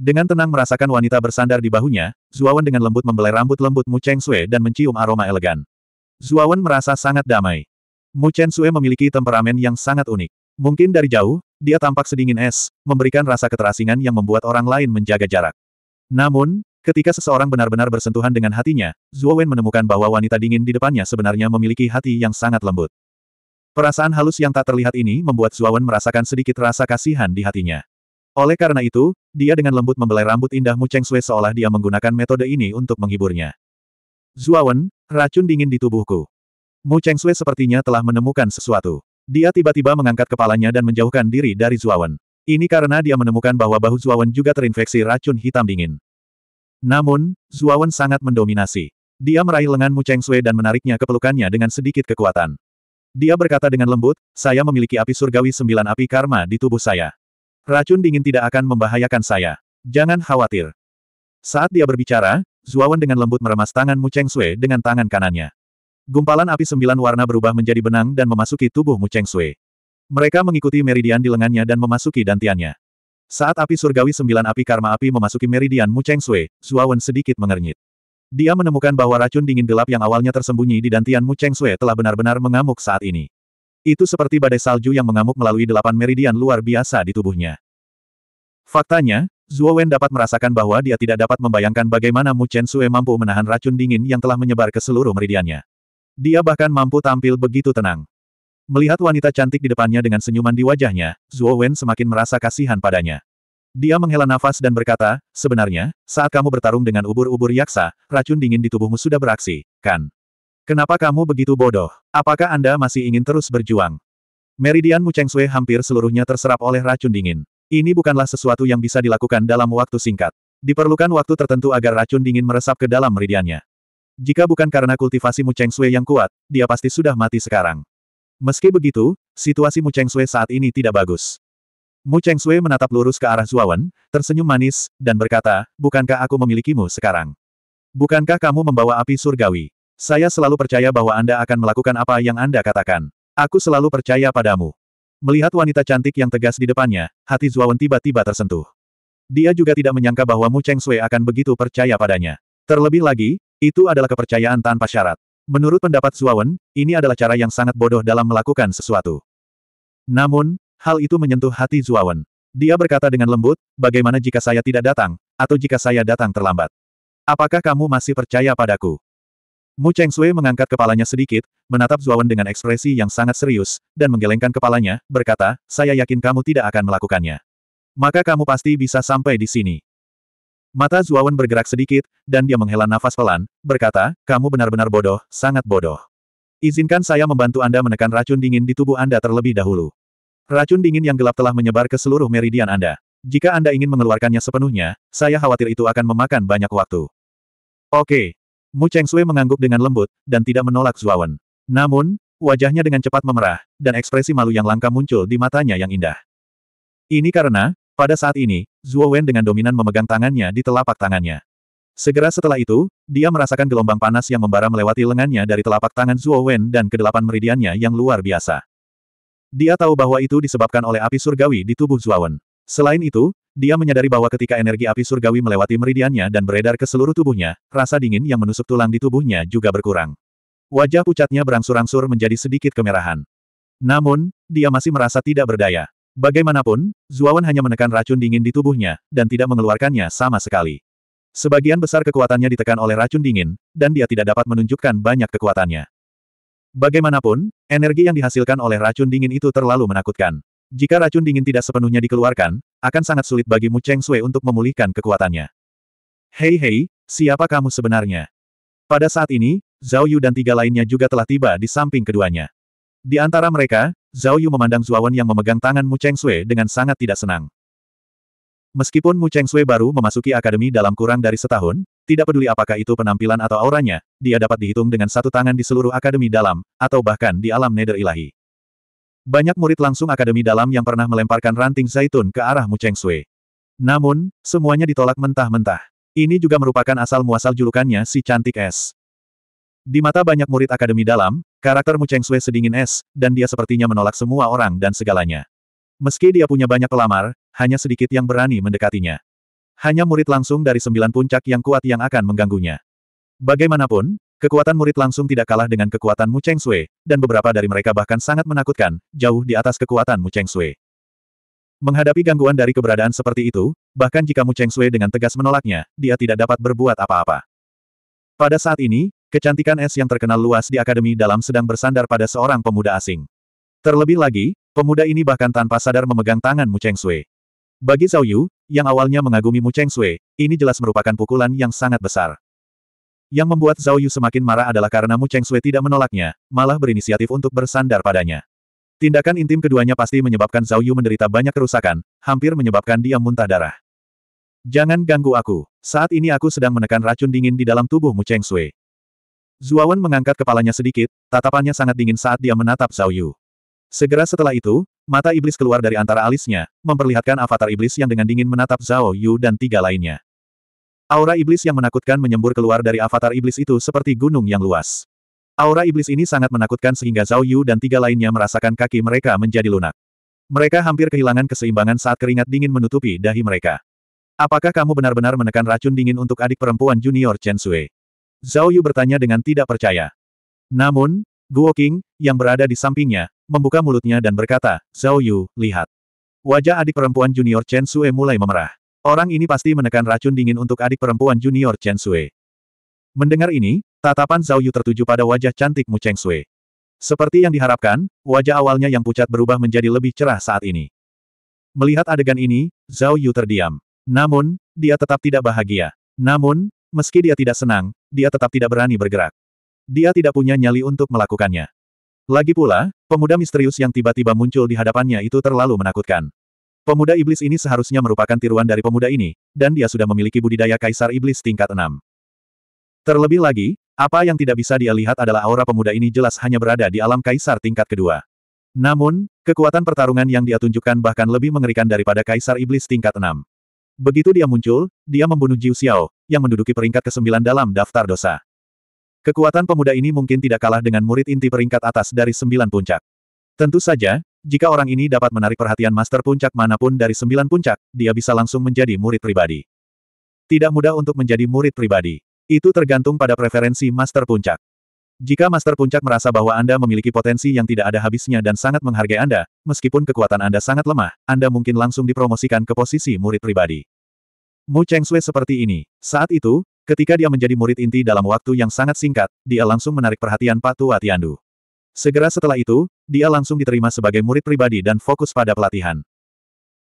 Dengan tenang merasakan wanita bersandar di bahunya, Zuawan dengan lembut membelai rambut lembut Mu Cheng Sui dan mencium aroma elegan. Zuawan merasa sangat damai. Mu Cheng Sui memiliki temperamen yang sangat unik. Mungkin dari jauh, dia tampak sedingin es, memberikan rasa keterasingan yang membuat orang lain menjaga jarak. Namun, Ketika seseorang benar-benar bersentuhan dengan hatinya, Zuo menemukan bahwa wanita dingin di depannya sebenarnya memiliki hati yang sangat lembut. Perasaan halus yang tak terlihat ini membuat Zuo merasakan sedikit rasa kasihan di hatinya. Oleh karena itu, dia dengan lembut membelai rambut indah Mu Cheng Sui seolah dia menggunakan metode ini untuk menghiburnya. Zuawan, racun dingin di tubuhku. Mu Cheng Sui sepertinya telah menemukan sesuatu. Dia tiba-tiba mengangkat kepalanya dan menjauhkan diri dari Zuawan. Ini karena dia menemukan bahwa bahu Zuawan juga terinfeksi racun hitam dingin. Namun, Zuawan sangat mendominasi. Dia meraih lengan Mu Cheng Sui dan menariknya ke pelukannya dengan sedikit kekuatan. Dia berkata dengan lembut, saya memiliki api surgawi sembilan api karma di tubuh saya. Racun dingin tidak akan membahayakan saya. Jangan khawatir. Saat dia berbicara, Zuawan dengan lembut meremas tangan Mu Cheng Sui dengan tangan kanannya. Gumpalan api sembilan warna berubah menjadi benang dan memasuki tubuh Mu Cheng Sui. Mereka mengikuti meridian di lengannya dan memasuki dantiannya. Saat api surgawi sembilan api karma api memasuki meridian Mu Cheng Sui, Zuawan sedikit mengernyit. Dia menemukan bahwa racun dingin gelap yang awalnya tersembunyi di dantian Mu Cheng Sui telah benar-benar mengamuk saat ini. Itu seperti badai salju yang mengamuk melalui delapan meridian luar biasa di tubuhnya. Faktanya, Zhuo Wen dapat merasakan bahwa dia tidak dapat membayangkan bagaimana Mu Chen Sue mampu menahan racun dingin yang telah menyebar ke seluruh meridiannya. Dia bahkan mampu tampil begitu tenang. Melihat wanita cantik di depannya dengan senyuman di wajahnya, Zhuo Wen semakin merasa kasihan padanya. Dia menghela nafas dan berkata, sebenarnya, saat kamu bertarung dengan ubur-ubur yaksa, racun dingin di tubuhmu sudah beraksi, kan? Kenapa kamu begitu bodoh? Apakah Anda masih ingin terus berjuang? Meridian Mu Sui hampir seluruhnya terserap oleh racun dingin. Ini bukanlah sesuatu yang bisa dilakukan dalam waktu singkat. Diperlukan waktu tertentu agar racun dingin meresap ke dalam meridiannya. Jika bukan karena kultivasi Mu Sui yang kuat, dia pasti sudah mati sekarang. Meski begitu, situasi Mu Sui saat ini tidak bagus. Mu Sui menatap lurus ke arah Zuawan, tersenyum manis, dan berkata, Bukankah aku memilikimu sekarang? Bukankah kamu membawa api surgawi? Saya selalu percaya bahwa Anda akan melakukan apa yang Anda katakan. Aku selalu percaya padamu. Melihat wanita cantik yang tegas di depannya, hati Zuawan tiba-tiba tersentuh. Dia juga tidak menyangka bahwa Mu Cheng Sui akan begitu percaya padanya. Terlebih lagi, itu adalah kepercayaan tanpa syarat. Menurut pendapat Zuawan, ini adalah cara yang sangat bodoh dalam melakukan sesuatu. Namun, hal itu menyentuh hati Zuawan. Dia berkata dengan lembut, bagaimana jika saya tidak datang, atau jika saya datang terlambat? Apakah kamu masih percaya padaku? Mu Cheng Sui mengangkat kepalanya sedikit, menatap Zuawan dengan ekspresi yang sangat serius, dan menggelengkan kepalanya, berkata, saya yakin kamu tidak akan melakukannya. Maka kamu pasti bisa sampai di sini. Mata Zuawan bergerak sedikit, dan dia menghela nafas pelan, berkata, kamu benar-benar bodoh, sangat bodoh. Izinkan saya membantu Anda menekan racun dingin di tubuh Anda terlebih dahulu. Racun dingin yang gelap telah menyebar ke seluruh meridian Anda. Jika Anda ingin mengeluarkannya sepenuhnya, saya khawatir itu akan memakan banyak waktu. Oke, Mu Sui mengangguk dengan lembut, dan tidak menolak Zuawan. Namun, wajahnya dengan cepat memerah, dan ekspresi malu yang langka muncul di matanya yang indah. Ini karena, pada saat ini, Zuo dengan dominan memegang tangannya di telapak tangannya. Segera setelah itu, dia merasakan gelombang panas yang membara melewati lengannya dari telapak tangan Zuo dan kedelapan meridiannya yang luar biasa. Dia tahu bahwa itu disebabkan oleh api surgawi di tubuh Zuawan. Selain itu, dia menyadari bahwa ketika energi api surgawi melewati meridiannya dan beredar ke seluruh tubuhnya, rasa dingin yang menusuk tulang di tubuhnya juga berkurang. Wajah pucatnya berangsur-angsur menjadi sedikit kemerahan. Namun, dia masih merasa tidak berdaya. Bagaimanapun, Zuawan hanya menekan racun dingin di tubuhnya, dan tidak mengeluarkannya sama sekali. Sebagian besar kekuatannya ditekan oleh racun dingin, dan dia tidak dapat menunjukkan banyak kekuatannya. Bagaimanapun, energi yang dihasilkan oleh racun dingin itu terlalu menakutkan. Jika racun dingin tidak sepenuhnya dikeluarkan, akan sangat sulit bagi Mu Cheng Sui untuk memulihkan kekuatannya. Hei hei, siapa kamu sebenarnya? Pada saat ini, Zhao Yu dan tiga lainnya juga telah tiba di samping keduanya. Di antara mereka, Zhao Yu memandang Zuawan yang memegang tangan Mu Cheng Sui dengan sangat tidak senang. Meskipun Mu Cheng Sui baru memasuki akademi dalam kurang dari setahun, tidak peduli apakah itu penampilan atau auranya, dia dapat dihitung dengan satu tangan di seluruh akademi dalam, atau bahkan di alam nether ilahi. Banyak murid langsung akademi dalam yang pernah melemparkan ranting zaitun ke arah Mu Cheng Sui. Namun, semuanya ditolak mentah-mentah. Ini juga merupakan asal-muasal julukannya si cantik es. Di mata banyak murid akademi dalam, karakter Mu Cheng Sui sedingin es, dan dia sepertinya menolak semua orang dan segalanya. Meski dia punya banyak pelamar, hanya sedikit yang berani mendekatinya. Hanya murid langsung dari sembilan puncak yang kuat yang akan mengganggunya. Bagaimanapun, Kekuatan murid langsung tidak kalah dengan kekuatan Mu Cheng Sui, dan beberapa dari mereka bahkan sangat menakutkan, jauh di atas kekuatan Mu Cheng Sui. Menghadapi gangguan dari keberadaan seperti itu, bahkan jika Mu Cheng Sui dengan tegas menolaknya, dia tidak dapat berbuat apa-apa. Pada saat ini, kecantikan es yang terkenal luas di Akademi Dalam sedang bersandar pada seorang pemuda asing. Terlebih lagi, pemuda ini bahkan tanpa sadar memegang tangan Mu Cheng Sui. Bagi Zhao Yu, yang awalnya mengagumi Mu Cheng Sui, ini jelas merupakan pukulan yang sangat besar. Yang membuat Zhao Yu semakin marah adalah karena Mu Cheng Sui tidak menolaknya, malah berinisiatif untuk bersandar padanya. Tindakan intim keduanya pasti menyebabkan Zhao Yu menderita banyak kerusakan, hampir menyebabkan dia muntah darah. Jangan ganggu aku. Saat ini aku sedang menekan racun dingin di dalam tubuh Mu Cheng Sui. Zuawan mengangkat kepalanya sedikit, tatapannya sangat dingin saat dia menatap Zhao Yu. Segera setelah itu, mata iblis keluar dari antara alisnya, memperlihatkan avatar iblis yang dengan dingin menatap Zhao Yu dan tiga lainnya. Aura iblis yang menakutkan menyembur keluar dari avatar iblis itu seperti gunung yang luas. Aura iblis ini sangat menakutkan sehingga Zhao Yu dan tiga lainnya merasakan kaki mereka menjadi lunak. Mereka hampir kehilangan keseimbangan saat keringat dingin menutupi dahi mereka. Apakah kamu benar-benar menekan racun dingin untuk adik perempuan junior Chen Sui? Zhao Yu bertanya dengan tidak percaya. Namun, Guo King, yang berada di sampingnya, membuka mulutnya dan berkata, Zhao Yu, lihat. Wajah adik perempuan junior Chen Sui mulai memerah. Orang ini pasti menekan racun dingin untuk adik perempuan junior Chen Sui. Mendengar ini, tatapan Zhao Yu tertuju pada wajah cantik Mu Cheng Sui. Seperti yang diharapkan, wajah awalnya yang pucat berubah menjadi lebih cerah saat ini. Melihat adegan ini, Zhao Yu terdiam. Namun, dia tetap tidak bahagia. Namun, meski dia tidak senang, dia tetap tidak berani bergerak. Dia tidak punya nyali untuk melakukannya. Lagi pula, pemuda misterius yang tiba-tiba muncul di hadapannya itu terlalu menakutkan. Pemuda iblis ini seharusnya merupakan tiruan dari pemuda ini, dan dia sudah memiliki budidaya kaisar iblis tingkat 6. Terlebih lagi, apa yang tidak bisa dia lihat adalah aura pemuda ini jelas hanya berada di alam kaisar tingkat kedua. Namun, kekuatan pertarungan yang dia tunjukkan bahkan lebih mengerikan daripada kaisar iblis tingkat 6. Begitu dia muncul, dia membunuh Jiu Xiao, yang menduduki peringkat ke-9 dalam daftar dosa. Kekuatan pemuda ini mungkin tidak kalah dengan murid inti peringkat atas dari sembilan puncak. Tentu saja, jika orang ini dapat menarik perhatian Master Puncak manapun dari sembilan puncak, dia bisa langsung menjadi murid pribadi. Tidak mudah untuk menjadi murid pribadi. Itu tergantung pada preferensi Master Puncak. Jika Master Puncak merasa bahwa Anda memiliki potensi yang tidak ada habisnya dan sangat menghargai Anda, meskipun kekuatan Anda sangat lemah, Anda mungkin langsung dipromosikan ke posisi murid pribadi. Mu Cheng Sui seperti ini. Saat itu, ketika dia menjadi murid inti dalam waktu yang sangat singkat, dia langsung menarik perhatian Pak Tua Tiandu. Segera setelah itu, dia langsung diterima sebagai murid pribadi dan fokus pada pelatihan.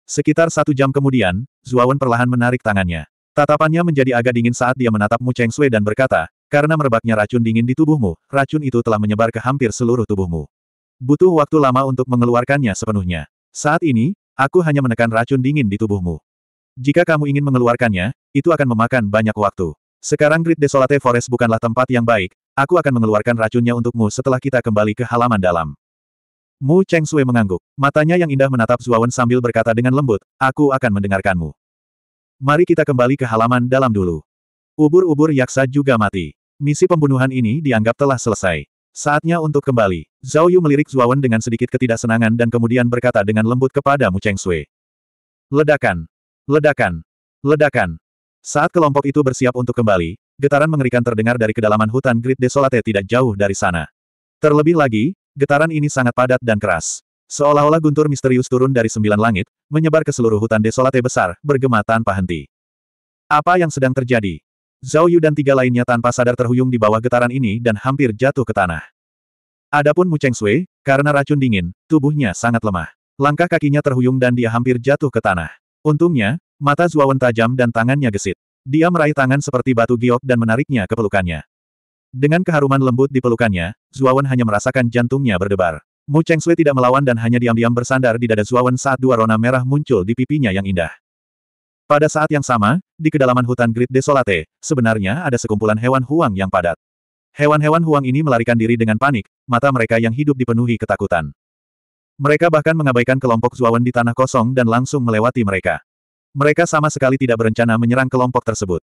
Sekitar satu jam kemudian, Zuawan perlahan menarik tangannya. Tatapannya menjadi agak dingin saat dia menatap Mu Cheng Sui dan berkata, karena merebaknya racun dingin di tubuhmu, racun itu telah menyebar ke hampir seluruh tubuhmu. Butuh waktu lama untuk mengeluarkannya sepenuhnya. Saat ini, aku hanya menekan racun dingin di tubuhmu. Jika kamu ingin mengeluarkannya, itu akan memakan banyak waktu. Sekarang Great Desolate Forest bukanlah tempat yang baik, Aku akan mengeluarkan racunnya untukmu setelah kita kembali ke halaman dalam. Mu Cheng Sui mengangguk. Matanya yang indah menatap Zuawan sambil berkata dengan lembut, aku akan mendengarkanmu. Mari kita kembali ke halaman dalam dulu. Ubur-ubur yaksa juga mati. Misi pembunuhan ini dianggap telah selesai. Saatnya untuk kembali. Zhao Yu melirik Zuawan dengan sedikit ketidaksenangan dan kemudian berkata dengan lembut kepada Mu Cheng Sui. Ledakan! Ledakan! Ledakan! Saat kelompok itu bersiap untuk kembali, getaran mengerikan terdengar dari kedalaman hutan Great Desolate tidak jauh dari sana. Terlebih lagi, getaran ini sangat padat dan keras. Seolah-olah guntur misterius turun dari sembilan langit, menyebar ke seluruh hutan Desolate besar, bergema tanpa henti. Apa yang sedang terjadi? Zhao Yu dan tiga lainnya tanpa sadar terhuyung di bawah getaran ini dan hampir jatuh ke tanah. Adapun Mu Cheng Sui, karena racun dingin, tubuhnya sangat lemah. Langkah kakinya terhuyung dan dia hampir jatuh ke tanah. Untungnya, mata Zuawan tajam dan tangannya gesit. Dia meraih tangan seperti batu giok dan menariknya ke pelukannya. Dengan keharuman lembut di pelukannya, Zuawan hanya merasakan jantungnya berdebar. Mu Cheng Sui tidak melawan dan hanya diam-diam bersandar di dada Zuawan saat dua rona merah muncul di pipinya yang indah. Pada saat yang sama, di kedalaman hutan Great Desolate, sebenarnya ada sekumpulan hewan huang yang padat. Hewan-hewan huang ini melarikan diri dengan panik, mata mereka yang hidup dipenuhi ketakutan. Mereka bahkan mengabaikan kelompok Zuawan di tanah kosong dan langsung melewati mereka. Mereka sama sekali tidak berencana menyerang kelompok tersebut.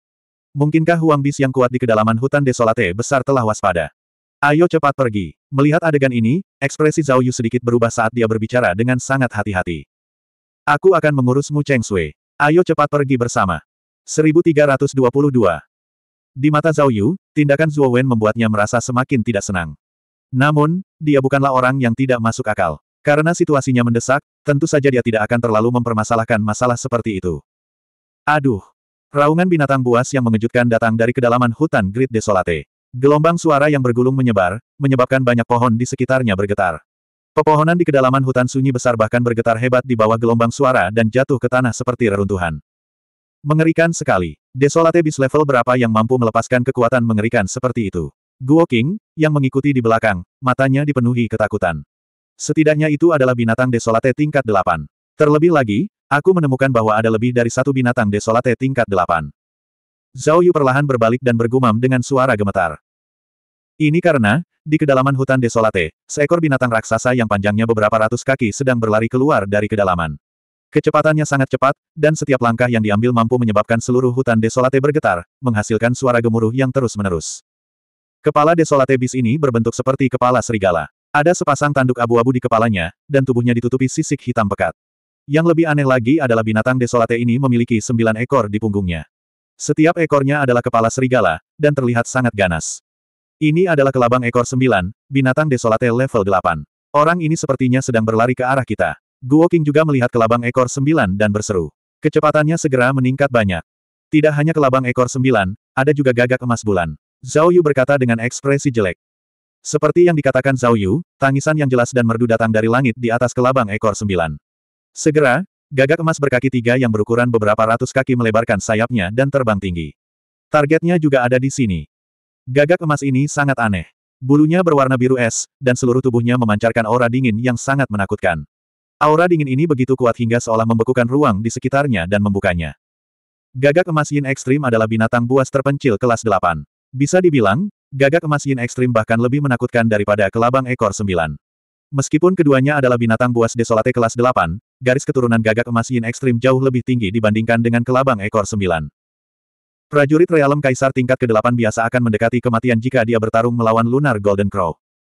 Mungkinkah Huang Bis yang kuat di kedalaman hutan desolate besar telah waspada? Ayo cepat pergi. Melihat adegan ini, ekspresi Zhao Yu sedikit berubah saat dia berbicara dengan sangat hati-hati. Aku akan mengurusmu Cheng Sui. Ayo cepat pergi bersama. 1322 Di mata Zhao Yu, tindakan Zhuo Wen membuatnya merasa semakin tidak senang. Namun, dia bukanlah orang yang tidak masuk akal. Karena situasinya mendesak, tentu saja dia tidak akan terlalu mempermasalahkan masalah seperti itu. Aduh! Raungan binatang buas yang mengejutkan datang dari kedalaman hutan Grid Desolate. Gelombang suara yang bergulung menyebar, menyebabkan banyak pohon di sekitarnya bergetar. Pepohonan di kedalaman hutan sunyi besar bahkan bergetar hebat di bawah gelombang suara dan jatuh ke tanah seperti reruntuhan. Mengerikan sekali. Desolate bis level berapa yang mampu melepaskan kekuatan mengerikan seperti itu. Guo King, yang mengikuti di belakang, matanya dipenuhi ketakutan setidaknya itu adalah binatang desolate tingkat delapan. Terlebih lagi, aku menemukan bahwa ada lebih dari satu binatang desolate tingkat delapan. Zhao Yu perlahan berbalik dan bergumam dengan suara gemetar. Ini karena, di kedalaman hutan desolate, seekor binatang raksasa yang panjangnya beberapa ratus kaki sedang berlari keluar dari kedalaman. Kecepatannya sangat cepat, dan setiap langkah yang diambil mampu menyebabkan seluruh hutan desolate bergetar, menghasilkan suara gemuruh yang terus-menerus. Kepala desolate bis ini berbentuk seperti kepala serigala. Ada sepasang tanduk abu-abu di kepalanya, dan tubuhnya ditutupi sisik hitam pekat. Yang lebih aneh lagi adalah binatang desolate ini memiliki sembilan ekor di punggungnya. Setiap ekornya adalah kepala serigala, dan terlihat sangat ganas. Ini adalah kelabang ekor sembilan, binatang desolate level delapan. Orang ini sepertinya sedang berlari ke arah kita. Guo King juga melihat kelabang ekor sembilan dan berseru. Kecepatannya segera meningkat banyak. Tidak hanya kelabang ekor sembilan, ada juga gagak emas bulan. Zhao Yu berkata dengan ekspresi jelek. Seperti yang dikatakan Zhao Yu, tangisan yang jelas dan merdu datang dari langit di atas kelabang ekor sembilan. Segera, gagak emas berkaki tiga yang berukuran beberapa ratus kaki melebarkan sayapnya dan terbang tinggi. Targetnya juga ada di sini. Gagak emas ini sangat aneh. Bulunya berwarna biru es, dan seluruh tubuhnya memancarkan aura dingin yang sangat menakutkan. Aura dingin ini begitu kuat hingga seolah membekukan ruang di sekitarnya dan membukanya. Gagak emas Yin Ekstrim adalah binatang buas terpencil kelas 8. Bisa dibilang, Gagak emas yin ekstrim bahkan lebih menakutkan daripada kelabang ekor sembilan. Meskipun keduanya adalah binatang buas desolate kelas delapan, garis keturunan gagak emas yin ekstrim jauh lebih tinggi dibandingkan dengan kelabang ekor sembilan. Prajurit Realem Kaisar tingkat ke-8 biasa akan mendekati kematian jika dia bertarung melawan Lunar Golden Crow.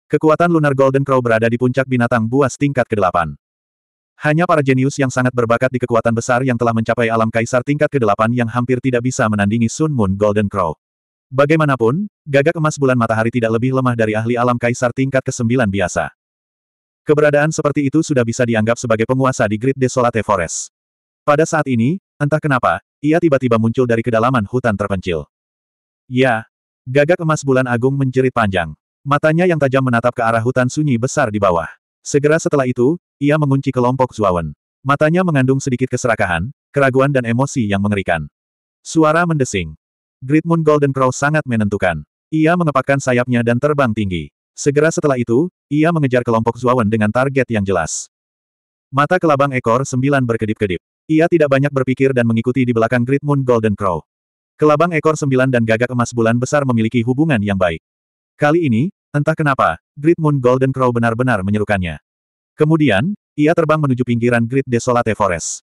Kekuatan Lunar Golden Crow berada di puncak binatang buas tingkat ke-8. Hanya para jenius yang sangat berbakat di kekuatan besar yang telah mencapai alam kaisar tingkat ke-8 yang hampir tidak bisa menandingi Sun Moon Golden Crow. Bagaimanapun, gagak emas bulan matahari tidak lebih lemah dari ahli alam kaisar tingkat ke-9 biasa. Keberadaan seperti itu sudah bisa dianggap sebagai penguasa di grid Desolate Forest. Pada saat ini, entah kenapa, ia tiba-tiba muncul dari kedalaman hutan terpencil. Ya, gagak emas bulan agung menjerit panjang. Matanya yang tajam menatap ke arah hutan sunyi besar di bawah. Segera setelah itu, ia mengunci kelompok Zuawan. Matanya mengandung sedikit keserakahan, keraguan dan emosi yang mengerikan. Suara mendesing. Great Moon Golden Crow sangat menentukan. Ia mengepakkan sayapnya dan terbang tinggi. Segera setelah itu, ia mengejar kelompok Zuawan dengan target yang jelas. Mata kelabang ekor sembilan berkedip-kedip. Ia tidak banyak berpikir dan mengikuti di belakang Great Moon Golden Crow. Kelabang ekor sembilan dan gagak emas bulan besar memiliki hubungan yang baik. Kali ini, entah kenapa, Great Moon Golden Crow benar-benar menyerukannya. Kemudian, ia terbang menuju pinggiran Great Desolate Forest.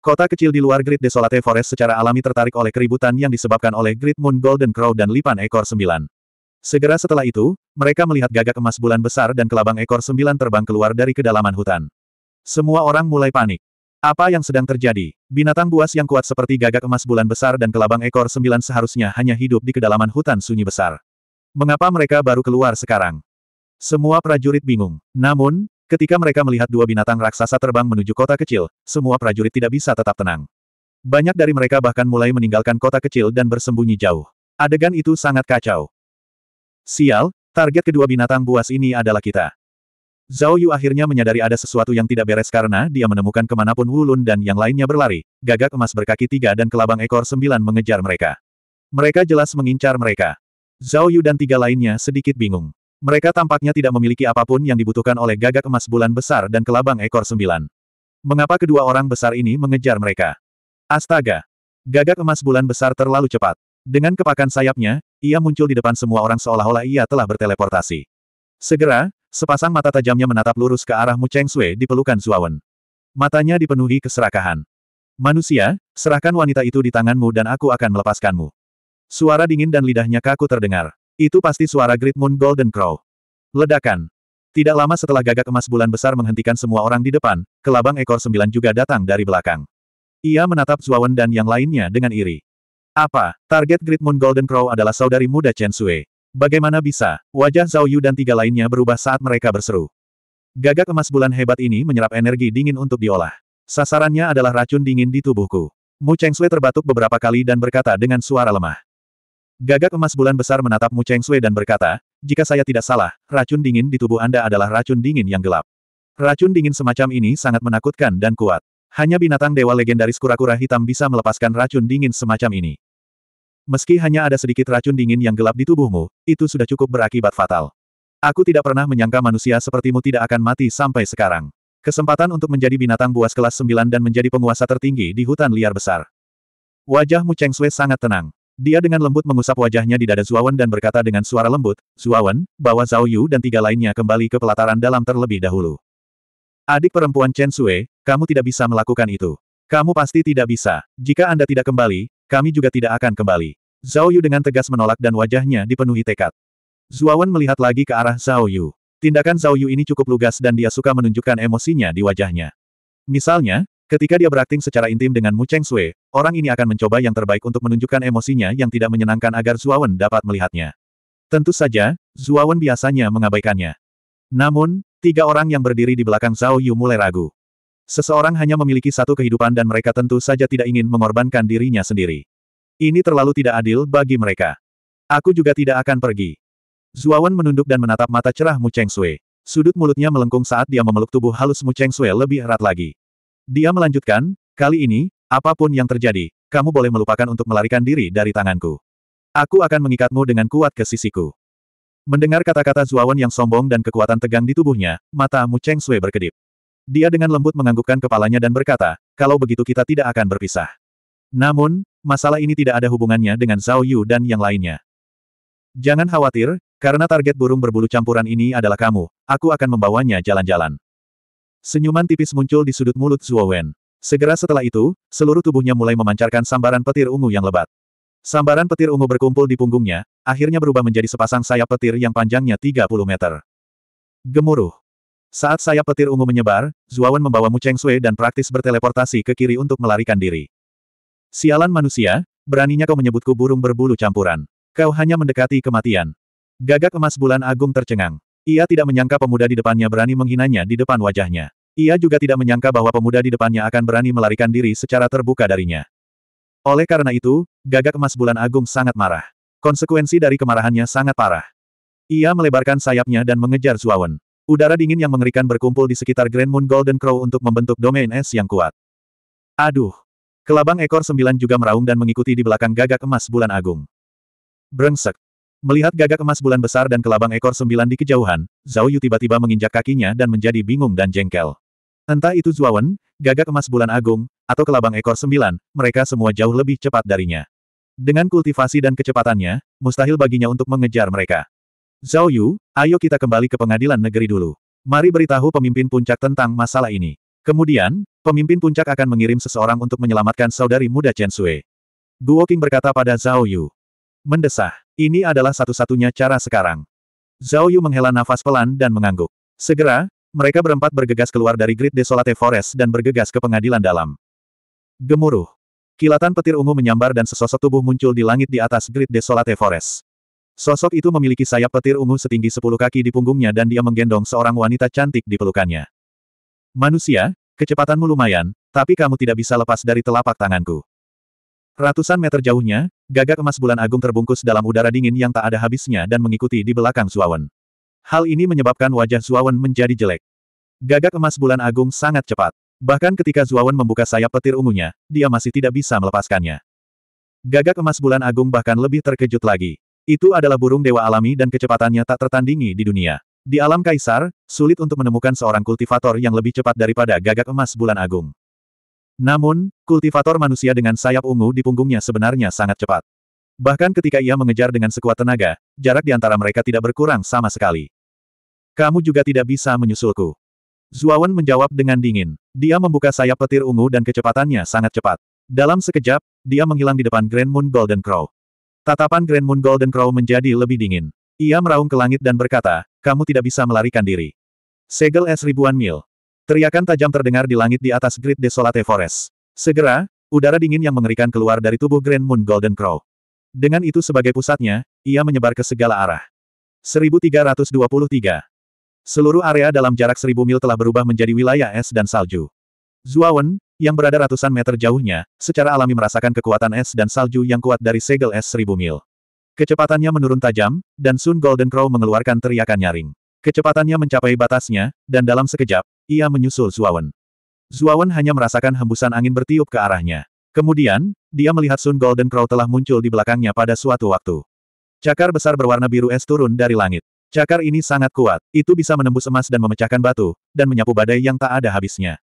Kota kecil di luar grid Desolate Forest secara alami tertarik oleh keributan yang disebabkan oleh grid Moon Golden Crow dan lipan ekor sembilan. Segera setelah itu, mereka melihat gagak emas bulan besar dan kelabang ekor sembilan terbang keluar dari kedalaman hutan. Semua orang mulai panik. Apa yang sedang terjadi? Binatang buas yang kuat seperti gagak emas bulan besar dan kelabang ekor sembilan seharusnya hanya hidup di kedalaman hutan sunyi besar. Mengapa mereka baru keluar sekarang? Semua prajurit bingung. Namun, Ketika mereka melihat dua binatang raksasa terbang menuju kota kecil, semua prajurit tidak bisa tetap tenang. Banyak dari mereka bahkan mulai meninggalkan kota kecil dan bersembunyi jauh. Adegan itu sangat kacau. Sial, target kedua binatang buas ini adalah kita. Zhao Yu akhirnya menyadari ada sesuatu yang tidak beres karena dia menemukan kemanapun Wulun dan yang lainnya berlari, gagak emas berkaki tiga dan kelabang ekor sembilan mengejar mereka. Mereka jelas mengincar mereka. Zhao Yu dan tiga lainnya sedikit bingung. Mereka tampaknya tidak memiliki apapun yang dibutuhkan oleh gagak emas bulan besar dan kelabang ekor sembilan. Mengapa kedua orang besar ini mengejar mereka? Astaga! Gagak emas bulan besar terlalu cepat. Dengan kepakan sayapnya, ia muncul di depan semua orang seolah-olah ia telah berteleportasi. Segera, sepasang mata tajamnya menatap lurus ke arah Mu Cheng Sui di pelukan Zuawan. Matanya dipenuhi keserakahan. Manusia, serahkan wanita itu di tanganmu dan aku akan melepaskanmu. Suara dingin dan lidahnya kaku terdengar. Itu pasti suara Great Moon Golden Crow. Ledakan. Tidak lama setelah gagak emas bulan besar menghentikan semua orang di depan, kelabang ekor sembilan juga datang dari belakang. Ia menatap Zuawan dan yang lainnya dengan iri. Apa, target Great Moon Golden Crow adalah saudari muda Chen Sui? Bagaimana bisa? Wajah Zhao Yu dan tiga lainnya berubah saat mereka berseru. Gagak emas bulan hebat ini menyerap energi dingin untuk diolah. Sasarannya adalah racun dingin di tubuhku. Mu Cheng Chengsui terbatuk beberapa kali dan berkata dengan suara lemah. Gagak emas bulan besar menatap Mu Cheng Sui dan berkata, jika saya tidak salah, racun dingin di tubuh Anda adalah racun dingin yang gelap. Racun dingin semacam ini sangat menakutkan dan kuat. Hanya binatang dewa legendaris kura-kura hitam bisa melepaskan racun dingin semacam ini. Meski hanya ada sedikit racun dingin yang gelap di tubuhmu, itu sudah cukup berakibat fatal. Aku tidak pernah menyangka manusia sepertimu tidak akan mati sampai sekarang. Kesempatan untuk menjadi binatang buas kelas 9 dan menjadi penguasa tertinggi di hutan liar besar. Wajah Mu Cheng Sui sangat tenang. Dia dengan lembut mengusap wajahnya di dada Zuawan dan berkata dengan suara lembut, Zuawan, bawa Zhao Yu dan tiga lainnya kembali ke pelataran dalam terlebih dahulu. Adik perempuan Chen Sue, kamu tidak bisa melakukan itu. Kamu pasti tidak bisa. Jika Anda tidak kembali, kami juga tidak akan kembali. Zhao Yu dengan tegas menolak dan wajahnya dipenuhi tekad. Zuawan melihat lagi ke arah Zhao Yu. Tindakan Zhao Yu ini cukup lugas dan dia suka menunjukkan emosinya di wajahnya. Misalnya, Ketika dia berakting secara intim dengan Mu Cheng Sui, orang ini akan mencoba yang terbaik untuk menunjukkan emosinya yang tidak menyenangkan agar Zuawan dapat melihatnya. Tentu saja, Zuawan biasanya mengabaikannya. Namun, tiga orang yang berdiri di belakang Zhao Yu mulai ragu. Seseorang hanya memiliki satu kehidupan dan mereka tentu saja tidak ingin mengorbankan dirinya sendiri. Ini terlalu tidak adil bagi mereka. Aku juga tidak akan pergi. Zuawan menunduk dan menatap mata cerah Mu Cheng Sui. Sudut mulutnya melengkung saat dia memeluk tubuh halus Mu Cheng Sui lebih erat lagi. Dia melanjutkan, kali ini, apapun yang terjadi, kamu boleh melupakan untuk melarikan diri dari tanganku. Aku akan mengikatmu dengan kuat ke sisiku. Mendengar kata-kata Zuawan yang sombong dan kekuatan tegang di tubuhnya, mata Mu Cheng Sui berkedip. Dia dengan lembut menganggukkan kepalanya dan berkata, kalau begitu kita tidak akan berpisah. Namun, masalah ini tidak ada hubungannya dengan Zhao Yu dan yang lainnya. Jangan khawatir, karena target burung berbulu campuran ini adalah kamu, aku akan membawanya jalan-jalan. Senyuman tipis muncul di sudut mulut Zuo Wen. Segera setelah itu, seluruh tubuhnya mulai memancarkan sambaran petir ungu yang lebat. Sambaran petir ungu berkumpul di punggungnya, akhirnya berubah menjadi sepasang sayap petir yang panjangnya 30 meter. Gemuruh. Saat sayap petir ungu menyebar, Zuawan membawa Mu Cheng Sui dan praktis berteleportasi ke kiri untuk melarikan diri. Sialan manusia, beraninya kau menyebutku burung berbulu campuran. Kau hanya mendekati kematian. Gagak emas bulan agung tercengang. Ia tidak menyangka pemuda di depannya berani menghinanya di depan wajahnya. Ia juga tidak menyangka bahwa pemuda di depannya akan berani melarikan diri secara terbuka darinya. Oleh karena itu, gagak emas bulan agung sangat marah. Konsekuensi dari kemarahannya sangat parah. Ia melebarkan sayapnya dan mengejar Zuawan. Udara dingin yang mengerikan berkumpul di sekitar Grand Moon Golden Crow untuk membentuk domain es yang kuat. Aduh! Kelabang ekor sembilan juga meraung dan mengikuti di belakang gagak emas bulan agung. Brengsek! Melihat gagak emas bulan besar dan kelabang ekor sembilan di kejauhan, Zhao Yu tiba-tiba menginjak kakinya dan menjadi bingung dan jengkel. Entah itu Zuawan, gagak emas bulan agung, atau kelabang ekor sembilan, mereka semua jauh lebih cepat darinya. Dengan kultivasi dan kecepatannya, mustahil baginya untuk mengejar mereka. Zhao Yu, ayo kita kembali ke pengadilan negeri dulu. Mari beritahu pemimpin puncak tentang masalah ini. Kemudian, pemimpin puncak akan mengirim seseorang untuk menyelamatkan saudari muda Chen Sui. Guo King berkata pada Zhao Yu. Mendesah. Ini adalah satu-satunya cara sekarang. Zhao Yu menghela nafas pelan dan mengangguk. Segera, mereka berempat bergegas keluar dari grid Desolate Forest dan bergegas ke pengadilan dalam. Gemuruh. Kilatan petir ungu menyambar dan sesosok tubuh muncul di langit di atas grid Desolate Forest. Sosok itu memiliki sayap petir ungu setinggi 10 kaki di punggungnya dan dia menggendong seorang wanita cantik di pelukannya. Manusia, kecepatanmu lumayan, tapi kamu tidak bisa lepas dari telapak tanganku. Ratusan meter jauhnya, gagak emas bulan agung terbungkus dalam udara dingin yang tak ada habisnya dan mengikuti di belakang Suawen. Hal ini menyebabkan wajah Suawen menjadi jelek. Gagak emas bulan agung sangat cepat. Bahkan ketika Zuawan membuka sayap petir ungunya, dia masih tidak bisa melepaskannya. Gagak emas bulan agung bahkan lebih terkejut lagi. Itu adalah burung dewa alami dan kecepatannya tak tertandingi di dunia. Di alam kaisar, sulit untuk menemukan seorang kultivator yang lebih cepat daripada gagak emas bulan agung. Namun, kultivator manusia dengan sayap ungu di punggungnya sebenarnya sangat cepat. Bahkan ketika ia mengejar dengan sekuat tenaga, jarak di antara mereka tidak berkurang sama sekali. Kamu juga tidak bisa menyusulku. Zuawan menjawab dengan dingin. Dia membuka sayap petir ungu dan kecepatannya sangat cepat. Dalam sekejap, dia menghilang di depan Grand Moon Golden Crow. Tatapan Grand Moon Golden Crow menjadi lebih dingin. Ia meraung ke langit dan berkata, kamu tidak bisa melarikan diri. Segel es ribuan mil. Teriakan tajam terdengar di langit di atas grid Desolate Forest. Segera, udara dingin yang mengerikan keluar dari tubuh Grand Moon Golden Crow. Dengan itu sebagai pusatnya, ia menyebar ke segala arah. 1323. Seluruh area dalam jarak seribu mil telah berubah menjadi wilayah es dan salju. Zuawan, yang berada ratusan meter jauhnya, secara alami merasakan kekuatan es dan salju yang kuat dari segel es seribu mil. Kecepatannya menurun tajam, dan Sun Golden Crow mengeluarkan teriakan nyaring. Kecepatannya mencapai batasnya, dan dalam sekejap, ia menyusul Zuawan. Zuawan hanya merasakan hembusan angin bertiup ke arahnya. Kemudian, dia melihat Sun Golden Crow telah muncul di belakangnya pada suatu waktu. Cakar besar berwarna biru es turun dari langit. Cakar ini sangat kuat, itu bisa menembus emas dan memecahkan batu, dan menyapu badai yang tak ada habisnya.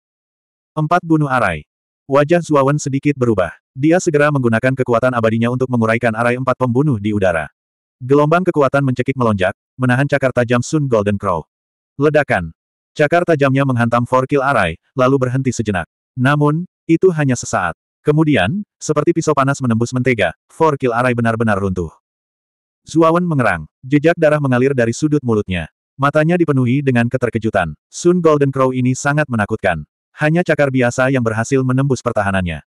Empat bunuh arai. Wajah Zuawan sedikit berubah. Dia segera menggunakan kekuatan abadinya untuk menguraikan arai empat pembunuh di udara. Gelombang kekuatan mencekik melonjak, menahan cakar tajam Sun Golden Crow. Ledakan. Cakar tajamnya menghantam Forkil Arai, lalu berhenti sejenak. Namun, itu hanya sesaat. Kemudian, seperti pisau panas menembus mentega, Forkil Arai benar-benar runtuh. Zuawan mengerang, jejak darah mengalir dari sudut mulutnya. Matanya dipenuhi dengan keterkejutan. Sun Golden Crow ini sangat menakutkan. Hanya cakar biasa yang berhasil menembus pertahanannya.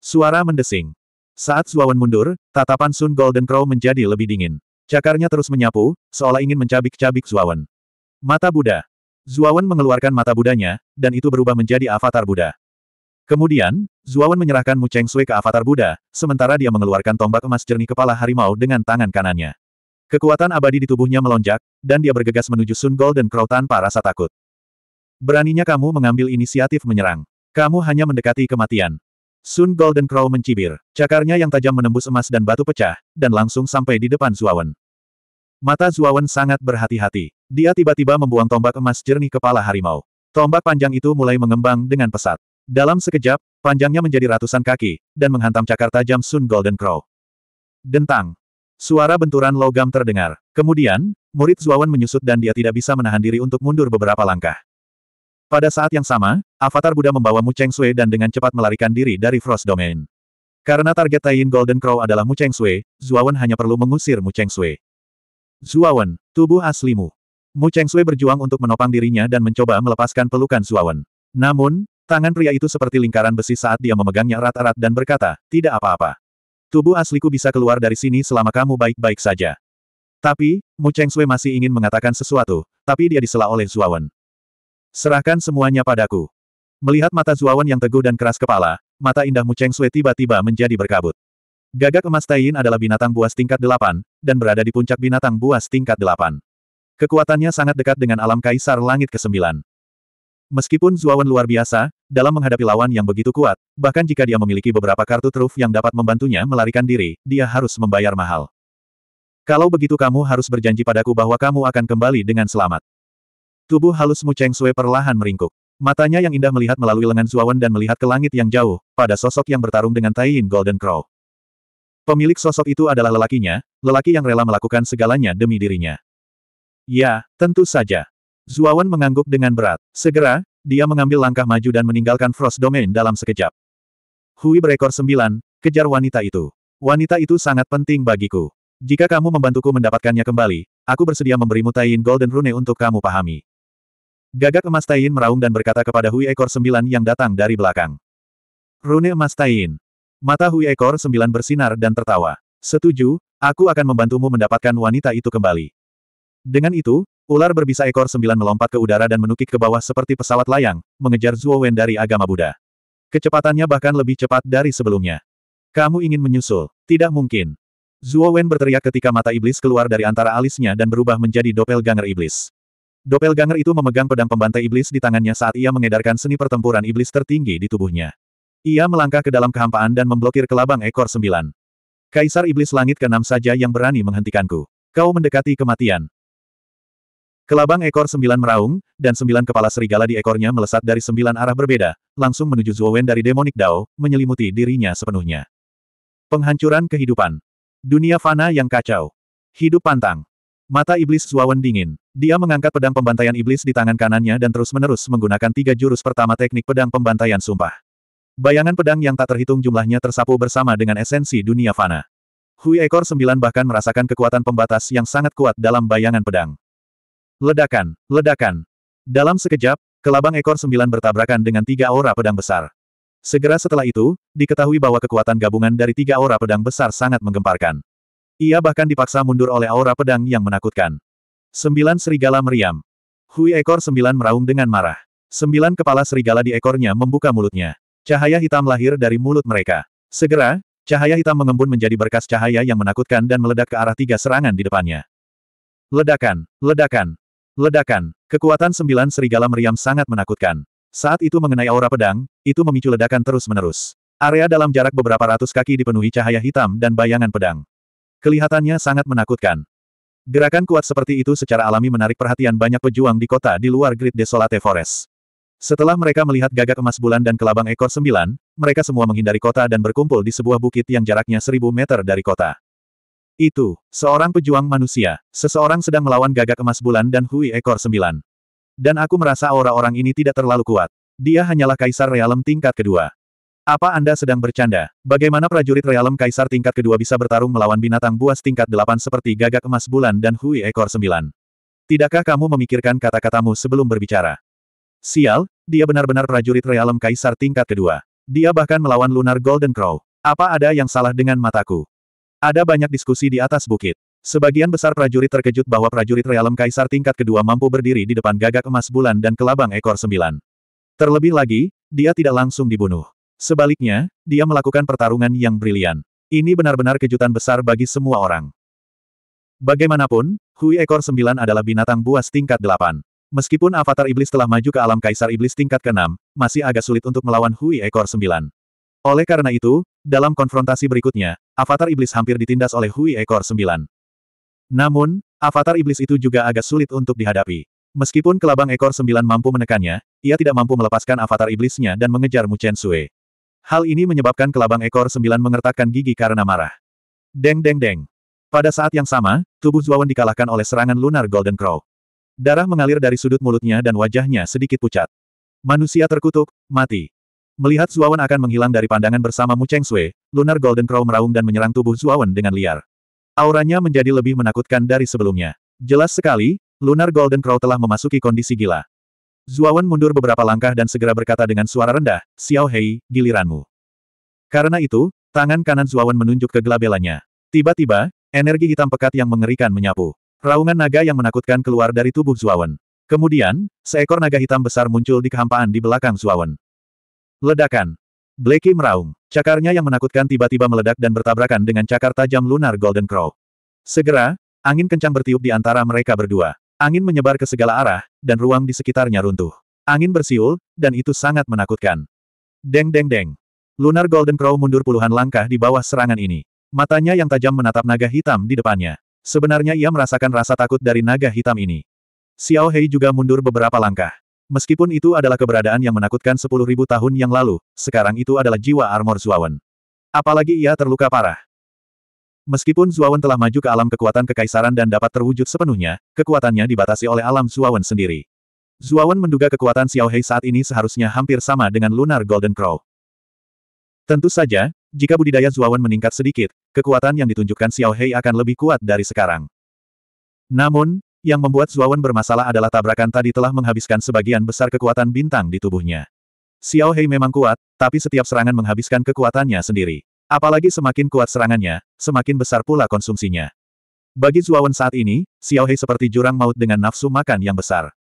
Suara mendesing. Saat Zuawan mundur, tatapan Sun Golden Crow menjadi lebih dingin. Cakarnya terus menyapu, seolah ingin mencabik-cabik Zuawan. Mata Buddha. Zuawan mengeluarkan mata Budanya, dan itu berubah menjadi avatar Buddha. Kemudian, Zuawan menyerahkan Mu Cheng Sui ke avatar Buddha, sementara dia mengeluarkan tombak emas jernih kepala harimau dengan tangan kanannya. Kekuatan abadi di tubuhnya melonjak, dan dia bergegas menuju Sun Golden Crow tanpa rasa takut. Beraninya kamu mengambil inisiatif menyerang. Kamu hanya mendekati kematian. Sun Golden Crow mencibir. Cakarnya yang tajam menembus emas dan batu pecah, dan langsung sampai di depan Zuawan. Mata Zuawan sangat berhati-hati. Dia tiba-tiba membuang tombak emas jernih kepala harimau. Tombak panjang itu mulai mengembang dengan pesat. Dalam sekejap, panjangnya menjadi ratusan kaki, dan menghantam cakar tajam Sun Golden Crow. Dentang. Suara benturan logam terdengar. Kemudian, murid Zuawan menyusut dan dia tidak bisa menahan diri untuk mundur beberapa langkah. Pada saat yang sama, avatar Buddha membawa Mu Cheng Sui dan dengan cepat melarikan diri dari Frost Domain. Karena target Taiyin Golden Crow adalah Mu Cheng Sui, Zuawan hanya perlu mengusir Mu Cheng Sui. Zuawan, tubuh aslimu. Mu Chengsui berjuang untuk menopang dirinya dan mencoba melepaskan pelukan Zuawan. Namun, tangan pria itu seperti lingkaran besi saat dia memegangnya erat-erat dan berkata, tidak apa-apa. Tubuh asliku bisa keluar dari sini selama kamu baik-baik saja. Tapi, Mu Chengsui masih ingin mengatakan sesuatu, tapi dia disela oleh Zuawan. Serahkan semuanya padaku. Melihat mata Zuawan yang teguh dan keras kepala, mata indah Mu Chengsui tiba-tiba menjadi berkabut. Gagak emas Taiyin adalah binatang buas tingkat delapan, dan berada di puncak binatang buas tingkat delapan. Kekuatannya sangat dekat dengan alam kaisar langit ke-9. Meskipun Zuawan luar biasa, dalam menghadapi lawan yang begitu kuat, bahkan jika dia memiliki beberapa kartu truf yang dapat membantunya melarikan diri, dia harus membayar mahal. Kalau begitu kamu harus berjanji padaku bahwa kamu akan kembali dengan selamat. Tubuh halus Mu Cheng Sui perlahan meringkuk. Matanya yang indah melihat melalui lengan Zuawan dan melihat ke langit yang jauh, pada sosok yang bertarung dengan Taiyin Golden Crow. Pemilik sosok itu adalah lelakinya, lelaki yang rela melakukan segalanya demi dirinya. Ya, tentu saja. Zuawan mengangguk dengan berat. Segera, dia mengambil langkah maju dan meninggalkan Frost Domain dalam sekejap. Hui berekor sembilan, kejar wanita itu. Wanita itu sangat penting bagiku. Jika kamu membantuku mendapatkannya kembali, aku bersedia memberimu Taiyin Golden Rune untuk kamu pahami. Gagak emas Taiyin meraung dan berkata kepada Hui ekor sembilan yang datang dari belakang. Rune emas Taiyin, Mata Hui Ekor Sembilan bersinar dan tertawa. Setuju, aku akan membantumu mendapatkan wanita itu kembali. Dengan itu, ular berbisa ekor sembilan melompat ke udara dan menukik ke bawah seperti pesawat layang, mengejar Zuo Wen dari agama Buddha. Kecepatannya bahkan lebih cepat dari sebelumnya. Kamu ingin menyusul? Tidak mungkin. Zuo Wen berteriak ketika mata iblis keluar dari antara alisnya dan berubah menjadi doppelganger iblis. Doppelganger itu memegang pedang pembantai iblis di tangannya saat ia mengedarkan seni pertempuran iblis tertinggi di tubuhnya. Ia melangkah ke dalam kehampaan dan memblokir kelabang ekor sembilan. Kaisar Iblis Langit ke ke-6 saja yang berani menghentikanku. Kau mendekati kematian. Kelabang ekor sembilan meraung, dan sembilan kepala serigala di ekornya melesat dari sembilan arah berbeda, langsung menuju Zuowen dari Demonic Dao, menyelimuti dirinya sepenuhnya. Penghancuran kehidupan. Dunia fana yang kacau. Hidup pantang. Mata iblis Zuowen dingin. Dia mengangkat pedang pembantaian iblis di tangan kanannya dan terus-menerus menggunakan tiga jurus pertama teknik pedang pembantaian sumpah. Bayangan pedang yang tak terhitung jumlahnya tersapu bersama dengan esensi dunia fana. Hui ekor sembilan bahkan merasakan kekuatan pembatas yang sangat kuat dalam bayangan pedang. Ledakan, ledakan. Dalam sekejap, kelabang ekor sembilan bertabrakan dengan tiga aura pedang besar. Segera setelah itu, diketahui bahwa kekuatan gabungan dari tiga aura pedang besar sangat menggemparkan. Ia bahkan dipaksa mundur oleh aura pedang yang menakutkan. Sembilan serigala meriam. Hui ekor sembilan meraung dengan marah. Sembilan kepala serigala di ekornya membuka mulutnya. Cahaya hitam lahir dari mulut mereka. Segera, cahaya hitam mengembun menjadi berkas cahaya yang menakutkan dan meledak ke arah tiga serangan di depannya. Ledakan, ledakan, ledakan. Kekuatan sembilan serigala meriam sangat menakutkan. Saat itu mengenai aura pedang, itu memicu ledakan terus-menerus. Area dalam jarak beberapa ratus kaki dipenuhi cahaya hitam dan bayangan pedang. Kelihatannya sangat menakutkan. Gerakan kuat seperti itu secara alami menarik perhatian banyak pejuang di kota di luar grid Desolate Forest. Setelah mereka melihat gagak emas bulan dan kelabang ekor sembilan, mereka semua menghindari kota dan berkumpul di sebuah bukit yang jaraknya seribu meter dari kota. Itu, seorang pejuang manusia, seseorang sedang melawan gagak emas bulan dan hui ekor sembilan. Dan aku merasa aura orang ini tidak terlalu kuat. Dia hanyalah kaisar realem tingkat kedua. Apa Anda sedang bercanda? Bagaimana prajurit realem kaisar tingkat kedua bisa bertarung melawan binatang buas tingkat delapan seperti gagak emas bulan dan hui ekor sembilan? Tidakkah kamu memikirkan kata-katamu sebelum berbicara? Sial, dia benar-benar prajurit realem kaisar tingkat kedua. Dia bahkan melawan Lunar Golden Crow. Apa ada yang salah dengan mataku? Ada banyak diskusi di atas bukit. Sebagian besar prajurit terkejut bahwa prajurit realem kaisar tingkat kedua mampu berdiri di depan gagak emas bulan dan kelabang ekor sembilan. Terlebih lagi, dia tidak langsung dibunuh. Sebaliknya, dia melakukan pertarungan yang brilian. Ini benar-benar kejutan besar bagi semua orang. Bagaimanapun, Hui ekor sembilan adalah binatang buas tingkat delapan. Meskipun avatar iblis telah maju ke alam kaisar iblis tingkat ke-6, masih agak sulit untuk melawan Hui Ekor 9. Oleh karena itu, dalam konfrontasi berikutnya, avatar iblis hampir ditindas oleh Hui Ekor 9. Namun, avatar iblis itu juga agak sulit untuk dihadapi. Meskipun kelabang ekor 9 mampu menekannya, ia tidak mampu melepaskan avatar iblisnya dan mengejar Mu Chen Sui. Hal ini menyebabkan kelabang ekor 9 mengertakkan gigi karena marah. Deng deng deng. Pada saat yang sama, tubuh Zuawan dikalahkan oleh serangan lunar Golden Crow. Darah mengalir dari sudut mulutnya dan wajahnya sedikit pucat. Manusia terkutuk, mati. Melihat Zuawan akan menghilang dari pandangan bersama Mu Cheng Sui, Lunar Golden Crow meraung dan menyerang tubuh Zuawan dengan liar. Auranya menjadi lebih menakutkan dari sebelumnya. Jelas sekali, Lunar Golden Crow telah memasuki kondisi gila. Zuawan mundur beberapa langkah dan segera berkata dengan suara rendah, Xiao Hei, giliranmu. Karena itu, tangan kanan Zuawan menunjuk ke gelabelannya. Tiba-tiba, energi hitam pekat yang mengerikan menyapu. Raungan naga yang menakutkan keluar dari tubuh Zuawan. Kemudian, seekor naga hitam besar muncul di kehampaan di belakang Zuawan. Ledakan. Blackie meraung. Cakarnya yang menakutkan tiba-tiba meledak dan bertabrakan dengan cakar tajam lunar Golden Crow. Segera, angin kencang bertiup di antara mereka berdua. Angin menyebar ke segala arah, dan ruang di sekitarnya runtuh. Angin bersiul, dan itu sangat menakutkan. Deng deng deng. Lunar Golden Crow mundur puluhan langkah di bawah serangan ini. Matanya yang tajam menatap naga hitam di depannya. Sebenarnya ia merasakan rasa takut dari naga hitam ini. Xiao Hei juga mundur beberapa langkah. Meskipun itu adalah keberadaan yang menakutkan sepuluh ribu tahun yang lalu, sekarang itu adalah jiwa armor Zuawan. Apalagi ia terluka parah. Meskipun Zuawan telah maju ke alam kekuatan kekaisaran dan dapat terwujud sepenuhnya, kekuatannya dibatasi oleh alam Zuawan sendiri. Zuawan menduga kekuatan Xiao Hei saat ini seharusnya hampir sama dengan Lunar Golden Crow. Tentu saja, jika budidaya Zuawan meningkat sedikit, kekuatan yang ditunjukkan Xiao Hei akan lebih kuat dari sekarang. Namun, yang membuat Zuawan bermasalah adalah tabrakan tadi telah menghabiskan sebagian besar kekuatan bintang di tubuhnya. Xiao Hei memang kuat, tapi setiap serangan menghabiskan kekuatannya sendiri. Apalagi semakin kuat serangannya, semakin besar pula konsumsinya. Bagi Zuawan saat ini, Xiao Hei seperti jurang maut dengan nafsu makan yang besar.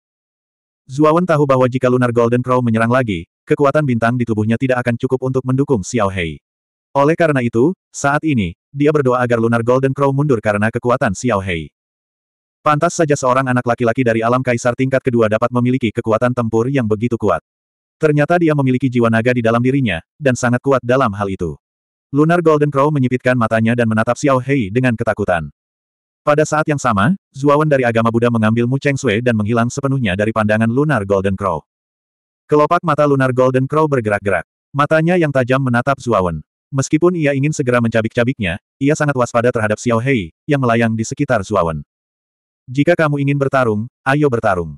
Zuawan tahu bahwa jika Lunar Golden Crow menyerang lagi, kekuatan bintang di tubuhnya tidak akan cukup untuk mendukung Xiao Hei. Oleh karena itu, saat ini, dia berdoa agar Lunar Golden Crow mundur karena kekuatan Xiao Hei. Pantas saja seorang anak laki-laki dari alam kaisar tingkat kedua dapat memiliki kekuatan tempur yang begitu kuat. Ternyata dia memiliki jiwa naga di dalam dirinya, dan sangat kuat dalam hal itu. Lunar Golden Crow menyipitkan matanya dan menatap Xiao Hei dengan ketakutan. Pada saat yang sama, Zuawan dari agama Buddha mengambil Mu Cheng Sui dan menghilang sepenuhnya dari pandangan Lunar Golden Crow. Kelopak mata Lunar Golden Crow bergerak-gerak. Matanya yang tajam menatap Zuawan. Meskipun ia ingin segera mencabik-cabiknya, ia sangat waspada terhadap Xiao Hei, yang melayang di sekitar Zuawan. Jika kamu ingin bertarung, ayo bertarung.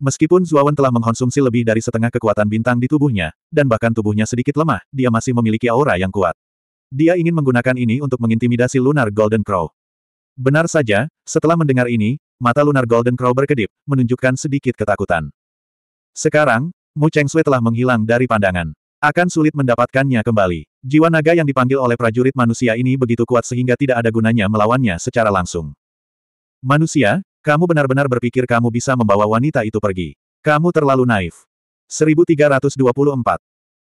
Meskipun Zuawan telah mengkonsumsi lebih dari setengah kekuatan bintang di tubuhnya, dan bahkan tubuhnya sedikit lemah, dia masih memiliki aura yang kuat. Dia ingin menggunakan ini untuk mengintimidasi Lunar Golden Crow. Benar saja, setelah mendengar ini, mata Lunar Golden Crow berkedip, menunjukkan sedikit ketakutan. Sekarang, Mu Cheng Sui telah menghilang dari pandangan. Akan sulit mendapatkannya kembali. Jiwa naga yang dipanggil oleh prajurit manusia ini begitu kuat sehingga tidak ada gunanya melawannya secara langsung. Manusia, kamu benar-benar berpikir kamu bisa membawa wanita itu pergi. Kamu terlalu naif. 1324.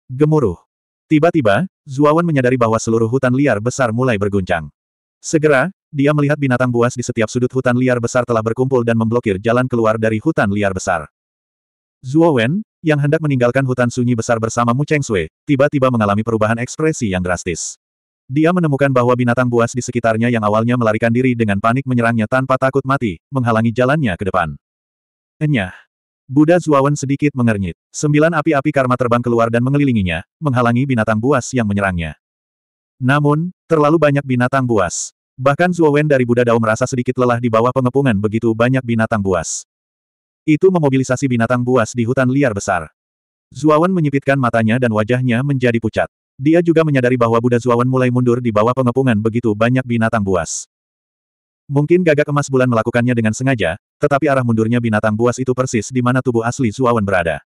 Gemuruh. Tiba-tiba, Zuawan menyadari bahwa seluruh hutan liar besar mulai berguncang. Segera, dia melihat binatang buas di setiap sudut hutan liar besar telah berkumpul dan memblokir jalan keluar dari hutan liar besar. Zuowen, yang hendak meninggalkan hutan sunyi besar bersama Mu Cheng Sui, tiba-tiba mengalami perubahan ekspresi yang drastis. Dia menemukan bahwa binatang buas di sekitarnya yang awalnya melarikan diri dengan panik menyerangnya tanpa takut mati, menghalangi jalannya ke depan. Enyah. Buddha Zuawan sedikit mengernyit. Sembilan api-api karma terbang keluar dan mengelilinginya, menghalangi binatang buas yang menyerangnya. Namun, terlalu banyak binatang buas. Bahkan Zuawan dari Buddha Dao merasa sedikit lelah di bawah pengepungan begitu banyak binatang buas. Itu memobilisasi binatang buas di hutan liar besar. Zuawan menyipitkan matanya dan wajahnya menjadi pucat. Dia juga menyadari bahwa Buddha Zuawan mulai mundur di bawah pengepungan begitu banyak binatang buas. Mungkin gagak emas bulan melakukannya dengan sengaja, tetapi arah mundurnya binatang buas itu persis di mana tubuh asli Zuawan berada.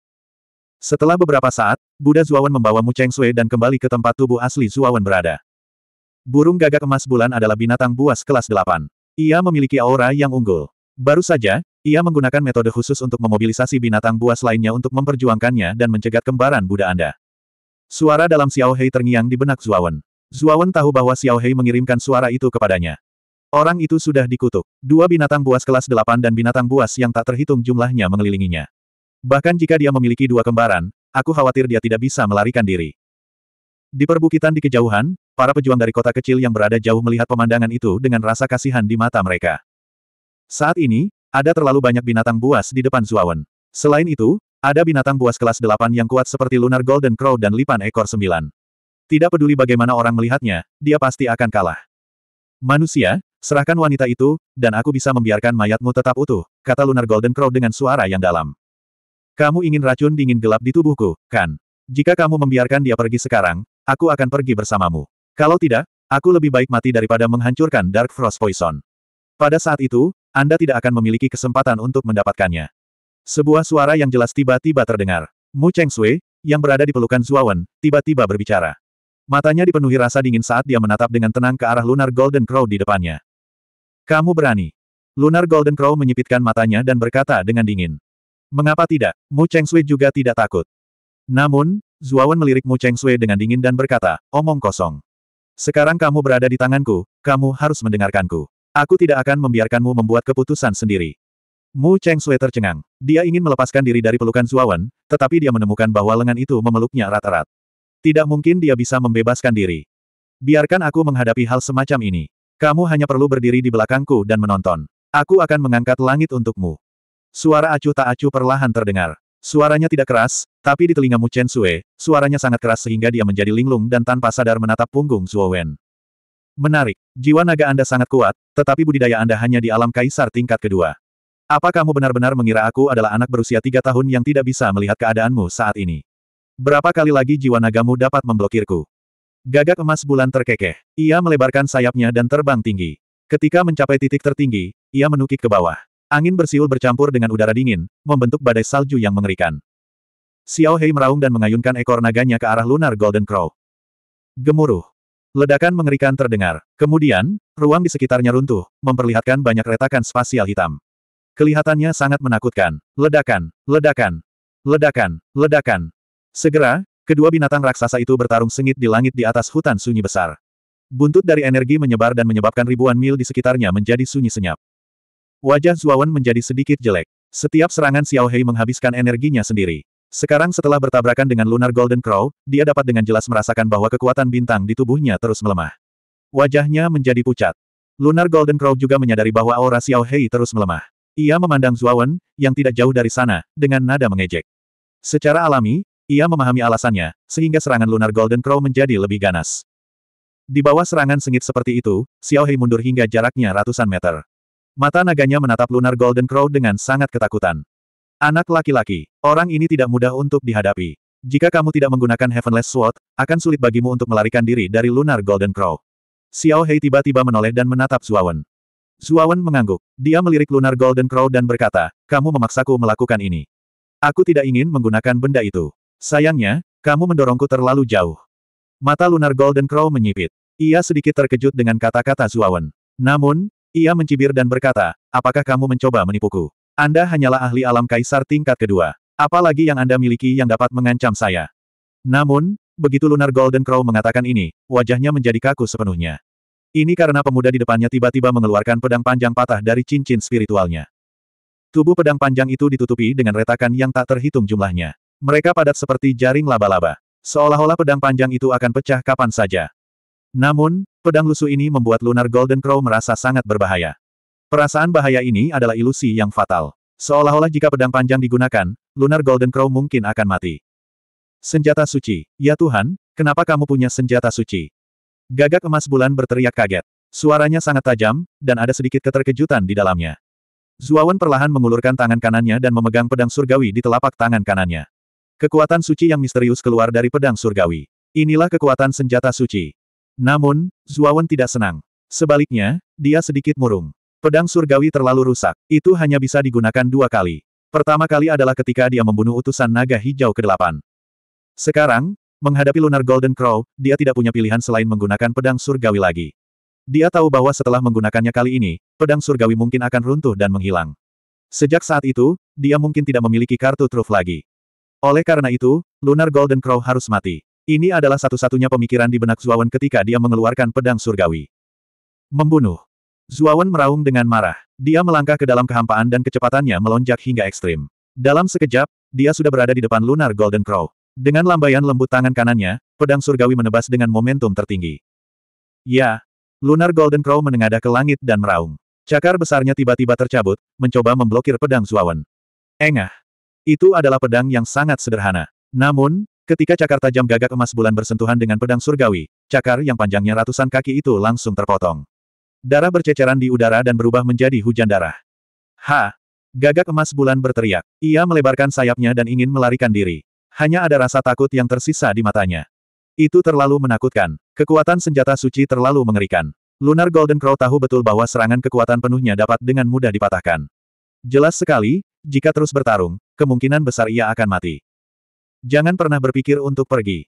Setelah beberapa saat, Buddha Zuawan membawa Mu Cheng Sui dan kembali ke tempat tubuh asli Zuawan berada. Burung gagak emas bulan adalah binatang buas kelas 8. Ia memiliki aura yang unggul. Baru saja, ia menggunakan metode khusus untuk memobilisasi binatang buas lainnya untuk memperjuangkannya dan mencegat kembaran Buddha Anda. Suara dalam Xiao Hei terngiang di benak Zuawan. Zuawan tahu bahwa Xiao Hei mengirimkan suara itu kepadanya. Orang itu sudah dikutuk. Dua binatang buas kelas delapan dan binatang buas yang tak terhitung jumlahnya mengelilinginya. Bahkan jika dia memiliki dua kembaran, aku khawatir dia tidak bisa melarikan diri. Di perbukitan di kejauhan, para pejuang dari kota kecil yang berada jauh melihat pemandangan itu dengan rasa kasihan di mata mereka. Saat ini, ada terlalu banyak binatang buas di depan Zuawan. Selain itu, ada binatang buas kelas 8 yang kuat seperti Lunar Golden Crow dan Lipan Ekor 9. Tidak peduli bagaimana orang melihatnya, dia pasti akan kalah. Manusia, serahkan wanita itu, dan aku bisa membiarkan mayatmu tetap utuh, kata Lunar Golden Crow dengan suara yang dalam. Kamu ingin racun dingin gelap di tubuhku, kan? Jika kamu membiarkan dia pergi sekarang, aku akan pergi bersamamu. Kalau tidak, aku lebih baik mati daripada menghancurkan Dark Frost Poison. Pada saat itu, anda tidak akan memiliki kesempatan untuk mendapatkannya. Sebuah suara yang jelas tiba-tiba terdengar. Mu Cheng Sui, yang berada di pelukan Zuawan, tiba-tiba berbicara. Matanya dipenuhi rasa dingin saat dia menatap dengan tenang ke arah Lunar Golden Crow di depannya. Kamu berani. Lunar Golden Crow menyipitkan matanya dan berkata dengan dingin. Mengapa tidak? Mu Cheng Sui juga tidak takut. Namun, Zuawan melirik Mu Cheng Sui dengan dingin dan berkata, omong kosong. Sekarang kamu berada di tanganku, kamu harus mendengarkanku. Aku tidak akan membiarkanmu membuat keputusan sendiri. Mu Cheng Sui tercengang. Dia ingin melepaskan diri dari pelukan Zuawan, tetapi dia menemukan bahwa lengan itu memeluknya erat-erat. Tidak mungkin dia bisa membebaskan diri. Biarkan aku menghadapi hal semacam ini. Kamu hanya perlu berdiri di belakangku dan menonton. Aku akan mengangkat langit untukmu. Suara acuh tak acuh perlahan terdengar. Suaranya tidak keras, tapi di telinga Mu Chen Sue, suaranya sangat keras sehingga dia menjadi linglung dan tanpa sadar menatap punggung Zuo Wen. Menarik. Jiwa naga Anda sangat kuat, tetapi budidaya Anda hanya di alam kaisar tingkat kedua. Apa kamu benar-benar mengira aku adalah anak berusia tiga tahun yang tidak bisa melihat keadaanmu saat ini? Berapa kali lagi jiwa nagamu dapat memblokirku? Gagak emas bulan terkekeh. Ia melebarkan sayapnya dan terbang tinggi. Ketika mencapai titik tertinggi, ia menukik ke bawah. Angin bersiul bercampur dengan udara dingin, membentuk badai salju yang mengerikan. Xiao Hei meraung dan mengayunkan ekor naganya ke arah lunar Golden Crow. Gemuruh. Ledakan mengerikan terdengar. Kemudian, ruang di sekitarnya runtuh, memperlihatkan banyak retakan spasial hitam. Kelihatannya sangat menakutkan. Ledakan, ledakan, ledakan, ledakan. Segera, kedua binatang raksasa itu bertarung sengit di langit di atas hutan sunyi besar. Buntut dari energi menyebar dan menyebabkan ribuan mil di sekitarnya menjadi sunyi senyap. Wajah Zuawan menjadi sedikit jelek. Setiap serangan Xiao Hei menghabiskan energinya sendiri. Sekarang setelah bertabrakan dengan Lunar Golden Crow, dia dapat dengan jelas merasakan bahwa kekuatan bintang di tubuhnya terus melemah. Wajahnya menjadi pucat. Lunar Golden Crow juga menyadari bahwa aura Xiao Hei terus melemah. Ia memandang Zuawan, yang tidak jauh dari sana, dengan nada mengejek. Secara alami, ia memahami alasannya, sehingga serangan Lunar Golden Crow menjadi lebih ganas. Di bawah serangan sengit seperti itu, Xiao Hei mundur hingga jaraknya ratusan meter. Mata naganya menatap Lunar Golden Crow dengan sangat ketakutan. Anak laki-laki, orang ini tidak mudah untuk dihadapi. Jika kamu tidak menggunakan Heavenless Sword, akan sulit bagimu untuk melarikan diri dari Lunar Golden Crow. Xiao Hei tiba-tiba menoleh dan menatap Zuawan. Zuawan mengangguk. Dia melirik Lunar Golden Crow dan berkata, kamu memaksaku melakukan ini. Aku tidak ingin menggunakan benda itu. Sayangnya, kamu mendorongku terlalu jauh. Mata Lunar Golden Crow menyipit. Ia sedikit terkejut dengan kata-kata Zuawan. Namun, ia mencibir dan berkata, apakah kamu mencoba menipuku? Anda hanyalah ahli alam kaisar tingkat kedua. Apalagi yang Anda miliki yang dapat mengancam saya. Namun, begitu Lunar Golden Crow mengatakan ini, wajahnya menjadi kaku sepenuhnya. Ini karena pemuda di depannya tiba-tiba mengeluarkan pedang panjang patah dari cincin spiritualnya. Tubuh pedang panjang itu ditutupi dengan retakan yang tak terhitung jumlahnya. Mereka padat seperti jaring laba-laba. Seolah-olah pedang panjang itu akan pecah kapan saja. Namun, pedang lusuh ini membuat Lunar Golden Crow merasa sangat berbahaya. Perasaan bahaya ini adalah ilusi yang fatal. Seolah-olah jika pedang panjang digunakan, Lunar Golden Crow mungkin akan mati. Senjata suci. Ya Tuhan, kenapa kamu punya senjata suci? Gagak emas bulan berteriak kaget. Suaranya sangat tajam, dan ada sedikit keterkejutan di dalamnya. Zuawan perlahan mengulurkan tangan kanannya dan memegang pedang surgawi di telapak tangan kanannya. Kekuatan suci yang misterius keluar dari pedang surgawi. Inilah kekuatan senjata suci. Namun, Zuawan tidak senang. Sebaliknya, dia sedikit murung. Pedang surgawi terlalu rusak, itu hanya bisa digunakan dua kali. Pertama kali adalah ketika dia membunuh utusan naga hijau ke-8. Sekarang, menghadapi Lunar Golden Crow, dia tidak punya pilihan selain menggunakan pedang surgawi lagi. Dia tahu bahwa setelah menggunakannya kali ini, pedang surgawi mungkin akan runtuh dan menghilang. Sejak saat itu, dia mungkin tidak memiliki kartu truf lagi. Oleh karena itu, Lunar Golden Crow harus mati. Ini adalah satu-satunya pemikiran di benak Zuawan ketika dia mengeluarkan pedang surgawi. Membunuh. Zuawan meraung dengan marah. Dia melangkah ke dalam kehampaan dan kecepatannya melonjak hingga ekstrim. Dalam sekejap, dia sudah berada di depan lunar Golden Crow. Dengan lambaian lembut tangan kanannya, pedang surgawi menebas dengan momentum tertinggi. Ya, lunar Golden Crow menengadah ke langit dan meraung. Cakar besarnya tiba-tiba tercabut, mencoba memblokir pedang Zuawan. Engah. Itu adalah pedang yang sangat sederhana. Namun, ketika cakar tajam gagak emas bulan bersentuhan dengan pedang surgawi, cakar yang panjangnya ratusan kaki itu langsung terpotong. Darah berceceran di udara dan berubah menjadi hujan darah. Ha! Gagak emas bulan berteriak. Ia melebarkan sayapnya dan ingin melarikan diri. Hanya ada rasa takut yang tersisa di matanya. Itu terlalu menakutkan. Kekuatan senjata suci terlalu mengerikan. Lunar Golden Crow tahu betul bahwa serangan kekuatan penuhnya dapat dengan mudah dipatahkan. Jelas sekali, jika terus bertarung, kemungkinan besar ia akan mati. Jangan pernah berpikir untuk pergi.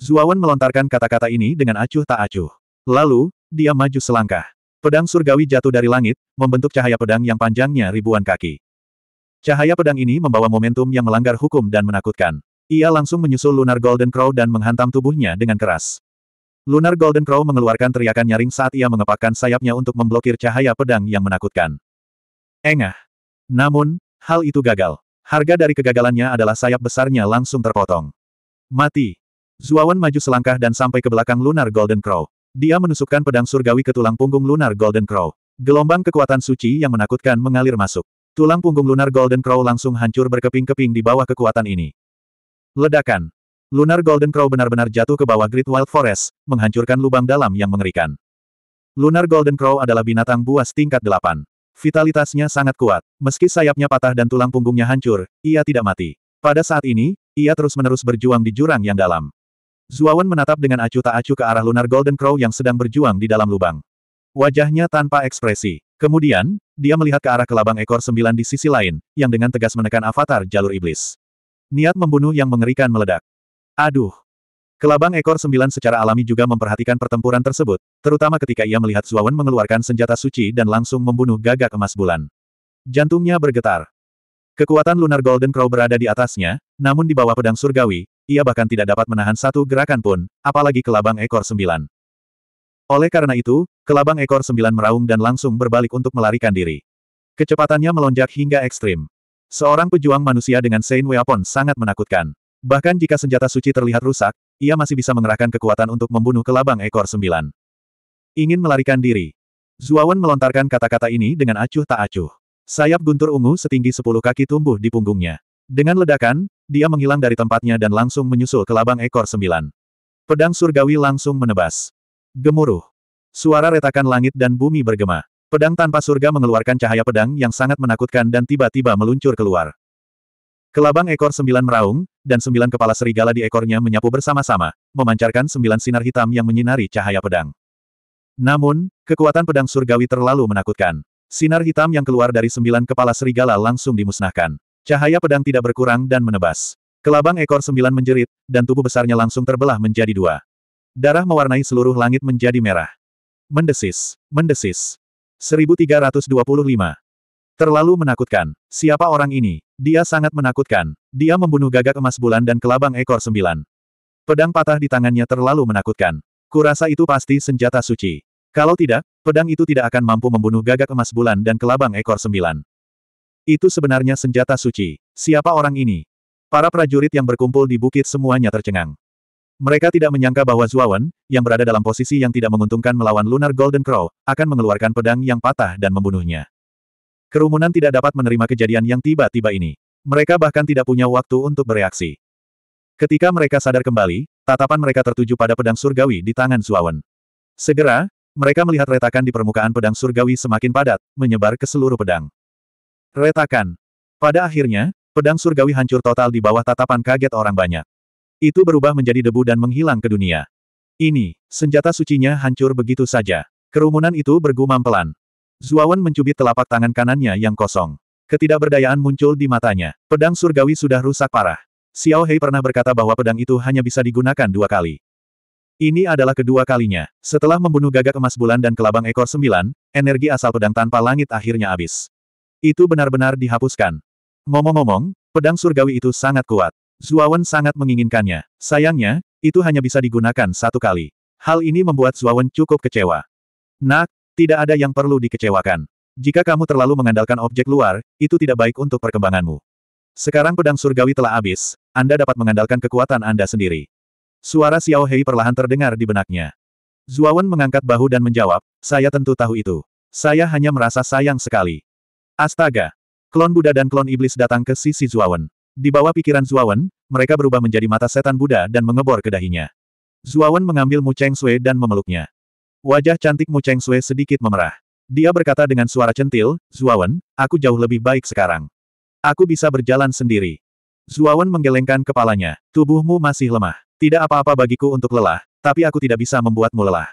Zuawan melontarkan kata-kata ini dengan acuh tak acuh. Lalu, dia maju selangkah. Pedang surgawi jatuh dari langit, membentuk cahaya pedang yang panjangnya ribuan kaki. Cahaya pedang ini membawa momentum yang melanggar hukum dan menakutkan. Ia langsung menyusul Lunar Golden Crow dan menghantam tubuhnya dengan keras. Lunar Golden Crow mengeluarkan teriakan nyaring saat ia mengepakkan sayapnya untuk memblokir cahaya pedang yang menakutkan. Engah. Namun, hal itu gagal. Harga dari kegagalannya adalah sayap besarnya langsung terpotong. Mati. Zuawan maju selangkah dan sampai ke belakang Lunar Golden Crow. Dia menusukkan pedang surgawi ke tulang punggung lunar Golden Crow. Gelombang kekuatan suci yang menakutkan mengalir masuk. Tulang punggung lunar Golden Crow langsung hancur berkeping-keping di bawah kekuatan ini. Ledakan. Lunar Golden Crow benar-benar jatuh ke bawah Great Wild Forest, menghancurkan lubang dalam yang mengerikan. Lunar Golden Crow adalah binatang buas tingkat delapan. Vitalitasnya sangat kuat. Meski sayapnya patah dan tulang punggungnya hancur, ia tidak mati. Pada saat ini, ia terus-menerus berjuang di jurang yang dalam. Zuawan menatap dengan acuh tak acuh ke arah Lunar Golden Crow yang sedang berjuang di dalam lubang. Wajahnya tanpa ekspresi. Kemudian, dia melihat ke arah kelabang ekor sembilan di sisi lain, yang dengan tegas menekan avatar jalur iblis. Niat membunuh yang mengerikan meledak. Aduh! Kelabang ekor sembilan secara alami juga memperhatikan pertempuran tersebut, terutama ketika ia melihat Zuawan mengeluarkan senjata suci dan langsung membunuh gagak emas bulan. Jantungnya bergetar. Kekuatan lunar Golden Crow berada di atasnya, namun di bawah pedang surgawi, ia bahkan tidak dapat menahan satu gerakan pun, apalagi kelabang ekor sembilan. Oleh karena itu, kelabang ekor sembilan meraung dan langsung berbalik untuk melarikan diri. Kecepatannya melonjak hingga ekstrim. Seorang pejuang manusia dengan Sein Weapon sangat menakutkan. Bahkan jika senjata suci terlihat rusak, ia masih bisa mengerahkan kekuatan untuk membunuh kelabang ekor sembilan. Ingin melarikan diri. Zuawan melontarkan kata-kata ini dengan acuh tak acuh. Sayap guntur ungu setinggi sepuluh kaki tumbuh di punggungnya. Dengan ledakan, dia menghilang dari tempatnya dan langsung menyusul ke labang ekor sembilan. Pedang surgawi langsung menebas. Gemuruh. Suara retakan langit dan bumi bergema. Pedang tanpa surga mengeluarkan cahaya pedang yang sangat menakutkan dan tiba-tiba meluncur keluar. Kelabang ekor sembilan meraung, dan sembilan kepala serigala di ekornya menyapu bersama-sama, memancarkan sembilan sinar hitam yang menyinari cahaya pedang. Namun, kekuatan pedang surgawi terlalu menakutkan. Sinar hitam yang keluar dari sembilan kepala serigala langsung dimusnahkan. Cahaya pedang tidak berkurang dan menebas. Kelabang ekor sembilan menjerit, dan tubuh besarnya langsung terbelah menjadi dua. Darah mewarnai seluruh langit menjadi merah. Mendesis, mendesis. 1325. Terlalu menakutkan. Siapa orang ini? Dia sangat menakutkan. Dia membunuh gagak emas bulan dan kelabang ekor sembilan. Pedang patah di tangannya terlalu menakutkan. Kurasa itu pasti senjata suci. Kalau tidak, pedang itu tidak akan mampu membunuh gagak emas bulan dan kelabang ekor sembilan. Itu sebenarnya senjata suci. Siapa orang ini? Para prajurit yang berkumpul di bukit semuanya tercengang. Mereka tidak menyangka bahwa Zuawan, yang berada dalam posisi yang tidak menguntungkan melawan Lunar Golden Crow, akan mengeluarkan pedang yang patah dan membunuhnya. Kerumunan tidak dapat menerima kejadian yang tiba-tiba ini. Mereka bahkan tidak punya waktu untuk bereaksi. Ketika mereka sadar kembali, tatapan mereka tertuju pada pedang surgawi di tangan Zuawan. Segera, mereka melihat retakan di permukaan pedang surgawi semakin padat, menyebar ke seluruh pedang. Retakan. Pada akhirnya, pedang surgawi hancur total di bawah tatapan kaget orang banyak. Itu berubah menjadi debu dan menghilang ke dunia. Ini, senjata sucinya hancur begitu saja. Kerumunan itu bergumam pelan. Zuawan mencubit telapak tangan kanannya yang kosong. Ketidakberdayaan muncul di matanya. Pedang surgawi sudah rusak parah. Xiao Hei pernah berkata bahwa pedang itu hanya bisa digunakan dua kali. Ini adalah kedua kalinya. Setelah membunuh gagak emas bulan dan kelabang ekor sembilan, energi asal pedang tanpa langit akhirnya habis. Itu benar-benar dihapuskan. Ngomong-ngomong, pedang surgawi itu sangat kuat. Zuawan sangat menginginkannya. Sayangnya, itu hanya bisa digunakan satu kali. Hal ini membuat Zuawan cukup kecewa. Nak, tidak ada yang perlu dikecewakan. Jika kamu terlalu mengandalkan objek luar, itu tidak baik untuk perkembanganmu. Sekarang pedang surgawi telah habis, Anda dapat mengandalkan kekuatan Anda sendiri. Suara Xiao Hei perlahan terdengar di benaknya. Zuawan mengangkat bahu dan menjawab, saya tentu tahu itu. Saya hanya merasa sayang sekali. Astaga! Klon Buddha dan klon iblis datang ke sisi Zuawan. Di bawah pikiran Zuawan, mereka berubah menjadi mata setan Buddha dan mengebor ke dahinya. Zuawan mengambil Mu Cheng Sui dan memeluknya. Wajah cantik Mu Cheng Sui sedikit memerah. Dia berkata dengan suara centil, Zuawan, aku jauh lebih baik sekarang. Aku bisa berjalan sendiri. Zuawan menggelengkan kepalanya, tubuhmu masih lemah. Tidak apa-apa bagiku untuk lelah, tapi aku tidak bisa membuatmu lelah.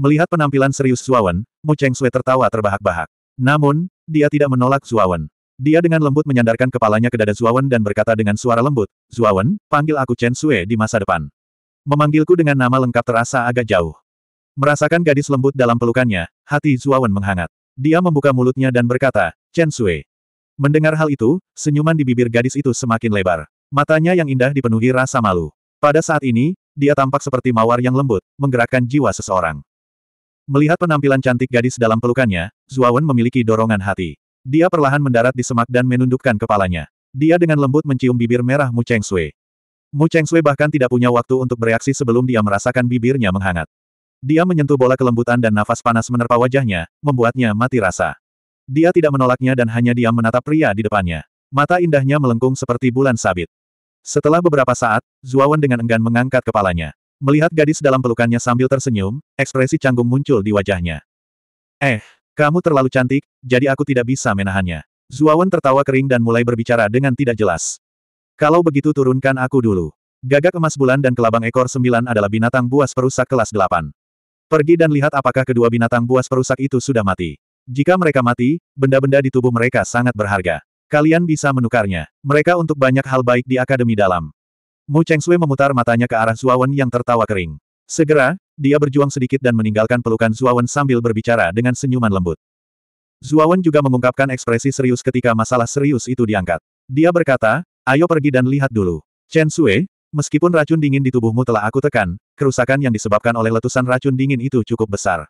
Melihat penampilan serius Zuawan, Mu Cheng Sui tertawa terbahak-bahak. Namun, dia tidak menolak Zuawan. Dia dengan lembut menyandarkan kepalanya ke dada Zuawan dan berkata dengan suara lembut, Zuawan, panggil aku Chen Sue di masa depan. Memanggilku dengan nama lengkap terasa agak jauh. Merasakan gadis lembut dalam pelukannya, hati Zuawan menghangat. Dia membuka mulutnya dan berkata, Chen Sue. Mendengar hal itu, senyuman di bibir gadis itu semakin lebar. Matanya yang indah dipenuhi rasa malu. Pada saat ini, dia tampak seperti mawar yang lembut, menggerakkan jiwa seseorang. Melihat penampilan cantik gadis dalam pelukannya, Zuawan memiliki dorongan hati. Dia perlahan mendarat di semak dan menundukkan kepalanya. Dia dengan lembut mencium bibir merah Mu Cheng Sui. Mu Cheng Sui bahkan tidak punya waktu untuk bereaksi sebelum dia merasakan bibirnya menghangat. Dia menyentuh bola kelembutan dan nafas panas menerpa wajahnya, membuatnya mati rasa. Dia tidak menolaknya dan hanya diam menatap pria di depannya. Mata indahnya melengkung seperti bulan sabit. Setelah beberapa saat, Zuawan dengan enggan mengangkat kepalanya. Melihat gadis dalam pelukannya sambil tersenyum, ekspresi canggung muncul di wajahnya. Eh, kamu terlalu cantik, jadi aku tidak bisa menahannya. Zuawan tertawa kering dan mulai berbicara dengan tidak jelas. Kalau begitu turunkan aku dulu. Gagak emas bulan dan kelabang ekor sembilan adalah binatang buas perusak kelas delapan. Pergi dan lihat apakah kedua binatang buas perusak itu sudah mati. Jika mereka mati, benda-benda di tubuh mereka sangat berharga. Kalian bisa menukarnya. Mereka untuk banyak hal baik di Akademi Dalam. Mu Sui memutar matanya ke arah Zuawan yang tertawa kering. Segera, dia berjuang sedikit dan meninggalkan pelukan Zuawan sambil berbicara dengan senyuman lembut. Zuawan juga mengungkapkan ekspresi serius ketika masalah serius itu diangkat. Dia berkata, ayo pergi dan lihat dulu. Chen Sui, meskipun racun dingin di tubuhmu telah aku tekan, kerusakan yang disebabkan oleh letusan racun dingin itu cukup besar.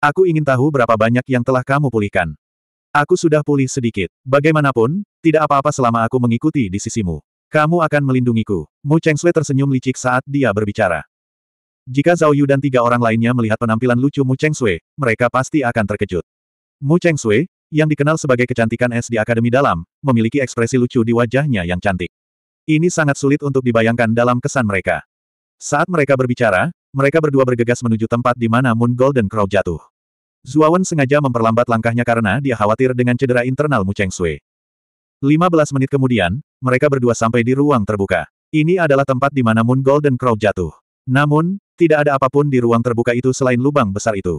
Aku ingin tahu berapa banyak yang telah kamu pulihkan. Aku sudah pulih sedikit. Bagaimanapun, tidak apa-apa selama aku mengikuti di sisimu. Kamu akan melindungiku. Mu Cheng Chengsue tersenyum licik saat dia berbicara. Jika Zhao Yu dan tiga orang lainnya melihat penampilan lucu Mu Cheng Chengsue, mereka pasti akan terkejut. Mu Cheng Chengsue, yang dikenal sebagai kecantikan es di Akademi Dalam, memiliki ekspresi lucu di wajahnya yang cantik. Ini sangat sulit untuk dibayangkan dalam kesan mereka. Saat mereka berbicara, mereka berdua bergegas menuju tempat di mana Moon Golden Crow jatuh. Zuawan sengaja memperlambat langkahnya karena dia khawatir dengan cedera internal Mu Chengsue. 15 menit kemudian, mereka berdua sampai di ruang terbuka. Ini adalah tempat di mana Moon Golden Crow jatuh. Namun, tidak ada apapun di ruang terbuka itu selain lubang besar itu.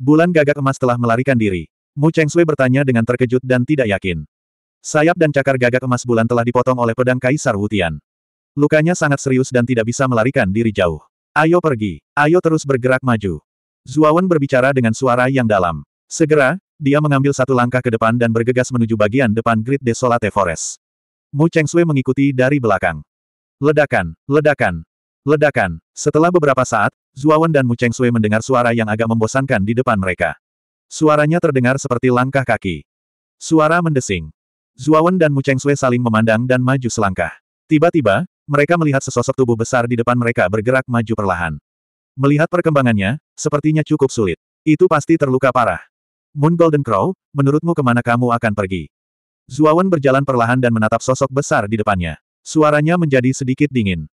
Bulan gagak emas telah melarikan diri. Mu Cheng Sui bertanya dengan terkejut dan tidak yakin. Sayap dan cakar gagak emas bulan telah dipotong oleh pedang Kaisar Wutian. Lukanya sangat serius dan tidak bisa melarikan diri jauh. Ayo pergi, ayo terus bergerak maju. Zuawan berbicara dengan suara yang dalam. Segera, dia mengambil satu langkah ke depan dan bergegas menuju bagian depan Grid Desolate Forest. Mu Cheng Sui mengikuti dari belakang. Ledakan, ledakan, ledakan. Setelah beberapa saat, Zuawan dan Mu Cheng Sui mendengar suara yang agak membosankan di depan mereka. Suaranya terdengar seperti langkah kaki. Suara mendesing. Zuawan dan Mu Cheng Sui saling memandang dan maju selangkah. Tiba-tiba, mereka melihat sesosok tubuh besar di depan mereka bergerak maju perlahan. Melihat perkembangannya, sepertinya cukup sulit. Itu pasti terluka parah. Moon Golden Crow, menurutmu kemana kamu akan pergi? Zuawan berjalan perlahan dan menatap sosok besar di depannya. Suaranya menjadi sedikit dingin.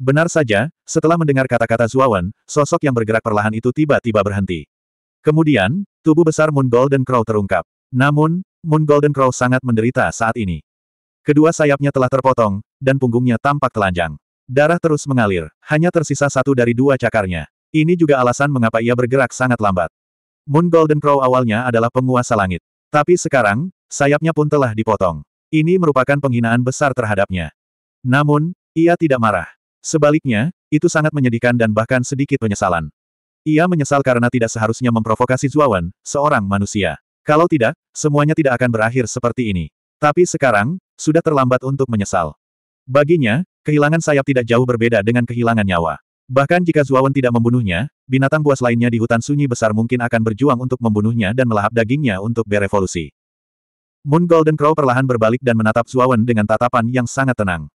Benar saja, setelah mendengar kata-kata Zuawan, sosok yang bergerak perlahan itu tiba-tiba berhenti. Kemudian, tubuh besar Moon Golden Crow terungkap. Namun, Moon Golden Crow sangat menderita saat ini. Kedua sayapnya telah terpotong, dan punggungnya tampak telanjang. Darah terus mengalir, hanya tersisa satu dari dua cakarnya. Ini juga alasan mengapa ia bergerak sangat lambat. Moon Golden Crow awalnya adalah penguasa langit. Tapi sekarang, Sayapnya pun telah dipotong. Ini merupakan penghinaan besar terhadapnya. Namun, ia tidak marah. Sebaliknya, itu sangat menyedihkan dan bahkan sedikit penyesalan. Ia menyesal karena tidak seharusnya memprovokasi Zuawan, seorang manusia. Kalau tidak, semuanya tidak akan berakhir seperti ini. Tapi sekarang, sudah terlambat untuk menyesal. Baginya, kehilangan sayap tidak jauh berbeda dengan kehilangan nyawa. Bahkan jika Zuawan tidak membunuhnya, binatang buas lainnya di hutan sunyi besar mungkin akan berjuang untuk membunuhnya dan melahap dagingnya untuk berevolusi. Moon Golden Crow perlahan berbalik dan menatap Zuawan dengan tatapan yang sangat tenang.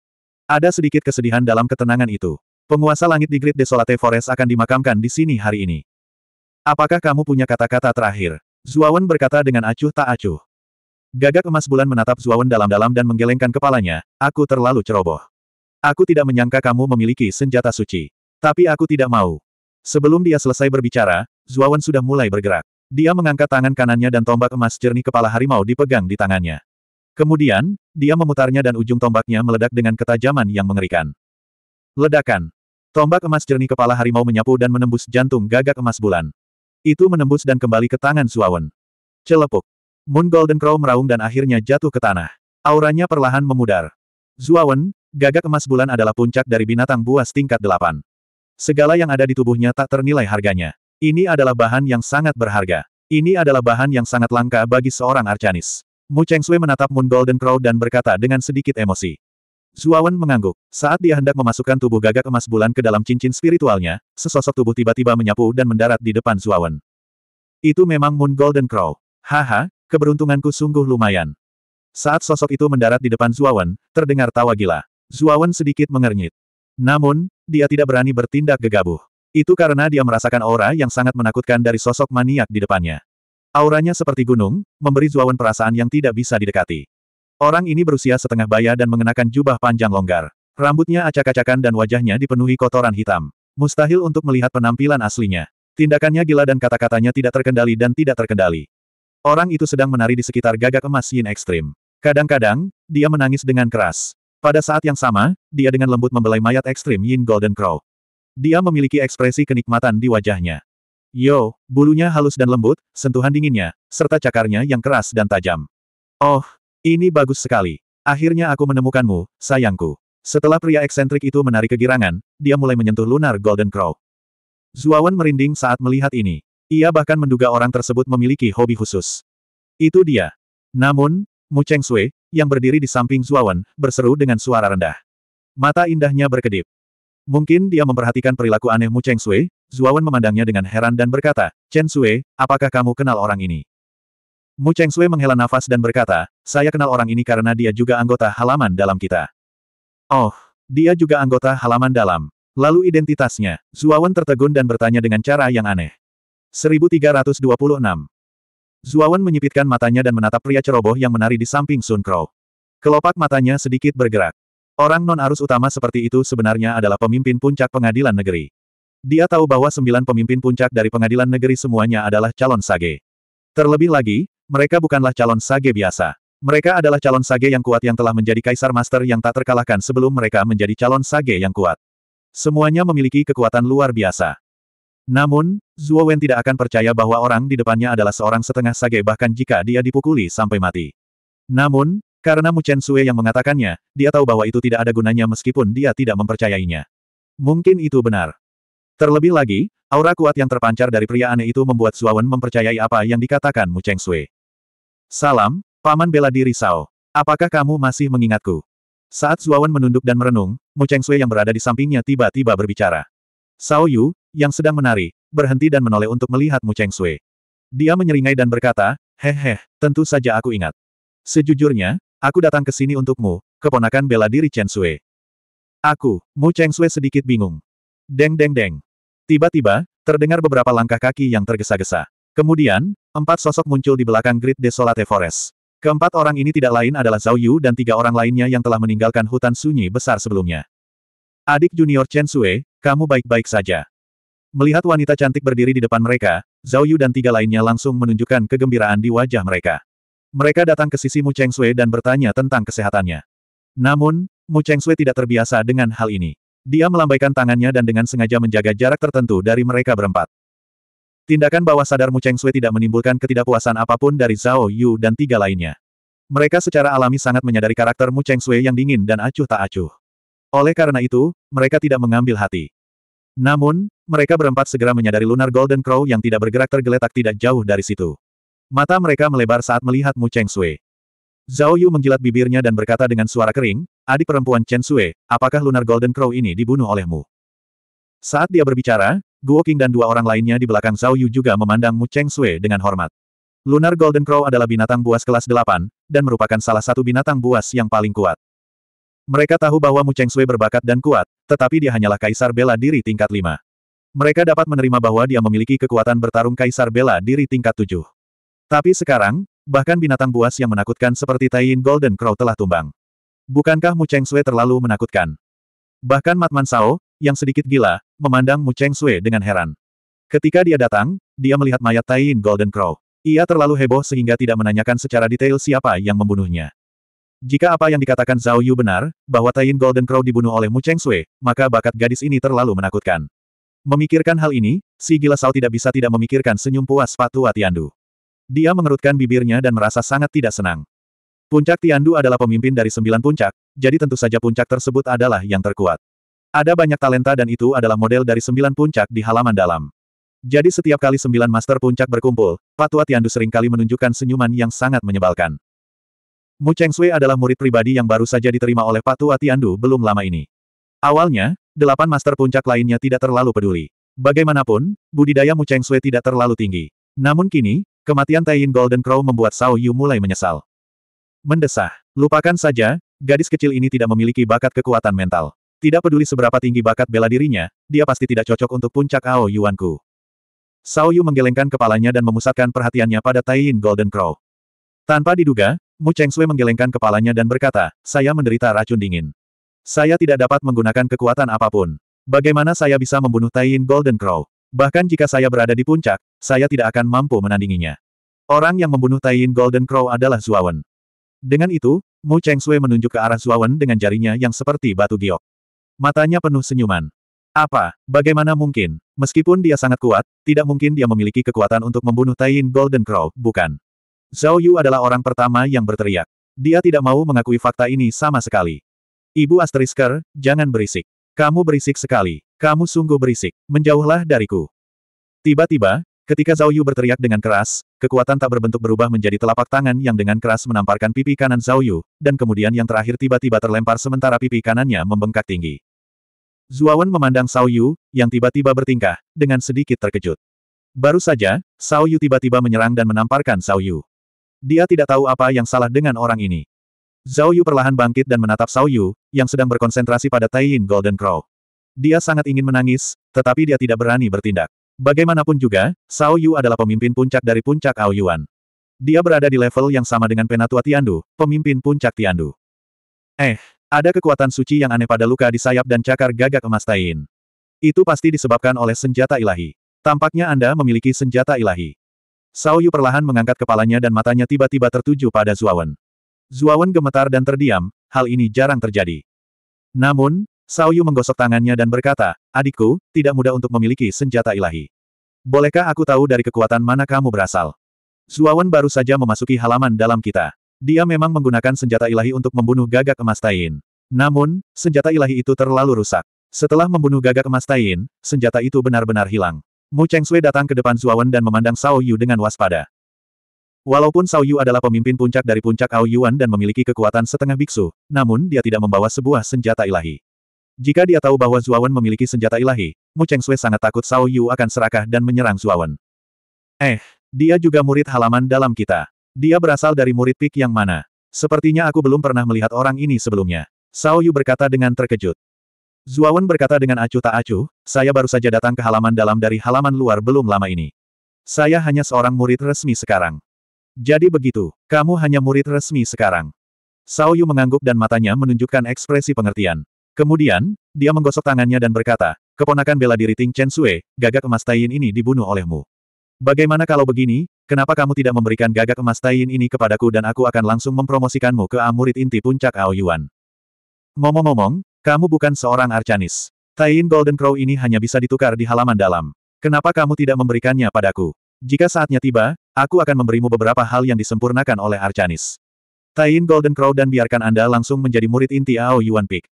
Ada sedikit kesedihan dalam ketenangan itu. Penguasa langit di Great Desolate Forest akan dimakamkan di sini hari ini. Apakah kamu punya kata-kata terakhir? Zuawan berkata dengan acuh tak acuh. Gagak emas bulan menatap Zuawan dalam-dalam dan menggelengkan kepalanya, aku terlalu ceroboh. Aku tidak menyangka kamu memiliki senjata suci. Tapi aku tidak mau. Sebelum dia selesai berbicara, Zuawan sudah mulai bergerak. Dia mengangkat tangan kanannya dan tombak emas jernih kepala harimau dipegang di tangannya. Kemudian, dia memutarnya dan ujung tombaknya meledak dengan ketajaman yang mengerikan. Ledakan. Tombak emas jernih kepala harimau menyapu dan menembus jantung gagak emas bulan. Itu menembus dan kembali ke tangan Suawen. Celepuk. Moon Golden Crow meraung dan akhirnya jatuh ke tanah. Auranya perlahan memudar. Zuawan, gagak emas bulan adalah puncak dari binatang buas tingkat delapan. Segala yang ada di tubuhnya tak ternilai harganya. Ini adalah bahan yang sangat berharga. Ini adalah bahan yang sangat langka bagi seorang Arcanis. Mu Cheng Sui menatap Moon Golden Crow dan berkata dengan sedikit emosi. Zuawan mengangguk. Saat dia hendak memasukkan tubuh gagak emas bulan ke dalam cincin spiritualnya, sesosok tubuh tiba-tiba menyapu dan mendarat di depan Zuawan. Itu memang Moon Golden Crow. Haha, keberuntunganku sungguh lumayan. Saat sosok itu mendarat di depan Zuawan, terdengar tawa gila. Zuawan sedikit mengernyit. Namun, dia tidak berani bertindak gegabah. Itu karena dia merasakan aura yang sangat menakutkan dari sosok maniak di depannya. Auranya seperti gunung, memberi Zuawan perasaan yang tidak bisa didekati. Orang ini berusia setengah baya dan mengenakan jubah panjang longgar. Rambutnya acak-acakan dan wajahnya dipenuhi kotoran hitam. Mustahil untuk melihat penampilan aslinya. Tindakannya gila dan kata-katanya tidak terkendali dan tidak terkendali. Orang itu sedang menari di sekitar gagak emas Yin Ekstrim. Kadang-kadang, dia menangis dengan keras. Pada saat yang sama, dia dengan lembut membelai mayat ekstrim Yin Golden Crow. Dia memiliki ekspresi kenikmatan di wajahnya. Yo, bulunya halus dan lembut, sentuhan dinginnya, serta cakarnya yang keras dan tajam. Oh, ini bagus sekali. Akhirnya aku menemukanmu, sayangku. Setelah pria eksentrik itu menarik kegirangan, dia mulai menyentuh lunar Golden Crow. Zuawan merinding saat melihat ini. Ia bahkan menduga orang tersebut memiliki hobi khusus. Itu dia. Namun, Mu Cheng Sui, yang berdiri di samping Zuawan, berseru dengan suara rendah. Mata indahnya berkedip. Mungkin dia memperhatikan perilaku anehmu Cheng Sui, Zuawan memandangnya dengan heran dan berkata, Chen Sui, apakah kamu kenal orang ini? Mu Cheng Sui menghela nafas dan berkata, saya kenal orang ini karena dia juga anggota halaman dalam kita. Oh, dia juga anggota halaman dalam. Lalu identitasnya, Zuawan tertegun dan bertanya dengan cara yang aneh. 1326 Zuawan menyipitkan matanya dan menatap pria ceroboh yang menari di samping Sun Crow. Kelopak matanya sedikit bergerak. Orang non-arus utama seperti itu sebenarnya adalah pemimpin puncak pengadilan negeri. Dia tahu bahwa sembilan pemimpin puncak dari pengadilan negeri semuanya adalah calon sage. Terlebih lagi, mereka bukanlah calon sage biasa. Mereka adalah calon sage yang kuat yang telah menjadi kaisar master yang tak terkalahkan sebelum mereka menjadi calon sage yang kuat. Semuanya memiliki kekuatan luar biasa. Namun, Zhuo Wen tidak akan percaya bahwa orang di depannya adalah seorang setengah sage bahkan jika dia dipukuli sampai mati. Namun, karena Mu Chen Sue yang mengatakannya, dia tahu bahwa itu tidak ada gunanya meskipun dia tidak mempercayainya. Mungkin itu benar. Terlebih lagi, aura kuat yang terpancar dari pria aneh itu membuat Suawan mempercayai apa yang dikatakan Mu Cheng Sue. Salam, Paman Bela Diri Sao. Apakah kamu masih mengingatku? Saat Suawan menunduk dan merenung, Mu Cheng Sue yang berada di sampingnya tiba-tiba berbicara. Sao Yu, yang sedang menari, berhenti dan menoleh untuk melihat Mu Cheng Sue. Dia menyeringai dan berkata, hehe, tentu saja aku ingat. Sejujurnya, Aku datang ke sini untukmu, keponakan bela diri Chen Sui. Aku, Mu Cheng Sui sedikit bingung. Deng deng deng. Tiba-tiba, terdengar beberapa langkah kaki yang tergesa-gesa. Kemudian, empat sosok muncul di belakang grid Desolate Forest. Keempat orang ini tidak lain adalah Zhao Yu dan tiga orang lainnya yang telah meninggalkan hutan sunyi besar sebelumnya. Adik junior Chen Sui, kamu baik-baik saja. Melihat wanita cantik berdiri di depan mereka, Zhao Yu dan tiga lainnya langsung menunjukkan kegembiraan di wajah mereka. Mereka datang ke sisi Mu Cheng Sui dan bertanya tentang kesehatannya. Namun, Mu Cheng Sui tidak terbiasa dengan hal ini. Dia melambaikan tangannya dan dengan sengaja menjaga jarak tertentu dari mereka berempat. Tindakan bawah sadar Mu Cheng Sui tidak menimbulkan ketidakpuasan apapun dari Zhao Yu dan tiga lainnya. Mereka secara alami sangat menyadari karakter Mu Cheng Sui yang dingin dan acuh tak acuh. Oleh karena itu, mereka tidak mengambil hati. Namun, mereka berempat segera menyadari Lunar Golden Crow yang tidak bergerak tergeletak tidak jauh dari situ. Mata mereka melebar saat melihat Mu Cheng Sui. Zhao Yu menjilat bibirnya dan berkata dengan suara kering, adik perempuan Chen Sui, apakah Lunar Golden Crow ini dibunuh olehmu? Saat dia berbicara, Guo Qing dan dua orang lainnya di belakang Zhao Yu juga memandang Mu Cheng Sui dengan hormat. Lunar Golden Crow adalah binatang buas kelas 8, dan merupakan salah satu binatang buas yang paling kuat. Mereka tahu bahwa Mu Cheng Sui berbakat dan kuat, tetapi dia hanyalah kaisar bela diri tingkat 5. Mereka dapat menerima bahwa dia memiliki kekuatan bertarung kaisar bela diri tingkat 7. Tapi sekarang, bahkan binatang buas yang menakutkan seperti Taiyin Golden Crow telah tumbang. Bukankah Mu Cheng Sui terlalu menakutkan? Bahkan Matman Sao, yang sedikit gila, memandang Mu Cheng Sui dengan heran. Ketika dia datang, dia melihat mayat Taiyin Golden Crow. Ia terlalu heboh sehingga tidak menanyakan secara detail siapa yang membunuhnya. Jika apa yang dikatakan Zhao Yu benar, bahwa Taiyin Golden Crow dibunuh oleh Mu Cheng Sui, maka bakat gadis ini terlalu menakutkan. Memikirkan hal ini, si gila Sao tidak bisa tidak memikirkan senyum puas Patua Tiandu. Dia mengerutkan bibirnya dan merasa sangat tidak senang. Puncak Tiandu adalah pemimpin dari sembilan puncak, jadi tentu saja puncak tersebut adalah yang terkuat. Ada banyak talenta dan itu adalah model dari sembilan puncak di halaman dalam. Jadi setiap kali sembilan master puncak berkumpul, Patua Tiandu seringkali menunjukkan senyuman yang sangat menyebalkan. Mu Cheng Sui adalah murid pribadi yang baru saja diterima oleh Patua Tiandu belum lama ini. Awalnya, delapan master puncak lainnya tidak terlalu peduli. Bagaimanapun, budidaya Mu Cheng Sui tidak terlalu tinggi. Namun kini, Kematian Taiyin Golden Crow membuat Sao Yu mulai menyesal. Mendesah. Lupakan saja, gadis kecil ini tidak memiliki bakat kekuatan mental. Tidak peduli seberapa tinggi bakat bela dirinya, dia pasti tidak cocok untuk puncak Ao Yuanku. Sao Yu menggelengkan kepalanya dan memusatkan perhatiannya pada Taiyin Golden Crow. Tanpa diduga, Mu Cheng Sui menggelengkan kepalanya dan berkata, saya menderita racun dingin. Saya tidak dapat menggunakan kekuatan apapun. Bagaimana saya bisa membunuh Taiyin Golden Crow? Bahkan jika saya berada di puncak, saya tidak akan mampu menandinginya. Orang yang membunuh Taiyin Golden Crow adalah Zuawan. Dengan itu, Mu Cheng Sui menunjuk ke arah Zuawan dengan jarinya yang seperti batu giok. Matanya penuh senyuman. Apa, bagaimana mungkin? Meskipun dia sangat kuat, tidak mungkin dia memiliki kekuatan untuk membunuh Taiyin Golden Crow, bukan? Zhao Yu adalah orang pertama yang berteriak. Dia tidak mau mengakui fakta ini sama sekali. Ibu Asterisker, jangan berisik. Kamu berisik sekali. Kamu sungguh berisik. Menjauhlah dariku. Tiba-tiba, ketika Zhao Yu berteriak dengan keras, kekuatan tak berbentuk berubah menjadi telapak tangan yang dengan keras menamparkan pipi kanan Zhao Yu, dan kemudian yang terakhir tiba-tiba terlempar sementara pipi kanannya membengkak tinggi. Zuawan memandang Zhao Yu, yang tiba-tiba bertingkah, dengan sedikit terkejut. Baru saja, Zhao Yu tiba-tiba menyerang dan menamparkan Zhao Yu. Dia tidak tahu apa yang salah dengan orang ini. Zhao Yu perlahan bangkit dan menatap Zhao Yu, yang sedang berkonsentrasi pada Taiyin Golden Crow. Dia sangat ingin menangis, tetapi dia tidak berani bertindak. Bagaimanapun juga, Sao Yu adalah pemimpin puncak dari puncak Ao Yuan. Dia berada di level yang sama dengan Penatua Tiandu, pemimpin puncak Tiandu. Eh, ada kekuatan suci yang aneh pada luka di sayap dan cakar gagak emas Tain. Itu pasti disebabkan oleh senjata ilahi. Tampaknya Anda memiliki senjata ilahi. Sao Yu perlahan mengangkat kepalanya dan matanya tiba-tiba tertuju pada Zuawan. Zuawan gemetar dan terdiam, hal ini jarang terjadi. Namun, Sao Yu menggosok tangannya dan berkata, adikku, tidak mudah untuk memiliki senjata ilahi. Bolehkah aku tahu dari kekuatan mana kamu berasal? Zuawan baru saja memasuki halaman dalam kita. Dia memang menggunakan senjata ilahi untuk membunuh gagak emas Tain. Namun, senjata ilahi itu terlalu rusak. Setelah membunuh gagak emas Tain, senjata itu benar-benar hilang. Mu Cheng Sui datang ke depan Zuawan dan memandang Sao Yu dengan waspada. Walaupun Sao Yu adalah pemimpin puncak dari puncak Ao Yuan dan memiliki kekuatan setengah biksu, namun dia tidak membawa sebuah senjata ilahi. Jika dia tahu bahwa Zuawan memiliki senjata ilahi, Mu Cheng Sui sangat takut Sao Yu akan serakah dan menyerang Zuawan. Eh, dia juga murid halaman dalam kita. Dia berasal dari murid pik yang mana? Sepertinya aku belum pernah melihat orang ini sebelumnya. Sao Yu berkata dengan terkejut. Zuawan berkata dengan acuh tak acuh, saya baru saja datang ke halaman dalam dari halaman luar belum lama ini. Saya hanya seorang murid resmi sekarang. Jadi begitu, kamu hanya murid resmi sekarang. Sao Yu mengangguk dan matanya menunjukkan ekspresi pengertian. Kemudian, dia menggosok tangannya dan berkata, keponakan bela diri Ting Chen Sui, gagak emas Taiyin ini dibunuh olehmu. Bagaimana kalau begini, kenapa kamu tidak memberikan gagak emas Taiyin ini kepadaku dan aku akan langsung mempromosikanmu ke Amurit Inti Puncak Ao Yuan? Ngomong-ngomong, kamu bukan seorang Arcanis. Taiyin Golden Crow ini hanya bisa ditukar di halaman dalam. Kenapa kamu tidak memberikannya padaku? Jika saatnya tiba, aku akan memberimu beberapa hal yang disempurnakan oleh Arcanis. Taiyin Golden Crow dan biarkan Anda langsung menjadi murid inti Ao Yuan Peak.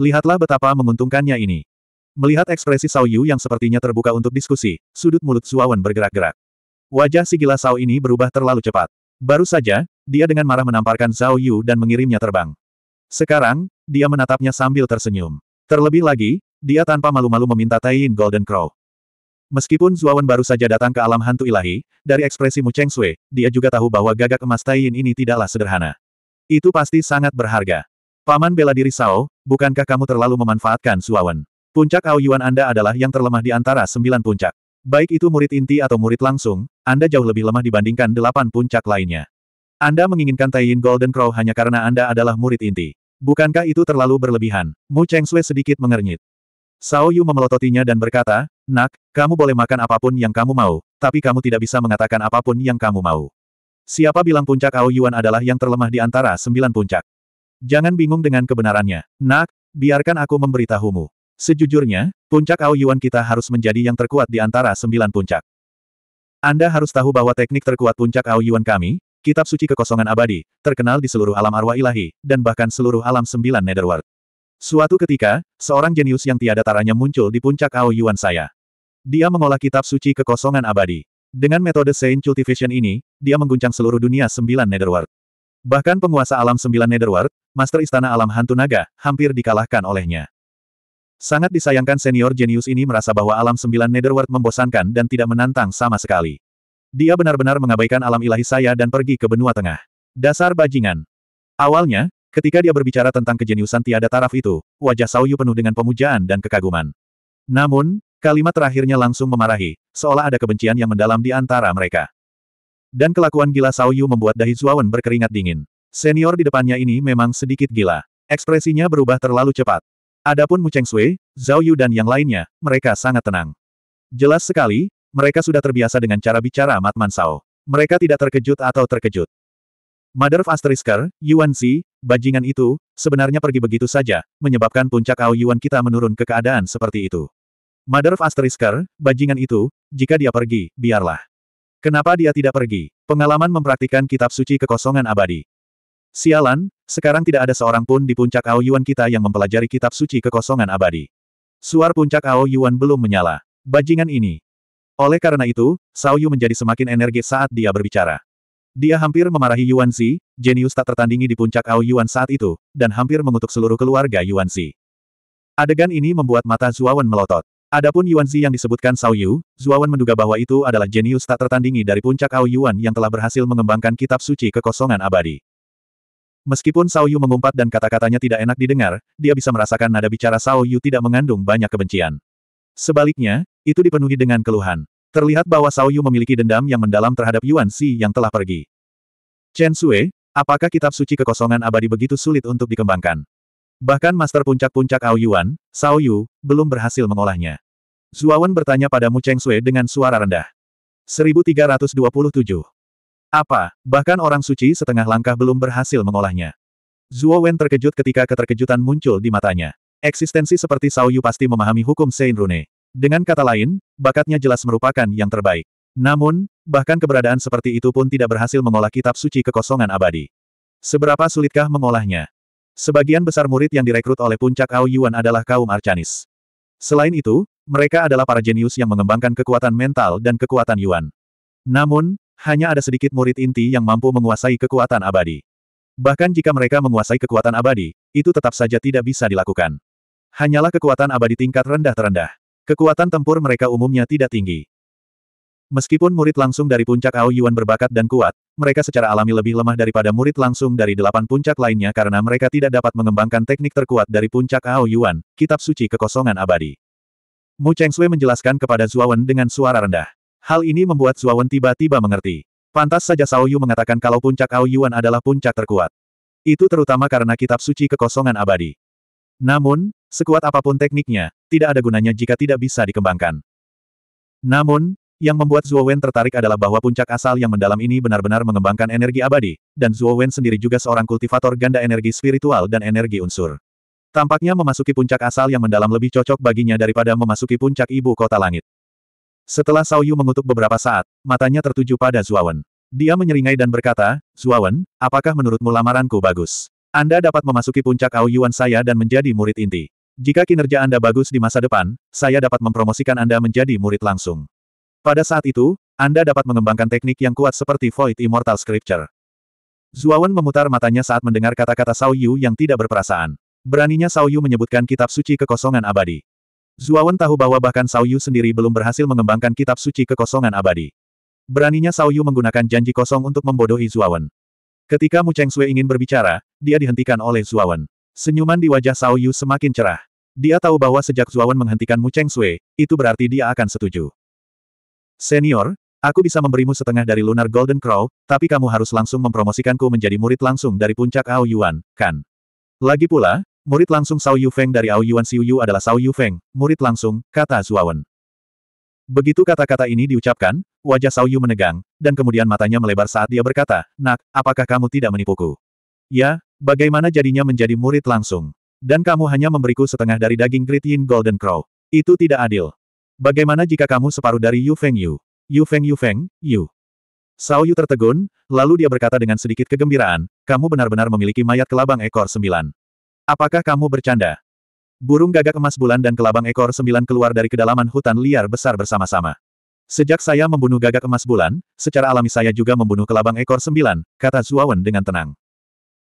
Lihatlah betapa menguntungkannya ini. Melihat ekspresi Sao Yu yang sepertinya terbuka untuk diskusi, sudut mulut Suawan bergerak-gerak. Wajah si gila Sao ini berubah terlalu cepat. Baru saja, dia dengan marah menamparkan Zhao Yu dan mengirimnya terbang. Sekarang, dia menatapnya sambil tersenyum. Terlebih lagi, dia tanpa malu-malu meminta Taiyin Golden Crow. Meskipun Zuawan baru saja datang ke alam hantu ilahi, dari ekspresi Mu Cheng Sui, dia juga tahu bahwa gagak emas Taiyin ini tidaklah sederhana. Itu pasti sangat berharga. Paman bela diri Sao, bukankah kamu terlalu memanfaatkan Suawan? Puncak Aoyuan Anda adalah yang terlemah di antara sembilan puncak. Baik itu murid inti atau murid langsung, Anda jauh lebih lemah dibandingkan delapan puncak lainnya. Anda menginginkan Taiyin Golden Crow hanya karena Anda adalah murid inti. Bukankah itu terlalu berlebihan? Mu Cheng Chengsue sedikit mengernyit. Sao Yu memelototinya dan berkata, Nak, kamu boleh makan apapun yang kamu mau, tapi kamu tidak bisa mengatakan apapun yang kamu mau. Siapa bilang puncak Aoyuan adalah yang terlemah di antara sembilan puncak? Jangan bingung dengan kebenarannya. Nak, biarkan aku memberitahumu. Sejujurnya, puncak Ao Yuan kita harus menjadi yang terkuat di antara sembilan puncak. Anda harus tahu bahwa teknik terkuat puncak Ao Yuan kami, kitab suci kekosongan abadi, terkenal di seluruh alam arwah ilahi, dan bahkan seluruh alam sembilan netherworld. Suatu ketika, seorang jenius yang tiada taranya muncul di puncak Ao Yuan saya. Dia mengolah kitab suci kekosongan abadi. Dengan metode Saint Cultivation ini, dia mengguncang seluruh dunia sembilan netherworld. Bahkan penguasa alam sembilan Netherworld, Master Istana Alam Hantu Naga, hampir dikalahkan olehnya. Sangat disayangkan senior jenius ini merasa bahwa alam sembilan Netherworld membosankan dan tidak menantang sama sekali. Dia benar-benar mengabaikan alam ilahi saya dan pergi ke benua tengah. Dasar bajingan. Awalnya, ketika dia berbicara tentang kejeniusan tiada taraf itu, wajah Sauyu penuh dengan pemujaan dan kekaguman. Namun, kalimat terakhirnya langsung memarahi, seolah ada kebencian yang mendalam di antara mereka. Dan kelakuan gila Sao Yu membuat dahi Zuawan berkeringat dingin. Senior di depannya ini memang sedikit gila. Ekspresinya berubah terlalu cepat. Adapun Mu Cheng Sui, Zhao Yu dan yang lainnya, mereka sangat tenang. Jelas sekali, mereka sudah terbiasa dengan cara bicara Matman Sao. Mereka tidak terkejut atau terkejut. Mother of Asterisker, Yuan Xi, bajingan itu, sebenarnya pergi begitu saja, menyebabkan puncak Ao Yuan kita menurun ke keadaan seperti itu. Mother of Asterisker, bajingan itu, jika dia pergi, biarlah. Kenapa dia tidak pergi? Pengalaman mempraktikkan kitab suci kekosongan abadi. Sialan, sekarang tidak ada seorang pun di puncak Ao Yuan kita yang mempelajari kitab suci kekosongan abadi. Suar puncak Ao Yuan belum menyala. Bajingan ini. Oleh karena itu, Sao Yu menjadi semakin energi saat dia berbicara. Dia hampir memarahi Yuan Zi, jenius tak tertandingi di puncak Ao Yuan saat itu, dan hampir mengutuk seluruh keluarga Yuan Zi. Adegan ini membuat mata Zuawan melotot. Adapun Yuan Zi yang disebutkan Sao Yu, Zuawan menduga bahwa itu adalah jenius tak tertandingi dari puncak Ao Yuan yang telah berhasil mengembangkan kitab suci kekosongan abadi. Meskipun Sao Yu mengumpat dan kata-katanya tidak enak didengar, dia bisa merasakan nada bicara Sao Yu tidak mengandung banyak kebencian. Sebaliknya, itu dipenuhi dengan keluhan. Terlihat bahwa Sao Yu memiliki dendam yang mendalam terhadap Yuan Xi yang telah pergi. Chen Sui, apakah kitab suci kekosongan abadi begitu sulit untuk dikembangkan? Bahkan master puncak-puncak Ao Yuan, Sao Yu, belum berhasil mengolahnya. Zuawan bertanya pada Mu Cheng Sui dengan suara rendah. 1327. Apa, bahkan orang suci setengah langkah belum berhasil mengolahnya. Zuo Wen terkejut ketika keterkejutan muncul di matanya. Eksistensi seperti Sao Yu pasti memahami hukum Sein Rune. Dengan kata lain, bakatnya jelas merupakan yang terbaik. Namun, bahkan keberadaan seperti itu pun tidak berhasil mengolah kitab suci kekosongan abadi. Seberapa sulitkah mengolahnya? Sebagian besar murid yang direkrut oleh puncak Ao Yuan adalah kaum Arcanis. Selain itu, mereka adalah para jenius yang mengembangkan kekuatan mental dan kekuatan Yuan. Namun, hanya ada sedikit murid inti yang mampu menguasai kekuatan abadi. Bahkan jika mereka menguasai kekuatan abadi, itu tetap saja tidak bisa dilakukan. Hanyalah kekuatan abadi tingkat rendah terendah. Kekuatan tempur mereka umumnya tidak tinggi. Meskipun murid langsung dari puncak Ao Yuan berbakat dan kuat, mereka secara alami lebih lemah daripada murid langsung dari delapan puncak lainnya karena mereka tidak dapat mengembangkan teknik terkuat dari puncak Ao Yuan, kitab suci kekosongan abadi. Mu Cheng Sui menjelaskan kepada Zuawan dengan suara rendah. Hal ini membuat Zuawan tiba-tiba mengerti. Pantas saja Sao Yu mengatakan kalau puncak Ao Yuan adalah puncak terkuat. Itu terutama karena kitab suci kekosongan abadi. Namun, sekuat apapun tekniknya, tidak ada gunanya jika tidak bisa dikembangkan. Namun, yang membuat Zuo Wen tertarik adalah bahwa puncak asal yang mendalam ini benar-benar mengembangkan energi abadi, dan Zuo Wen sendiri juga seorang kultivator ganda energi spiritual dan energi unsur. Tampaknya memasuki puncak asal yang mendalam lebih cocok baginya daripada memasuki puncak ibu kota langit. Setelah Sao Yu mengutuk beberapa saat, matanya tertuju pada Zuo Wen. Dia menyeringai dan berkata, Zuo Wen, apakah menurutmu lamaranku bagus? Anda dapat memasuki puncak Aoyuan saya dan menjadi murid inti. Jika kinerja Anda bagus di masa depan, saya dapat mempromosikan Anda menjadi murid langsung. Pada saat itu, Anda dapat mengembangkan teknik yang kuat seperti Void Immortal Scripture. Zuawan memutar matanya saat mendengar kata-kata Sao Yu yang tidak berperasaan. Beraninya Sao Yu menyebutkan kitab suci kekosongan abadi. Zuawan tahu bahwa bahkan Sao Yu sendiri belum berhasil mengembangkan kitab suci kekosongan abadi. Beraninya Sao Yu menggunakan janji kosong untuk membodohi Zuawan. Ketika Mu Cheng Sui ingin berbicara, dia dihentikan oleh Zuawan. Senyuman di wajah Sao Yu semakin cerah. Dia tahu bahwa sejak Zuawan menghentikan Mu Cheng Sui, itu berarti dia akan setuju. Senior, aku bisa memberimu setengah dari Lunar Golden Crow, tapi kamu harus langsung mempromosikanku menjadi murid langsung dari puncak Ao Yuan, kan? Lagi pula, murid langsung Sao Yufeng dari Ao Yuan Siu Yu adalah Sao Yufeng, murid langsung, kata Zuawan. Begitu kata-kata ini diucapkan, wajah Sao Yu menegang, dan kemudian matanya melebar saat dia berkata, Nak, apakah kamu tidak menipuku? Ya, bagaimana jadinya menjadi murid langsung? Dan kamu hanya memberiku setengah dari daging Great Yin Golden Crow. Itu tidak adil. Bagaimana jika kamu separuh dari Yu Feng Yu? Yu Feng Yu Feng, Yu. Sao Yu tertegun, lalu dia berkata dengan sedikit kegembiraan, kamu benar-benar memiliki mayat kelabang ekor sembilan. Apakah kamu bercanda? Burung gagak emas bulan dan kelabang ekor sembilan keluar dari kedalaman hutan liar besar bersama-sama. Sejak saya membunuh gagak emas bulan, secara alami saya juga membunuh kelabang ekor sembilan, kata Zuawan dengan tenang.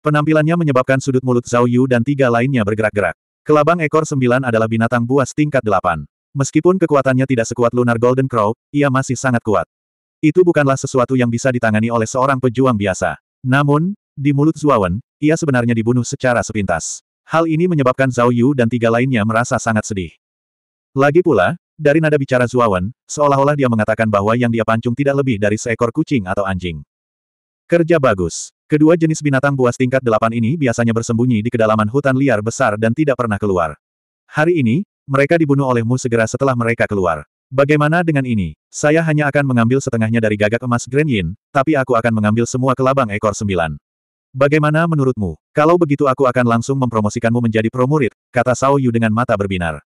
Penampilannya menyebabkan sudut mulut Zhao Yu dan tiga lainnya bergerak-gerak. Kelabang ekor sembilan adalah binatang buas tingkat delapan. Meskipun kekuatannya tidak sekuat Lunar Golden Crow, ia masih sangat kuat. Itu bukanlah sesuatu yang bisa ditangani oleh seorang pejuang biasa. Namun, di mulut Zuawan, ia sebenarnya dibunuh secara sepintas. Hal ini menyebabkan Zhao Yu dan tiga lainnya merasa sangat sedih. Lagi pula, dari nada bicara Zuawan, seolah-olah dia mengatakan bahwa yang dia pancung tidak lebih dari seekor kucing atau anjing. Kerja bagus. Kedua jenis binatang buas tingkat delapan ini biasanya bersembunyi di kedalaman hutan liar besar dan tidak pernah keluar. Hari ini, mereka dibunuh olehmu segera setelah mereka keluar. Bagaimana dengan ini? Saya hanya akan mengambil setengahnya dari gagak emas Grand Yin, tapi aku akan mengambil semua kelabang ekor sembilan. Bagaimana menurutmu? Kalau begitu aku akan langsung mempromosikanmu menjadi promurid, kata Sao Yu dengan mata berbinar.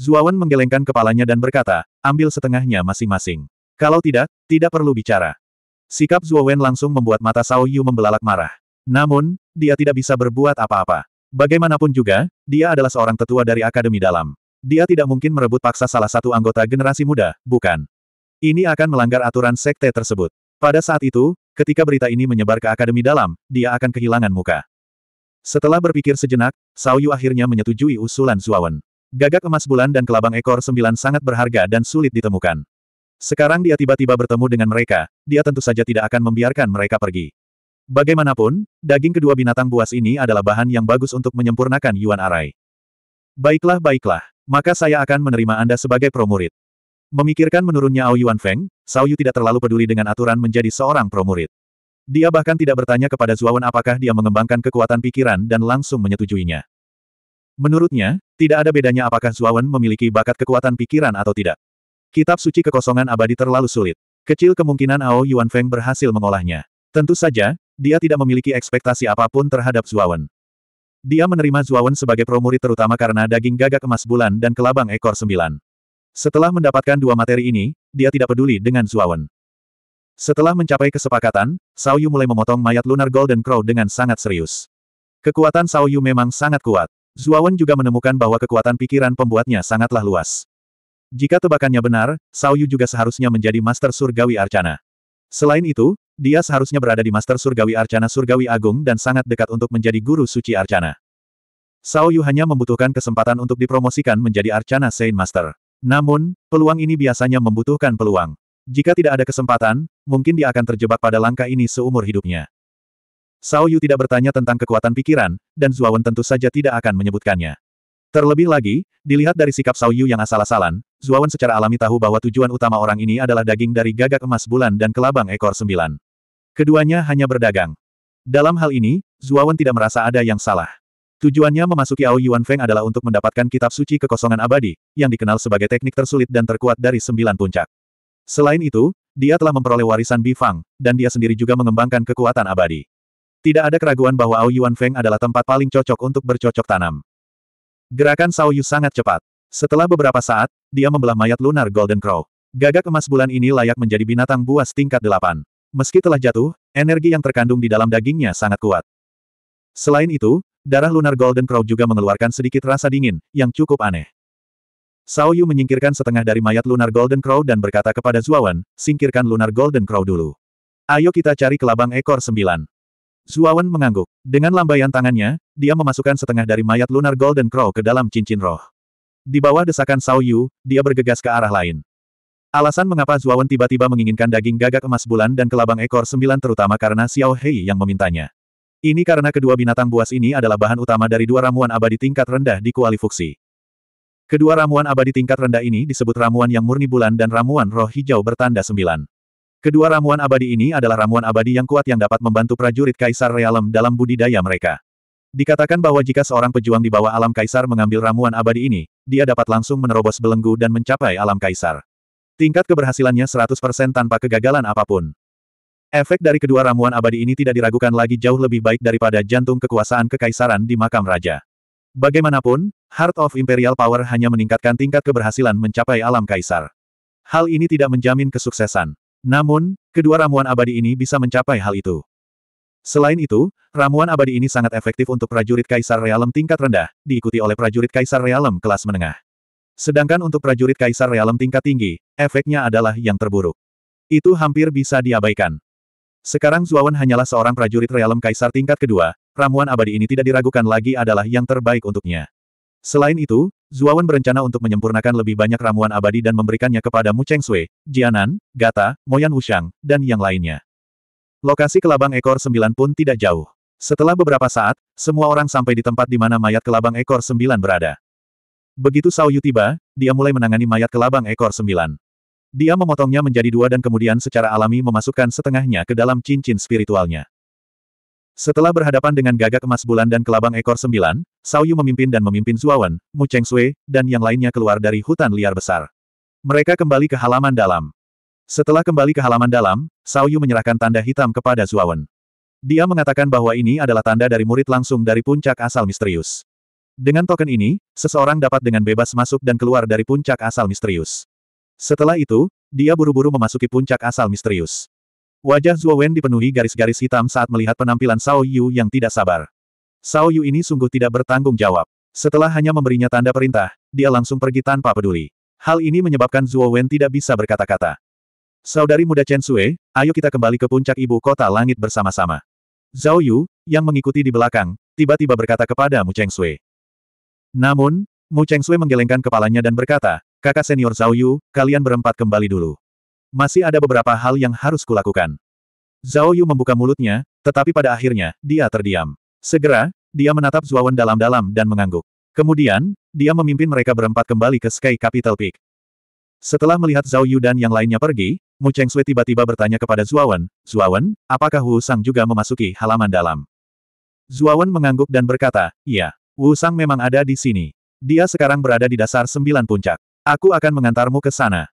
Zuawan menggelengkan kepalanya dan berkata, ambil setengahnya masing-masing. Kalau tidak, tidak perlu bicara. Sikap Zuawan langsung membuat mata Sao Yu membelalak marah. Namun, dia tidak bisa berbuat apa-apa. Bagaimanapun juga, dia adalah seorang tetua dari Akademi Dalam. Dia tidak mungkin merebut paksa salah satu anggota generasi muda, bukan? Ini akan melanggar aturan sekte tersebut. Pada saat itu, ketika berita ini menyebar ke Akademi Dalam, dia akan kehilangan muka. Setelah berpikir sejenak, Sao Yu akhirnya menyetujui usulan Zuawan. Gagak emas bulan dan kelabang ekor sembilan sangat berharga dan sulit ditemukan. Sekarang dia tiba-tiba bertemu dengan mereka, dia tentu saja tidak akan membiarkan mereka pergi. Bagaimanapun, daging kedua binatang buas ini adalah bahan yang bagus untuk menyempurnakan Yuan Arai. Baiklah baiklah, maka saya akan menerima Anda sebagai promurid. Memikirkan menurunnya Ao Yuan Feng, Sao Yu tidak terlalu peduli dengan aturan menjadi seorang promurid. Dia bahkan tidak bertanya kepada Zuawan apakah dia mengembangkan kekuatan pikiran dan langsung menyetujuinya. Menurutnya, tidak ada bedanya apakah Zuawan memiliki bakat kekuatan pikiran atau tidak. Kitab suci kekosongan abadi terlalu sulit. Kecil kemungkinan Ao Yuan Feng berhasil mengolahnya. Tentu saja, dia tidak memiliki ekspektasi apapun terhadap Zuawan. Dia menerima Zuawan sebagai promurid terutama karena daging gagak emas bulan dan kelabang ekor sembilan. Setelah mendapatkan dua materi ini, dia tidak peduli dengan Zuawan. Setelah mencapai kesepakatan, Sao mulai memotong mayat Lunar Golden Crow dengan sangat serius. Kekuatan Sao memang sangat kuat. Zuawan juga menemukan bahwa kekuatan pikiran pembuatnya sangatlah luas. Jika tebakannya benar, Sao juga seharusnya menjadi Master Surgawi Arcana. Selain itu, dia seharusnya berada di Master Surgawi Arcana Surgawi Agung dan sangat dekat untuk menjadi Guru Suci Arcana. Sao Yu hanya membutuhkan kesempatan untuk dipromosikan menjadi Arcana Saint Master. Namun, peluang ini biasanya membutuhkan peluang. Jika tidak ada kesempatan, mungkin dia akan terjebak pada langkah ini seumur hidupnya. Sao Yu tidak bertanya tentang kekuatan pikiran, dan Zuawan tentu saja tidak akan menyebutkannya. Terlebih lagi, dilihat dari sikap Sao Yu yang asal-asalan, Zuawan secara alami tahu bahwa tujuan utama orang ini adalah daging dari gagak emas bulan dan kelabang ekor sembilan. Keduanya hanya berdagang. Dalam hal ini, Zuawan tidak merasa ada yang salah. Tujuannya memasuki Ao Yuan Feng adalah untuk mendapatkan kitab suci kekosongan abadi, yang dikenal sebagai teknik tersulit dan terkuat dari sembilan puncak. Selain itu, dia telah memperoleh warisan Bifang, dan dia sendiri juga mengembangkan kekuatan abadi. Tidak ada keraguan bahwa Ao Yuan Feng adalah tempat paling cocok untuk bercocok tanam. Gerakan Sao Yu sangat cepat. Setelah beberapa saat, dia membelah mayat lunar Golden Crow. Gagak emas bulan ini layak menjadi binatang buas tingkat delapan. Meski telah jatuh, energi yang terkandung di dalam dagingnya sangat kuat. Selain itu, darah lunar Golden Crow juga mengeluarkan sedikit rasa dingin, yang cukup aneh. Sao Yu menyingkirkan setengah dari mayat lunar Golden Crow dan berkata kepada Zuawan, singkirkan lunar Golden Crow dulu. Ayo kita cari kelabang ekor sembilan. Zuawan mengangguk. Dengan lambaian tangannya, dia memasukkan setengah dari mayat lunar Golden Crow ke dalam cincin roh. Di bawah desakan Sao Yu, dia bergegas ke arah lain. Alasan mengapa Zuawan tiba-tiba menginginkan daging gagak emas bulan dan kelabang ekor sembilan terutama karena Xiao Hei yang memintanya. Ini karena kedua binatang buas ini adalah bahan utama dari dua ramuan abadi tingkat rendah di Kuali Fuxi. Kedua ramuan abadi tingkat rendah ini disebut ramuan yang murni bulan dan ramuan roh hijau bertanda sembilan. Kedua ramuan abadi ini adalah ramuan abadi yang kuat yang dapat membantu prajurit Kaisar Realem dalam budidaya mereka. Dikatakan bahwa jika seorang pejuang di bawah alam kaisar mengambil ramuan abadi ini, dia dapat langsung menerobos belenggu dan mencapai alam kaisar. Tingkat keberhasilannya 100% tanpa kegagalan apapun. Efek dari kedua ramuan abadi ini tidak diragukan lagi jauh lebih baik daripada jantung kekuasaan kekaisaran di makam raja. Bagaimanapun, Heart of Imperial Power hanya meningkatkan tingkat keberhasilan mencapai alam kaisar. Hal ini tidak menjamin kesuksesan. Namun, kedua ramuan abadi ini bisa mencapai hal itu. Selain itu, ramuan abadi ini sangat efektif untuk prajurit kaisar realem tingkat rendah, diikuti oleh prajurit kaisar realem kelas menengah. Sedangkan untuk prajurit kaisar realem tingkat tinggi, efeknya adalah yang terburuk. Itu hampir bisa diabaikan. Sekarang Zuawan hanyalah seorang prajurit realem kaisar tingkat kedua, ramuan abadi ini tidak diragukan lagi adalah yang terbaik untuknya. Selain itu, Zuawan berencana untuk menyempurnakan lebih banyak ramuan abadi dan memberikannya kepada Mu Cheng Sui, Jianan, Gata, Moyan Wushang, dan yang lainnya. Lokasi kelabang ekor sembilan pun tidak jauh. Setelah beberapa saat, semua orang sampai di tempat di mana mayat kelabang ekor sembilan berada. Begitu Sao Yu tiba, dia mulai menangani mayat kelabang ekor sembilan. Dia memotongnya menjadi dua dan kemudian secara alami memasukkan setengahnya ke dalam cincin spiritualnya. Setelah berhadapan dengan gagak emas bulan dan kelabang ekor sembilan, Sao Yu memimpin dan memimpin Zuawan, Mu Cheng Sui, dan yang lainnya keluar dari hutan liar besar. Mereka kembali ke halaman dalam. Setelah kembali ke halaman dalam, Sao Yu menyerahkan tanda hitam kepada Zuawan. Dia mengatakan bahwa ini adalah tanda dari murid langsung dari puncak asal misterius. Dengan token ini, seseorang dapat dengan bebas masuk dan keluar dari puncak asal misterius. Setelah itu, dia buru-buru memasuki puncak asal misterius. Wajah Zuo Wen dipenuhi garis-garis hitam saat melihat penampilan Sao Yu yang tidak sabar. Sao Yu ini sungguh tidak bertanggung jawab. Setelah hanya memberinya tanda perintah, dia langsung pergi tanpa peduli. Hal ini menyebabkan Zuo Wen tidak bisa berkata-kata. Saudari muda Chen Sue, ayo kita kembali ke puncak ibu kota langit bersama-sama. Zhao Yu, yang mengikuti di belakang, tiba-tiba berkata kepada Mu Cheng Sue. Namun, Mu Cheng Sui menggelengkan kepalanya dan berkata, kakak senior Zhao Yu, kalian berempat kembali dulu. Masih ada beberapa hal yang harus kulakukan. Zhao Yu membuka mulutnya, tetapi pada akhirnya, dia terdiam. Segera, dia menatap Zuawan dalam-dalam dan mengangguk. Kemudian, dia memimpin mereka berempat kembali ke Sky Capital Peak. Setelah melihat Zhao Yu dan yang lainnya pergi, Mu Cheng Sui tiba-tiba bertanya kepada Zuawan, Zuawan, apakah Wu Sang juga memasuki halaman dalam? Zuawan mengangguk dan berkata, iya. Wu Sang memang ada di sini. Dia sekarang berada di dasar sembilan puncak. Aku akan mengantarmu ke sana.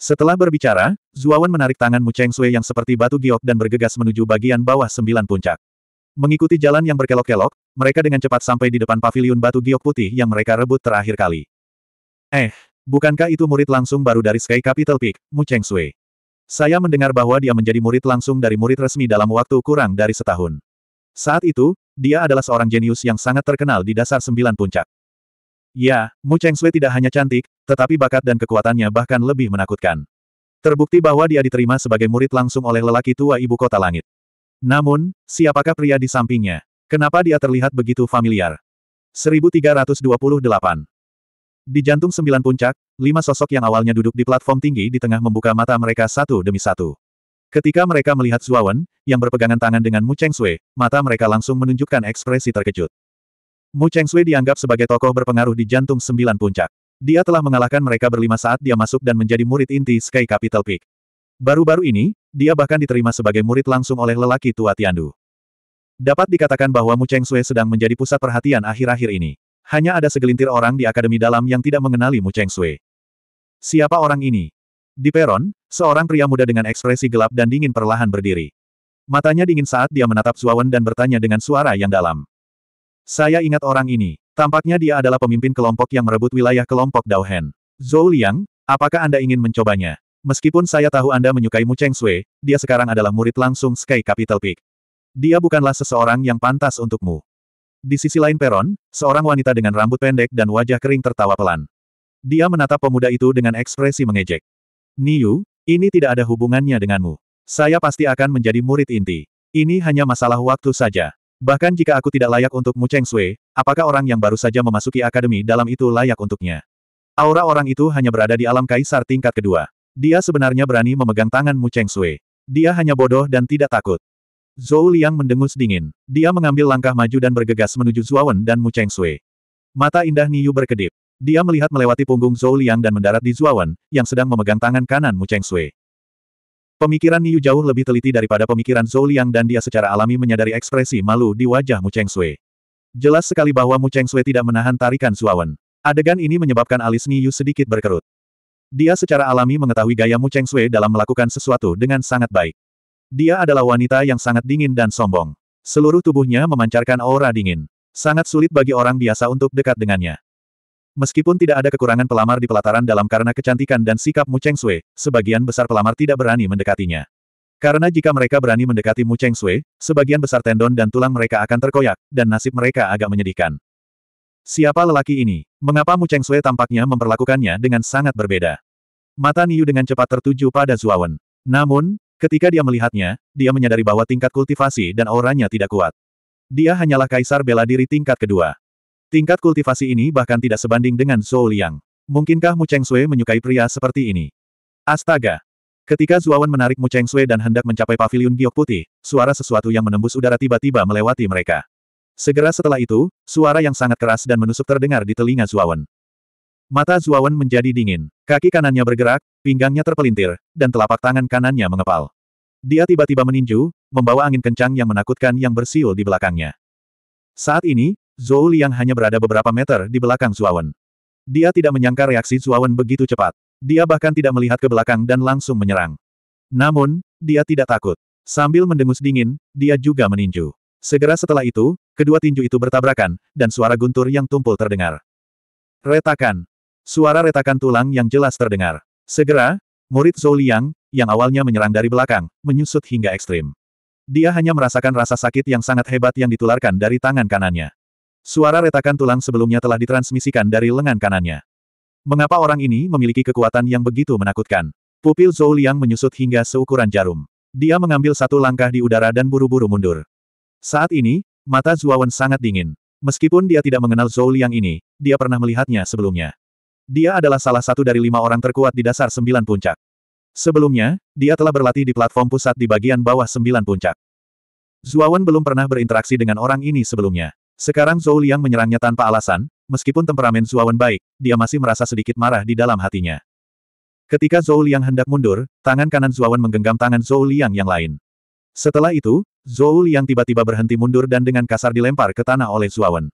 Setelah berbicara, Zuawan menarik tangan Mu Cheng Sui yang seperti batu giok dan bergegas menuju bagian bawah sembilan puncak. Mengikuti jalan yang berkelok-kelok, mereka dengan cepat sampai di depan paviliun batu giok putih yang mereka rebut terakhir kali. Eh, bukankah itu murid langsung baru dari Sky Capital Peak, Mu Cheng Sui? Saya mendengar bahwa dia menjadi murid langsung dari murid resmi dalam waktu kurang dari setahun. Saat itu, dia adalah seorang jenius yang sangat terkenal di dasar sembilan puncak. Ya, Mu Cheng Sui tidak hanya cantik, tetapi bakat dan kekuatannya bahkan lebih menakutkan. Terbukti bahwa dia diterima sebagai murid langsung oleh lelaki tua ibu kota langit. Namun, siapakah pria di sampingnya? Kenapa dia terlihat begitu familiar? 1328 Di jantung sembilan puncak, lima sosok yang awalnya duduk di platform tinggi di tengah membuka mata mereka satu demi satu. Ketika mereka melihat Zuawan, yang berpegangan tangan dengan Mu Cheng Sui, mata mereka langsung menunjukkan ekspresi terkejut. Mu Cheng Sui dianggap sebagai tokoh berpengaruh di jantung sembilan puncak. Dia telah mengalahkan mereka berlima saat dia masuk dan menjadi murid inti Sky Capital Peak. Baru-baru ini, dia bahkan diterima sebagai murid langsung oleh lelaki tua Tiandu. Dapat dikatakan bahwa Mu Cheng Sui sedang menjadi pusat perhatian akhir-akhir ini. Hanya ada segelintir orang di akademi dalam yang tidak mengenali Mu Cheng Sui. Siapa orang ini? Di peron, seorang pria muda dengan ekspresi gelap dan dingin perlahan berdiri. Matanya dingin saat dia menatap Zuawan dan bertanya dengan suara yang dalam. Saya ingat orang ini. Tampaknya dia adalah pemimpin kelompok yang merebut wilayah kelompok Daohen. Zhou Liang, apakah Anda ingin mencobanya? Meskipun saya tahu Anda menyukai Mu Cheng Sui, dia sekarang adalah murid langsung Sky Capital Peak. Dia bukanlah seseorang yang pantas untukmu. Di sisi lain peron, seorang wanita dengan rambut pendek dan wajah kering tertawa pelan. Dia menatap pemuda itu dengan ekspresi mengejek. Niu, ini tidak ada hubungannya denganmu. Saya pasti akan menjadi murid inti. Ini hanya masalah waktu saja. Bahkan jika aku tidak layak untuk Mu Cheng Sui, apakah orang yang baru saja memasuki akademi dalam itu layak untuknya? Aura orang itu hanya berada di alam kaisar tingkat kedua. Dia sebenarnya berani memegang tangan Mu Cheng Sui. Dia hanya bodoh dan tidak takut. Zhou Liang mendengus dingin. Dia mengambil langkah maju dan bergegas menuju Zuawan dan Mu Cheng Sui. Mata indah Niu berkedip. Dia melihat melewati punggung Zhou Liang dan mendarat di Zuawan, yang sedang memegang tangan kanan Mu Cheng Sui. Pemikiran Niu jauh lebih teliti daripada pemikiran Zhou Liang dan dia secara alami menyadari ekspresi malu di wajah Mu Cheng Sui. Jelas sekali bahwa Mu Cheng Sui tidak menahan tarikan Zuawan. Adegan ini menyebabkan alis Niu sedikit berkerut. Dia secara alami mengetahui gaya Mu Cheng Sui dalam melakukan sesuatu dengan sangat baik. Dia adalah wanita yang sangat dingin dan sombong. Seluruh tubuhnya memancarkan aura dingin. Sangat sulit bagi orang biasa untuk dekat dengannya. Meskipun tidak ada kekurangan pelamar di pelataran dalam karena kecantikan dan sikap Mu Cheng Sui, sebagian besar pelamar tidak berani mendekatinya. Karena jika mereka berani mendekati Mu Cheng Sui, sebagian besar tendon dan tulang mereka akan terkoyak, dan nasib mereka agak menyedihkan. Siapa lelaki ini? Mengapa Mu Cheng Sui tampaknya memperlakukannya dengan sangat berbeda? Mata Niu dengan cepat tertuju pada Zuawan. Namun, ketika dia melihatnya, dia menyadari bahwa tingkat kultivasi dan auranya tidak kuat. Dia hanyalah kaisar bela diri tingkat kedua. Tingkat kultivasi ini bahkan tidak sebanding dengan Zhou Liang. Mungkinkah Mu Cheng Sui menyukai pria seperti ini? Astaga! Ketika Zuawan menarik Mu Cheng Sui dan hendak mencapai paviliun giok putih, suara sesuatu yang menembus udara tiba-tiba melewati mereka. Segera setelah itu, suara yang sangat keras dan menusuk terdengar di telinga Zuawan. Mata Zuawan menjadi dingin. Kaki kanannya bergerak, pinggangnya terpelintir, dan telapak tangan kanannya mengepal. Dia tiba-tiba meninju, membawa angin kencang yang menakutkan yang bersiul di belakangnya. Saat ini, Zhou Liang hanya berada beberapa meter di belakang Zuawan. Dia tidak menyangka reaksi Zuawan begitu cepat. Dia bahkan tidak melihat ke belakang dan langsung menyerang. Namun, dia tidak takut. Sambil mendengus dingin, dia juga meninju. Segera setelah itu, kedua tinju itu bertabrakan, dan suara guntur yang tumpul terdengar. Retakan. Suara retakan tulang yang jelas terdengar. Segera, murid Zhou Liang, yang awalnya menyerang dari belakang, menyusut hingga ekstrim. Dia hanya merasakan rasa sakit yang sangat hebat yang ditularkan dari tangan kanannya. Suara retakan tulang sebelumnya telah ditransmisikan dari lengan kanannya. Mengapa orang ini memiliki kekuatan yang begitu menakutkan? Pupil Zhou Liang menyusut hingga seukuran jarum. Dia mengambil satu langkah di udara dan buru-buru mundur. Saat ini, mata Zuawan sangat dingin. Meskipun dia tidak mengenal Zhou Liang ini, dia pernah melihatnya sebelumnya. Dia adalah salah satu dari lima orang terkuat di dasar sembilan puncak. Sebelumnya, dia telah berlatih di platform pusat di bagian bawah sembilan puncak. Zuawan belum pernah berinteraksi dengan orang ini sebelumnya. Sekarang Zhou Liang menyerangnya tanpa alasan, meskipun temperamen Zuawan baik, dia masih merasa sedikit marah di dalam hatinya. Ketika Zhou Liang hendak mundur, tangan kanan Zuawan menggenggam tangan Zhou Liang yang lain. Setelah itu, Zhou Liang tiba-tiba berhenti mundur dan dengan kasar dilempar ke tanah oleh Zuawan.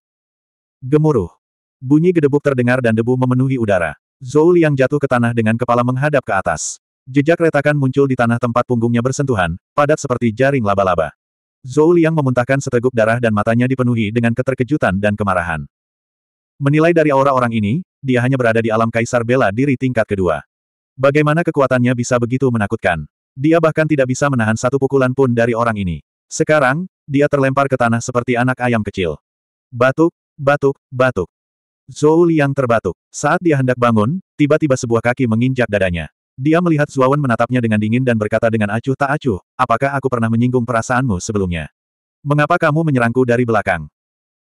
Gemuruh. Bunyi gedebuk terdengar dan debu memenuhi udara. Zhou Liang jatuh ke tanah dengan kepala menghadap ke atas. Jejak retakan muncul di tanah tempat punggungnya bersentuhan, padat seperti jaring laba-laba. Zhou Liang memuntahkan seteguk darah dan matanya dipenuhi dengan keterkejutan dan kemarahan. Menilai dari aura orang ini, dia hanya berada di alam kaisar bela diri tingkat kedua. Bagaimana kekuatannya bisa begitu menakutkan? Dia bahkan tidak bisa menahan satu pukulan pun dari orang ini. Sekarang, dia terlempar ke tanah seperti anak ayam kecil. Batuk, batuk, batuk. Zhou Liang terbatuk. Saat dia hendak bangun, tiba-tiba sebuah kaki menginjak dadanya. Dia melihat Zuawan menatapnya dengan dingin dan berkata dengan acuh tak acuh, apakah aku pernah menyinggung perasaanmu sebelumnya? Mengapa kamu menyerangku dari belakang?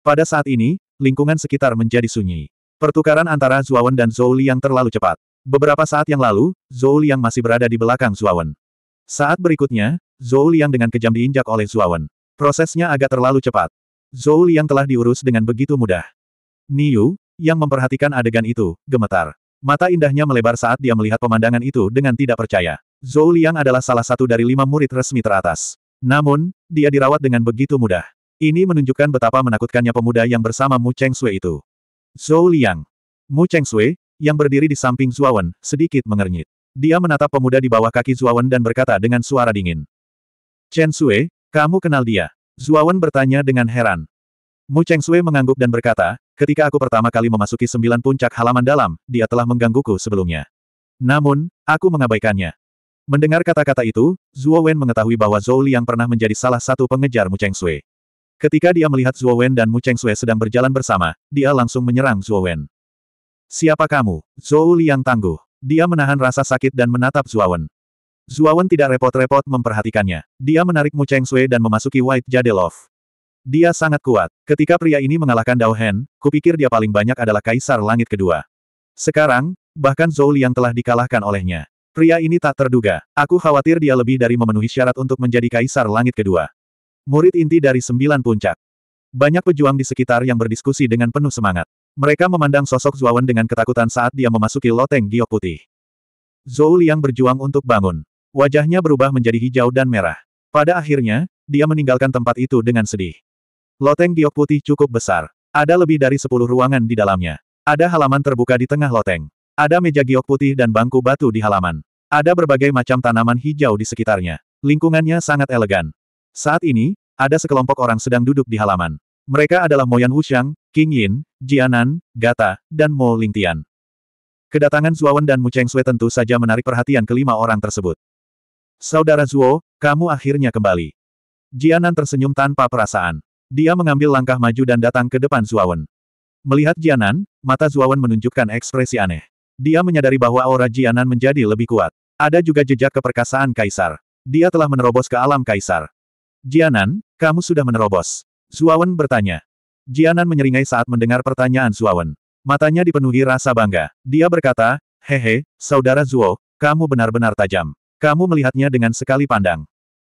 Pada saat ini, lingkungan sekitar menjadi sunyi. Pertukaran antara Zuawan dan Zhou Liang terlalu cepat. Beberapa saat yang lalu, Zhou Liang masih berada di belakang Zuawan. Saat berikutnya, Zhou Liang dengan kejam diinjak oleh Zuawan. Prosesnya agak terlalu cepat. Zhou Liang telah diurus dengan begitu mudah. Niu, yang memperhatikan adegan itu, gemetar. Mata indahnya melebar saat dia melihat pemandangan itu dengan tidak percaya. Zhou Liang adalah salah satu dari lima murid resmi teratas. Namun, dia dirawat dengan begitu mudah. Ini menunjukkan betapa menakutkannya pemuda yang bersama Mu Cheng Sui itu. Zhou Liang. Mu Cheng Sui, yang berdiri di samping Zuawan, sedikit mengernyit. Dia menatap pemuda di bawah kaki Zuawan dan berkata dengan suara dingin. Chen Sui, kamu kenal dia? Zuawan bertanya dengan heran. Mu Cheng Sui mengangguk dan berkata, ketika aku pertama kali memasuki sembilan puncak halaman dalam, dia telah menggangguku sebelumnya. Namun, aku mengabaikannya. Mendengar kata-kata itu, Zhuo Wen mengetahui bahwa Zhou Li yang pernah menjadi salah satu pengejar Mu Cheng Sui. Ketika dia melihat Zhuo Wen dan Mu Cheng Sui sedang berjalan bersama, dia langsung menyerang Zhuo Wen. Siapa kamu? Zhou Li yang tangguh. Dia menahan rasa sakit dan menatap Wen. Zuo Wen tidak repot-repot memperhatikannya. Dia menarik Mu Cheng Sui dan memasuki White Jade Love. Dia sangat kuat. Ketika pria ini mengalahkan Dao Hen, kupikir dia paling banyak adalah Kaisar Langit Kedua. Sekarang, bahkan Zhou yang telah dikalahkan olehnya. Pria ini tak terduga. Aku khawatir dia lebih dari memenuhi syarat untuk menjadi Kaisar Langit Kedua. Murid inti dari Sembilan Puncak. Banyak pejuang di sekitar yang berdiskusi dengan penuh semangat. Mereka memandang sosok Zuawan dengan ketakutan saat dia memasuki loteng giok putih. Zhou Liang berjuang untuk bangun. Wajahnya berubah menjadi hijau dan merah. Pada akhirnya, dia meninggalkan tempat itu dengan sedih. Loteng giok putih cukup besar. Ada lebih dari sepuluh ruangan di dalamnya. Ada halaman terbuka di tengah loteng. Ada meja giok putih dan bangku batu di halaman. Ada berbagai macam tanaman hijau di sekitarnya. Lingkungannya sangat elegan. Saat ini, ada sekelompok orang sedang duduk di halaman. Mereka adalah Moyan Wuxiang, King Yin, Jianan, Gata, dan Mo Lingtian. Kedatangan Zuawan dan Mu Cheng Sui tentu saja menarik perhatian kelima orang tersebut. Saudara Zuo, kamu akhirnya kembali. Jianan tersenyum tanpa perasaan. Dia mengambil langkah maju dan datang ke depan Zuawan. Melihat Jianan, mata Zuawan menunjukkan ekspresi aneh. Dia menyadari bahwa aura Jianan menjadi lebih kuat. Ada juga jejak keperkasaan Kaisar. Dia telah menerobos ke alam Kaisar. Jianan, kamu sudah menerobos. Zuawan bertanya. Jianan menyeringai saat mendengar pertanyaan Zuawan. Matanya dipenuhi rasa bangga. Dia berkata, Hehe, saudara Zuo, kamu benar-benar tajam. Kamu melihatnya dengan sekali pandang.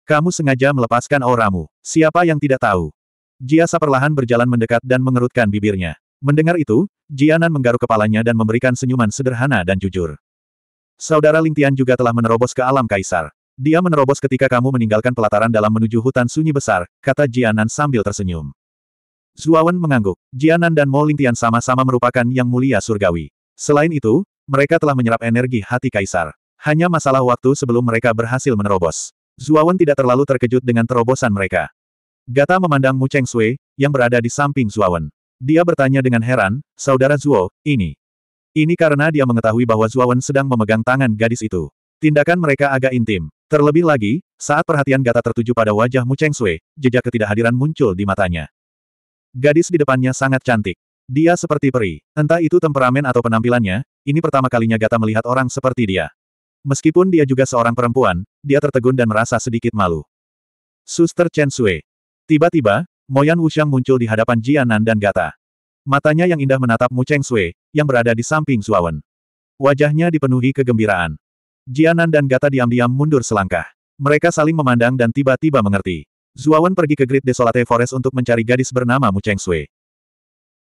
Kamu sengaja melepaskan auramu. Siapa yang tidak tahu? Jiasa perlahan berjalan mendekat dan mengerutkan bibirnya. Mendengar itu, Jianan menggaruk kepalanya dan memberikan senyuman sederhana dan jujur. Saudara Lingtian juga telah menerobos ke alam kaisar. Dia menerobos ketika kamu meninggalkan pelataran dalam menuju hutan sunyi besar, kata Jianan sambil tersenyum. Zuawan mengangguk. Jianan dan Mo Lingtian sama-sama merupakan yang mulia surgawi. Selain itu, mereka telah menyerap energi hati kaisar. Hanya masalah waktu sebelum mereka berhasil menerobos. Zuawan tidak terlalu terkejut dengan terobosan mereka. Gata memandang Mu Cheng Sui, yang berada di samping Zuawan. Dia bertanya dengan heran, saudara Zuo, ini. Ini karena dia mengetahui bahwa Zuawan sedang memegang tangan gadis itu. Tindakan mereka agak intim. Terlebih lagi, saat perhatian Gata tertuju pada wajah Mu Cheng Sui, jejak ketidakhadiran muncul di matanya. Gadis di depannya sangat cantik. Dia seperti peri. Entah itu temperamen atau penampilannya, ini pertama kalinya Gata melihat orang seperti dia. Meskipun dia juga seorang perempuan, dia tertegun dan merasa sedikit malu. Suster Chen Sui, Tiba-tiba, Moyan Wuxiang muncul di hadapan Jianan dan Gata. Matanya yang indah menatap Mu Cheng Sui, yang berada di samping Suawen. Wajahnya dipenuhi kegembiraan. Jianan dan Gata diam-diam mundur selangkah. Mereka saling memandang dan tiba-tiba mengerti. Zuawan pergi ke Great Desolate Forest untuk mencari gadis bernama Mu Cheng Sui.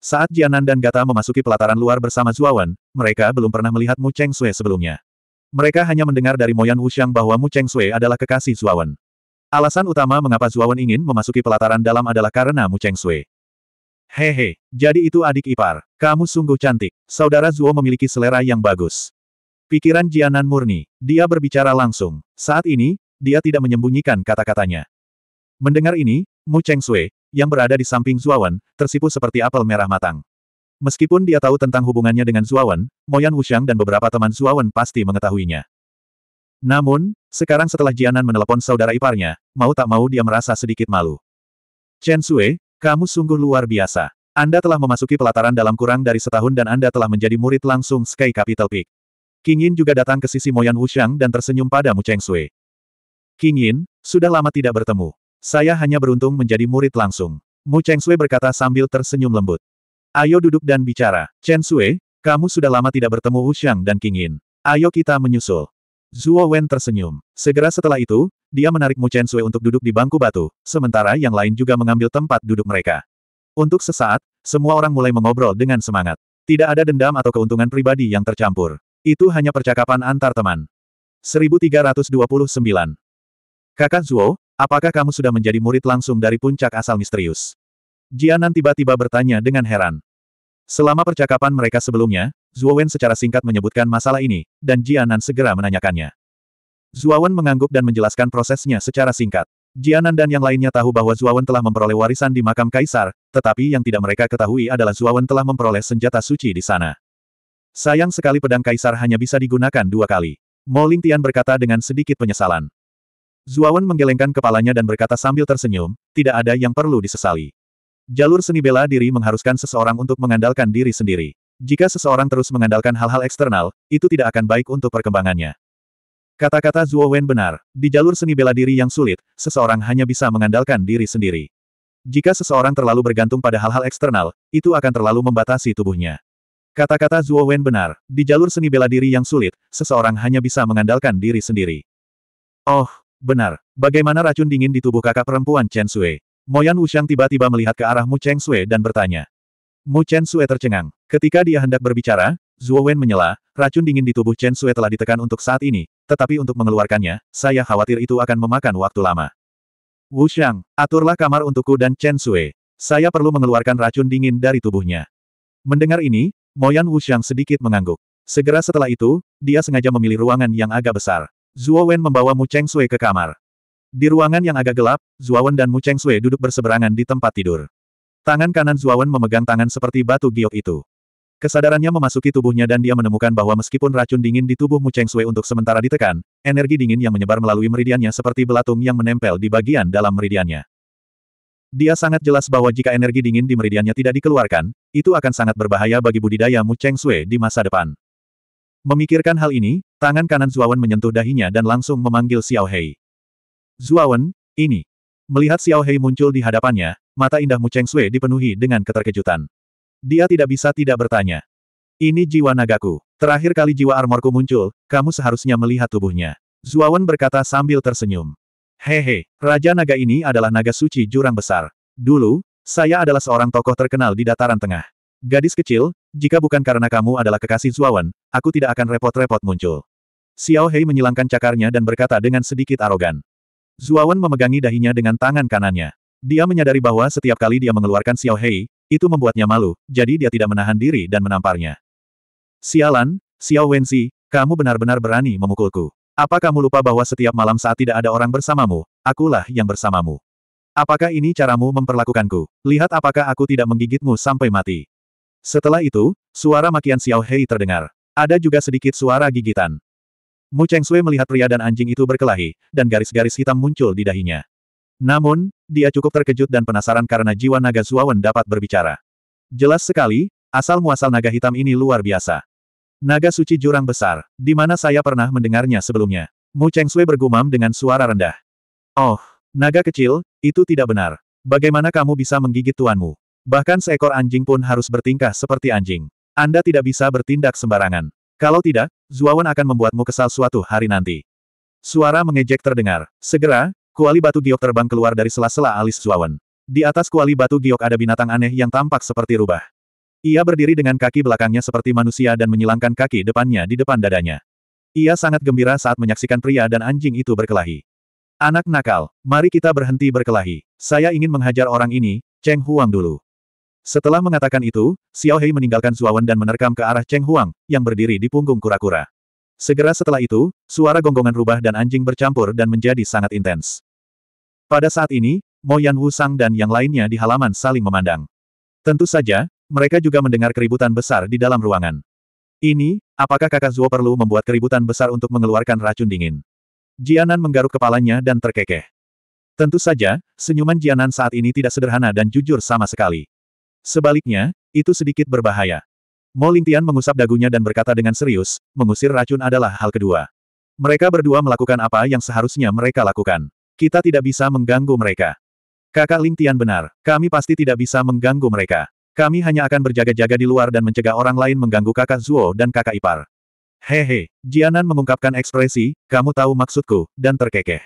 Saat Jianan dan Gata memasuki pelataran luar bersama Zuawan, mereka belum pernah melihat Mu Cheng Sui sebelumnya. Mereka hanya mendengar dari Moyan Wuxiang bahwa Mu Cheng Sui adalah kekasih Zuawan. Alasan utama mengapa Zuawan ingin memasuki pelataran dalam adalah karena Mu Cheng Sui. Hehe, jadi itu adik ipar. Kamu sungguh cantik. Saudara Zuo memiliki selera yang bagus. Pikiran Jianan murni. Dia berbicara langsung. Saat ini, dia tidak menyembunyikan kata-katanya. Mendengar ini, Mu Cheng Sui, yang berada di samping Zuawan, tersipu seperti apel merah matang. Meskipun dia tahu tentang hubungannya dengan Zuawan, Moyan Wuxiang dan beberapa teman Zuawan pasti mengetahuinya. Namun, sekarang setelah Jianan menelepon saudara iparnya, mau tak mau dia merasa sedikit malu. Chen Sui, kamu sungguh luar biasa. Anda telah memasuki pelataran dalam kurang dari setahun dan Anda telah menjadi murid langsung Sky Capital Peak. King Yin juga datang ke sisi Moyan Wuxiang dan tersenyum pada Mu Cheng Sui. King Yin, sudah lama tidak bertemu. Saya hanya beruntung menjadi murid langsung. Mu Cheng Sui berkata sambil tersenyum lembut. Ayo duduk dan bicara. Chen Sui, kamu sudah lama tidak bertemu Wuxiang dan King Yin. Ayo kita menyusul. Zuo Wen tersenyum. Segera setelah itu, dia menarik Mu Chen Sui untuk duduk di bangku batu, sementara yang lain juga mengambil tempat duduk mereka. Untuk sesaat, semua orang mulai mengobrol dengan semangat. Tidak ada dendam atau keuntungan pribadi yang tercampur. Itu hanya percakapan antar teman. 1329. Kakak Zuo, apakah kamu sudah menjadi murid langsung dari puncak asal misterius? Jianan tiba-tiba bertanya dengan heran. Selama percakapan mereka sebelumnya, Wen secara singkat menyebutkan masalah ini, dan Jianan segera menanyakannya. Wen mengangguk dan menjelaskan prosesnya secara singkat. Jianan dan yang lainnya tahu bahwa Wen telah memperoleh warisan di makam kaisar, tetapi yang tidak mereka ketahui adalah Wen telah memperoleh senjata suci di sana. Sayang sekali pedang kaisar hanya bisa digunakan dua kali. Mo Lingtian berkata dengan sedikit penyesalan. Wen menggelengkan kepalanya dan berkata sambil tersenyum, tidak ada yang perlu disesali. Jalur seni bela diri mengharuskan seseorang untuk mengandalkan diri sendiri. Jika seseorang terus mengandalkan hal-hal eksternal, itu tidak akan baik untuk perkembangannya. Kata-kata Zuo Wen benar, di jalur seni bela diri yang sulit, seseorang hanya bisa mengandalkan diri sendiri. Jika seseorang terlalu bergantung pada hal-hal eksternal, itu akan terlalu membatasi tubuhnya. Kata-kata Zuo Wen benar, di jalur seni bela diri yang sulit, seseorang hanya bisa mengandalkan diri sendiri. Oh, benar, bagaimana racun dingin di tubuh kakak perempuan Chen Sui? Moyan Wuxiang tiba-tiba melihat ke arah Mu Cheng Sui dan bertanya. Mu Chen Sue tercengang. Ketika dia hendak berbicara, Zhuo Wen menyela, racun dingin di tubuh Chen Sue telah ditekan untuk saat ini, tetapi untuk mengeluarkannya, saya khawatir itu akan memakan waktu lama. Wu Xiang, aturlah kamar untukku dan Chen Sue. Saya perlu mengeluarkan racun dingin dari tubuhnya. Mendengar ini, Moyan Wu Xiang sedikit mengangguk. Segera setelah itu, dia sengaja memilih ruangan yang agak besar. Zhuo Wen membawa Mu Cheng Sui ke kamar. Di ruangan yang agak gelap, Zhuo Wen dan Mu Cheng Sui duduk berseberangan di tempat tidur. Tangan kanan Zuawan memegang tangan seperti batu giok itu. Kesadarannya memasuki tubuhnya dan dia menemukan bahwa meskipun racun dingin di tubuh Mu Cheng Sui untuk sementara ditekan, energi dingin yang menyebar melalui meridiannya seperti belatung yang menempel di bagian dalam meridiannya. Dia sangat jelas bahwa jika energi dingin di meridiannya tidak dikeluarkan, itu akan sangat berbahaya bagi budidaya Mu Cheng Sui di masa depan. Memikirkan hal ini, tangan kanan Zuawan menyentuh dahinya dan langsung memanggil Xiao Hei. Zuawan, ini. Melihat Xiao Hei muncul di hadapannya, mata indah Mu Cheng Sui dipenuhi dengan keterkejutan. Dia tidak bisa tidak bertanya. Ini jiwa nagaku. Terakhir kali jiwa armorku muncul, kamu seharusnya melihat tubuhnya. Zuawan berkata sambil tersenyum. Hehe, Raja Naga ini adalah naga suci jurang besar. Dulu, saya adalah seorang tokoh terkenal di dataran tengah. Gadis kecil, jika bukan karena kamu adalah kekasih Zuawan, aku tidak akan repot-repot muncul. Xiao Hei menyilangkan cakarnya dan berkata dengan sedikit arogan. Zuawan memegangi dahinya dengan tangan kanannya. Dia menyadari bahwa setiap kali dia mengeluarkan Xiao Hei, itu membuatnya malu, jadi dia tidak menahan diri dan menamparnya. Sialan, Xiao Wenxi, kamu benar-benar berani memukulku. Apa kamu lupa bahwa setiap malam saat tidak ada orang bersamamu, akulah yang bersamamu. Apakah ini caramu memperlakukanku? Lihat apakah aku tidak menggigitmu sampai mati. Setelah itu, suara makian Xiao Hei terdengar. Ada juga sedikit suara gigitan. Mu Cheng Sui melihat pria dan anjing itu berkelahi, dan garis-garis hitam muncul di dahinya. Namun, dia cukup terkejut dan penasaran karena jiwa naga Zuawan dapat berbicara. Jelas sekali, asal-muasal naga hitam ini luar biasa. Naga suci jurang besar, di mana saya pernah mendengarnya sebelumnya. Mu Cheng Sui bergumam dengan suara rendah. Oh, naga kecil, itu tidak benar. Bagaimana kamu bisa menggigit tuanmu? Bahkan seekor anjing pun harus bertingkah seperti anjing. Anda tidak bisa bertindak sembarangan. Kalau tidak, Zuawan akan membuatmu kesal suatu hari nanti. Suara mengejek terdengar. Segera, kuali batu giok terbang keluar dari sela-sela alis Zuawan. Di atas kuali batu giok ada binatang aneh yang tampak seperti rubah. Ia berdiri dengan kaki belakangnya seperti manusia dan menyilangkan kaki depannya di depan dadanya. Ia sangat gembira saat menyaksikan pria dan anjing itu berkelahi. Anak nakal, mari kita berhenti berkelahi. Saya ingin menghajar orang ini, Cheng Huang dulu. Setelah mengatakan itu, Xiao Hei meninggalkan Zuawan dan menerkam ke arah Cheng Huang, yang berdiri di punggung kura-kura. Segera setelah itu, suara gonggongan rubah dan anjing bercampur dan menjadi sangat intens. Pada saat ini, Mo Yan Wu Sang dan yang lainnya di halaman saling memandang. Tentu saja, mereka juga mendengar keributan besar di dalam ruangan. Ini, apakah kakak Zuo perlu membuat keributan besar untuk mengeluarkan racun dingin? Jianan menggaruk kepalanya dan terkekeh. Tentu saja, senyuman Jianan saat ini tidak sederhana dan jujur sama sekali. Sebaliknya, itu sedikit berbahaya. Mo Lingtian mengusap dagunya dan berkata dengan serius, mengusir racun adalah hal kedua. Mereka berdua melakukan apa yang seharusnya mereka lakukan. Kita tidak bisa mengganggu mereka. Kakak Lingtian benar, kami pasti tidak bisa mengganggu mereka. Kami hanya akan berjaga-jaga di luar dan mencegah orang lain mengganggu kakak Zuo dan kakak ipar. Hehe, Jianan mengungkapkan ekspresi, kamu tahu maksudku, dan terkekeh.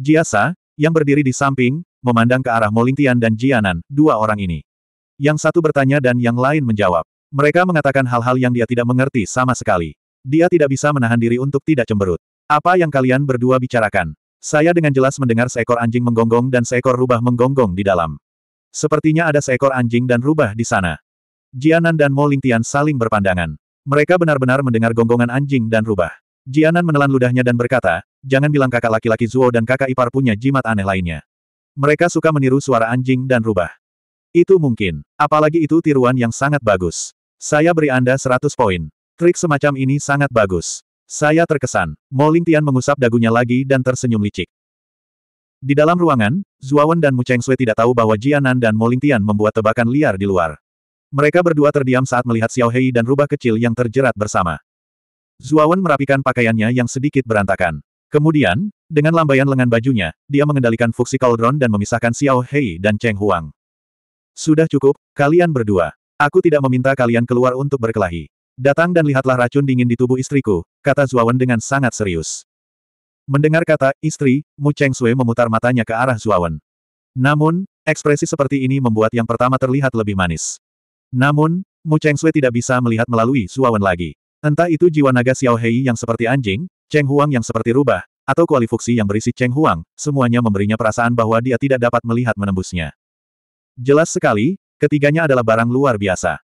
Jiasa, yang berdiri di samping, memandang ke arah Molintian dan Jianan, dua orang ini. Yang satu bertanya dan yang lain menjawab. Mereka mengatakan hal-hal yang dia tidak mengerti sama sekali. Dia tidak bisa menahan diri untuk tidak cemberut. Apa yang kalian berdua bicarakan? Saya dengan jelas mendengar seekor anjing menggonggong dan seekor rubah menggonggong di dalam. Sepertinya ada seekor anjing dan rubah di sana. Jianan dan Mo Lingtian saling berpandangan. Mereka benar-benar mendengar gonggongan anjing dan rubah. Jianan menelan ludahnya dan berkata, jangan bilang kakak laki-laki Zuo dan kakak ipar punya jimat aneh lainnya. Mereka suka meniru suara anjing dan rubah. Itu mungkin. Apalagi itu tiruan yang sangat bagus. Saya beri Anda 100 poin. Trik semacam ini sangat bagus. Saya terkesan. Mo Lingtian mengusap dagunya lagi dan tersenyum licik. Di dalam ruangan, Zuawan dan Mu Cheng Sui tidak tahu bahwa Jianan dan Mo Lingtian membuat tebakan liar di luar. Mereka berdua terdiam saat melihat Xiao Hei dan rubah kecil yang terjerat bersama. Zuawan merapikan pakaiannya yang sedikit berantakan. Kemudian, dengan lambaian lengan bajunya, dia mengendalikan fuksi cauldron dan memisahkan Xiao Hei dan Cheng Huang. Sudah cukup, kalian berdua. Aku tidak meminta kalian keluar untuk berkelahi. Datang dan lihatlah racun dingin di tubuh istriku, kata Zuawan dengan sangat serius. Mendengar kata, istri, Mu Cheng Sui memutar matanya ke arah Zuawan. Namun, ekspresi seperti ini membuat yang pertama terlihat lebih manis. Namun, Mu Cheng Sui tidak bisa melihat melalui Zuawan lagi. Entah itu jiwa naga Xiao Hei yang seperti anjing, Cheng Huang yang seperti rubah, atau kualifikasi yang berisi Cheng Huang, semuanya memberinya perasaan bahwa dia tidak dapat melihat menembusnya. Jelas sekali, ketiganya adalah barang luar biasa.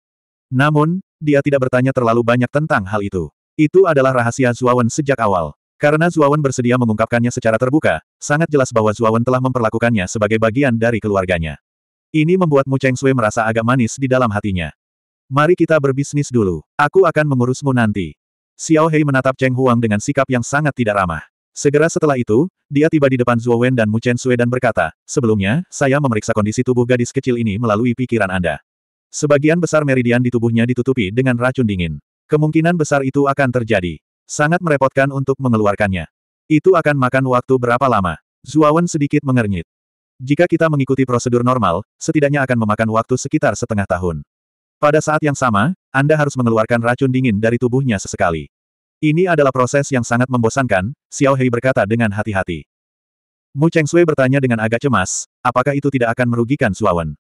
Namun, dia tidak bertanya terlalu banyak tentang hal itu. Itu adalah rahasia Zuawan sejak awal. Karena Zuawan bersedia mengungkapkannya secara terbuka, sangat jelas bahwa Zuawan telah memperlakukannya sebagai bagian dari keluarganya. Ini membuat Mu Cheng Sui merasa agak manis di dalam hatinya. Mari kita berbisnis dulu. Aku akan mengurusmu nanti. Xiao Hei menatap Cheng Huang dengan sikap yang sangat tidak ramah. Segera setelah itu, dia tiba di depan Zhuo Wen dan Mu Chen Sui dan berkata, Sebelumnya, saya memeriksa kondisi tubuh gadis kecil ini melalui pikiran Anda. Sebagian besar meridian di tubuhnya ditutupi dengan racun dingin. Kemungkinan besar itu akan terjadi. Sangat merepotkan untuk mengeluarkannya. Itu akan makan waktu berapa lama. Wen sedikit mengernyit. Jika kita mengikuti prosedur normal, setidaknya akan memakan waktu sekitar setengah tahun. Pada saat yang sama, Anda harus mengeluarkan racun dingin dari tubuhnya sesekali. Ini adalah proses yang sangat membosankan, Xiao Hei berkata dengan hati-hati. Mu Cheng Sui bertanya dengan agak cemas, apakah itu tidak akan merugikan Suawan?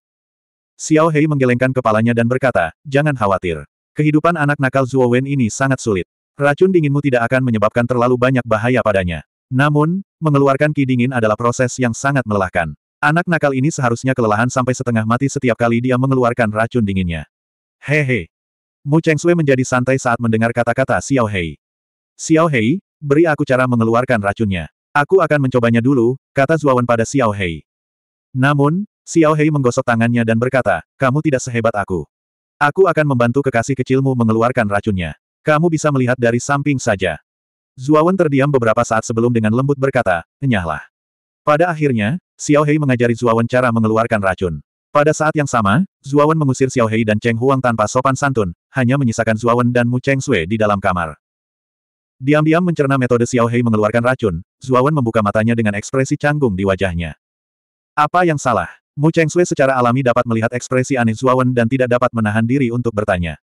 Xiao Hei menggelengkan kepalanya dan berkata, jangan khawatir. Kehidupan anak nakal Zuowen ini sangat sulit. Racun dinginmu tidak akan menyebabkan terlalu banyak bahaya padanya. Namun, mengeluarkan ki dingin adalah proses yang sangat melelahkan. Anak nakal ini seharusnya kelelahan sampai setengah mati setiap kali dia mengeluarkan racun dinginnya. Hehe. Mu Cheng Sui menjadi santai saat mendengar kata-kata Xiao Hei. Xiao Hei, beri aku cara mengeluarkan racunnya. Aku akan mencobanya dulu, kata Zuawan pada Xiao Hei. Namun, Xiao Hei menggosok tangannya dan berkata, kamu tidak sehebat aku. Aku akan membantu kekasih kecilmu mengeluarkan racunnya. Kamu bisa melihat dari samping saja. Zuawan terdiam beberapa saat sebelum dengan lembut berkata, enyahlah. Pada akhirnya, Xiao Hei mengajari Zuawan cara mengeluarkan racun. Pada saat yang sama, Zuawan mengusir Xiao Hei dan Cheng Huang tanpa sopan santun, hanya menyisakan Zuawan dan Mu Cheng Sui di dalam kamar. Diam-diam mencerna metode Xiao Hei mengeluarkan racun, Zuawan membuka matanya dengan ekspresi canggung di wajahnya. Apa yang salah? Mu Cheng Sui secara alami dapat melihat ekspresi aneh Zuawan dan tidak dapat menahan diri untuk bertanya.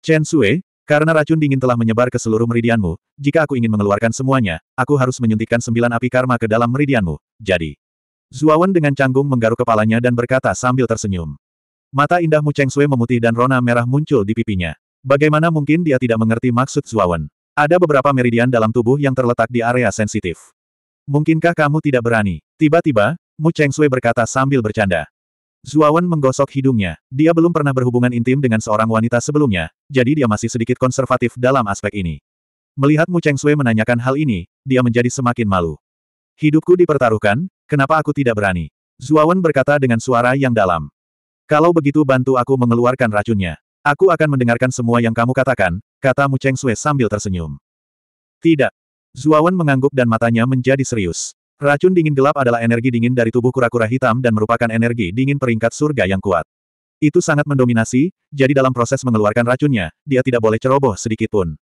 Chen Sui, karena racun dingin telah menyebar ke seluruh meridianmu, jika aku ingin mengeluarkan semuanya, aku harus menyuntikkan sembilan api karma ke dalam meridianmu, jadi. Zuawan dengan canggung menggaruk kepalanya dan berkata sambil tersenyum. Mata indah Mu Cheng Sui memutih dan rona merah muncul di pipinya. Bagaimana mungkin dia tidak mengerti maksud Zuawan? Ada beberapa meridian dalam tubuh yang terletak di area sensitif. Mungkinkah kamu tidak berani? Tiba-tiba, Mu Cheng Sui berkata sambil bercanda. Zuawan menggosok hidungnya. Dia belum pernah berhubungan intim dengan seorang wanita sebelumnya, jadi dia masih sedikit konservatif dalam aspek ini. Melihat Mu Cheng Sui menanyakan hal ini, dia menjadi semakin malu. Hidupku dipertaruhkan, kenapa aku tidak berani? Zuawan berkata dengan suara yang dalam. Kalau begitu bantu aku mengeluarkan racunnya. Aku akan mendengarkan semua yang kamu katakan, kata Mu Cheng Sui sambil tersenyum. Tidak. Zuawan mengangguk dan matanya menjadi serius. Racun dingin gelap adalah energi dingin dari tubuh kura-kura hitam dan merupakan energi dingin peringkat surga yang kuat. Itu sangat mendominasi, jadi dalam proses mengeluarkan racunnya, dia tidak boleh ceroboh sedikit pun.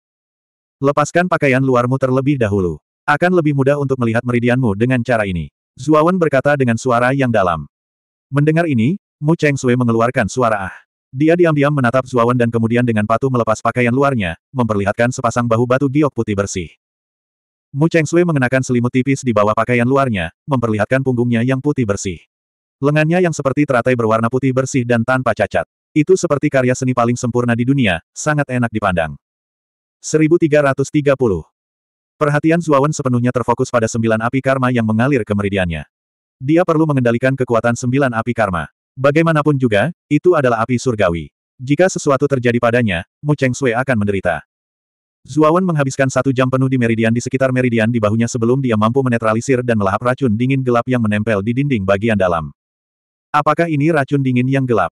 Lepaskan pakaian luarmu terlebih dahulu. Akan lebih mudah untuk melihat meridianmu dengan cara ini. Zuawan berkata dengan suara yang dalam. Mendengar ini, Mu Cheng Sui mengeluarkan suara ah. Dia diam-diam menatap Zuawan dan kemudian dengan patuh melepas pakaian luarnya, memperlihatkan sepasang bahu batu giok putih bersih. Mu Cheng Sui mengenakan selimut tipis di bawah pakaian luarnya, memperlihatkan punggungnya yang putih bersih. Lengannya yang seperti teratai berwarna putih bersih dan tanpa cacat. Itu seperti karya seni paling sempurna di dunia, sangat enak dipandang. 1330. Perhatian Zuawan sepenuhnya terfokus pada sembilan api karma yang mengalir ke meridiannya. Dia perlu mengendalikan kekuatan sembilan api karma. Bagaimanapun juga, itu adalah api surgawi. Jika sesuatu terjadi padanya, Mu Cheng Sui akan menderita. Zuawan menghabiskan satu jam penuh di meridian di sekitar meridian di bahunya sebelum dia mampu menetralisir dan melahap racun dingin gelap yang menempel di dinding bagian dalam. Apakah ini racun dingin yang gelap?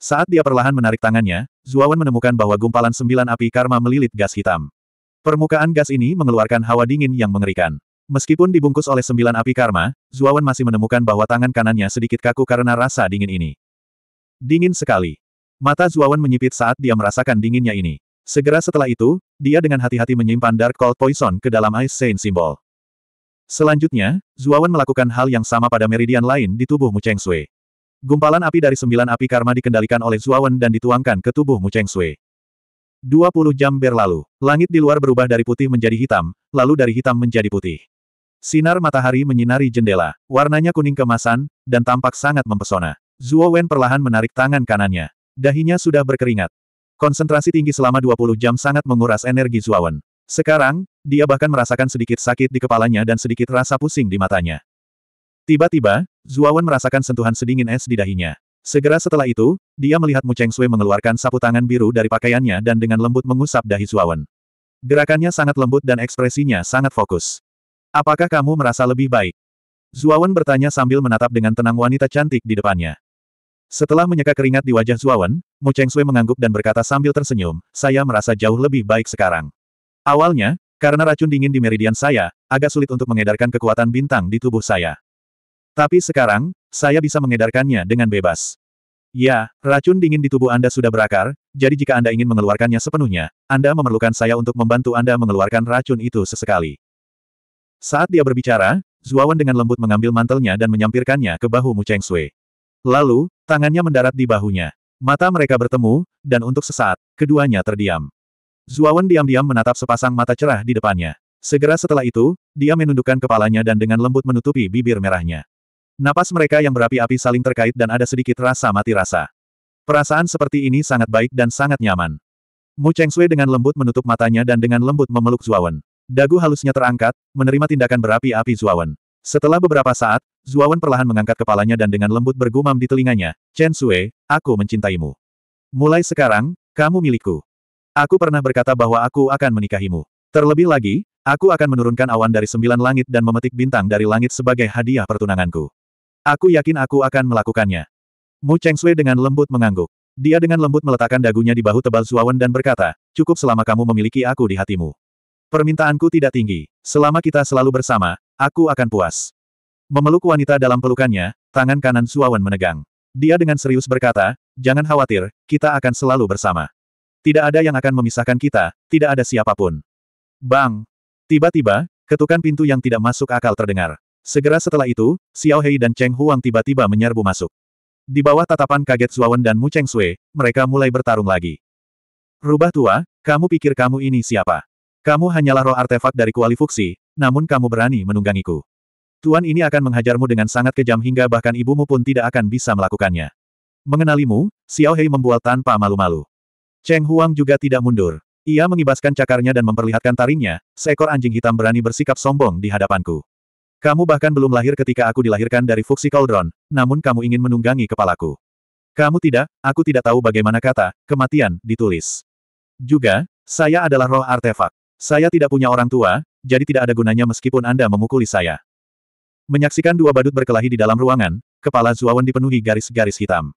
Saat dia perlahan menarik tangannya, Zuawan menemukan bahwa gumpalan sembilan api karma melilit gas hitam. Permukaan gas ini mengeluarkan hawa dingin yang mengerikan. Meskipun dibungkus oleh sembilan api karma, Zuawan masih menemukan bahwa tangan kanannya sedikit kaku karena rasa dingin ini. Dingin sekali. Mata Zuawan menyipit saat dia merasakan dinginnya ini. Segera setelah itu, dia dengan hati-hati menyimpan Dark Cold Poison ke dalam Ice Saint Symbol. Selanjutnya, Zuawan melakukan hal yang sama pada meridian lain di tubuh Mu Cheng Sui. Gumpalan api dari sembilan api karma dikendalikan oleh Zuawan dan dituangkan ke tubuh Mu Cheng Sui. 20 jam berlalu, langit di luar berubah dari putih menjadi hitam, lalu dari hitam menjadi putih. Sinar matahari menyinari jendela, warnanya kuning kemasan, dan tampak sangat mempesona. Zuo Wen perlahan menarik tangan kanannya. Dahinya sudah berkeringat. Konsentrasi tinggi selama 20 jam sangat menguras energi Zuo Wen. Sekarang, dia bahkan merasakan sedikit sakit di kepalanya dan sedikit rasa pusing di matanya. Tiba-tiba, Zuo Wen merasakan sentuhan sedingin es di dahinya. Segera setelah itu, dia melihat Mu Cheng Sui mengeluarkan sapu tangan biru dari pakaiannya dan dengan lembut mengusap dahi Zuo Wen. Gerakannya sangat lembut dan ekspresinya sangat fokus. Apakah kamu merasa lebih baik? Zuawan bertanya sambil menatap dengan tenang wanita cantik di depannya. Setelah menyeka keringat di wajah Zuawan, Mu Cheng Sui mengangguk dan berkata sambil tersenyum, saya merasa jauh lebih baik sekarang. Awalnya, karena racun dingin di meridian saya, agak sulit untuk mengedarkan kekuatan bintang di tubuh saya. Tapi sekarang, saya bisa mengedarkannya dengan bebas. Ya, racun dingin di tubuh Anda sudah berakar, jadi jika Anda ingin mengeluarkannya sepenuhnya, Anda memerlukan saya untuk membantu Anda mengeluarkan racun itu sesekali. Saat dia berbicara, Zuawan dengan lembut mengambil mantelnya dan menyampirkannya ke bahu Mu Cheng Sui. Lalu, tangannya mendarat di bahunya. Mata mereka bertemu, dan untuk sesaat, keduanya terdiam. Zuawan diam-diam menatap sepasang mata cerah di depannya. Segera setelah itu, dia menundukkan kepalanya dan dengan lembut menutupi bibir merahnya. Napas mereka yang berapi-api saling terkait dan ada sedikit rasa mati rasa. Perasaan seperti ini sangat baik dan sangat nyaman. Mu Cheng Sui dengan lembut menutup matanya dan dengan lembut memeluk Zuawan. Dagu halusnya terangkat, menerima tindakan berapi-api Zuawan. Setelah beberapa saat, Zuawan perlahan mengangkat kepalanya dan dengan lembut bergumam di telinganya, Chen Sue, aku mencintaimu. Mulai sekarang, kamu milikku. Aku pernah berkata bahwa aku akan menikahimu. Terlebih lagi, aku akan menurunkan awan dari sembilan langit dan memetik bintang dari langit sebagai hadiah pertunanganku. Aku yakin aku akan melakukannya. Mu Cheng Sui dengan lembut mengangguk. Dia dengan lembut meletakkan dagunya di bahu tebal Zuawan dan berkata, cukup selama kamu memiliki aku di hatimu. Permintaanku tidak tinggi. Selama kita selalu bersama, aku akan puas. Memeluk wanita dalam pelukannya, tangan kanan Suawan menegang. Dia dengan serius berkata, jangan khawatir, kita akan selalu bersama. Tidak ada yang akan memisahkan kita, tidak ada siapapun. Bang! Tiba-tiba, ketukan pintu yang tidak masuk akal terdengar. Segera setelah itu, Xiao Hei dan Cheng Huang tiba-tiba menyerbu masuk. Di bawah tatapan kaget Suawan dan Mu Cheng Sui, mereka mulai bertarung lagi. Rubah tua, kamu pikir kamu ini siapa? Kamu hanyalah roh artefak dari kuali fuksi, namun kamu berani menunggangiku. Tuan ini akan menghajarmu dengan sangat kejam hingga bahkan ibumu pun tidak akan bisa melakukannya. Mengenalimu, Xiao Hei membual tanpa malu-malu. Cheng Huang juga tidak mundur. Ia mengibaskan cakarnya dan memperlihatkan taringnya, seekor anjing hitam berani bersikap sombong di hadapanku. Kamu bahkan belum lahir ketika aku dilahirkan dari fuxi Cauldron, namun kamu ingin menunggangi kepalaku. Kamu tidak, aku tidak tahu bagaimana kata, kematian, ditulis. Juga, saya adalah roh artefak. Saya tidak punya orang tua, jadi tidak ada gunanya meskipun Anda memukuli saya. Menyaksikan dua badut berkelahi di dalam ruangan, kepala Zuawan dipenuhi garis-garis hitam.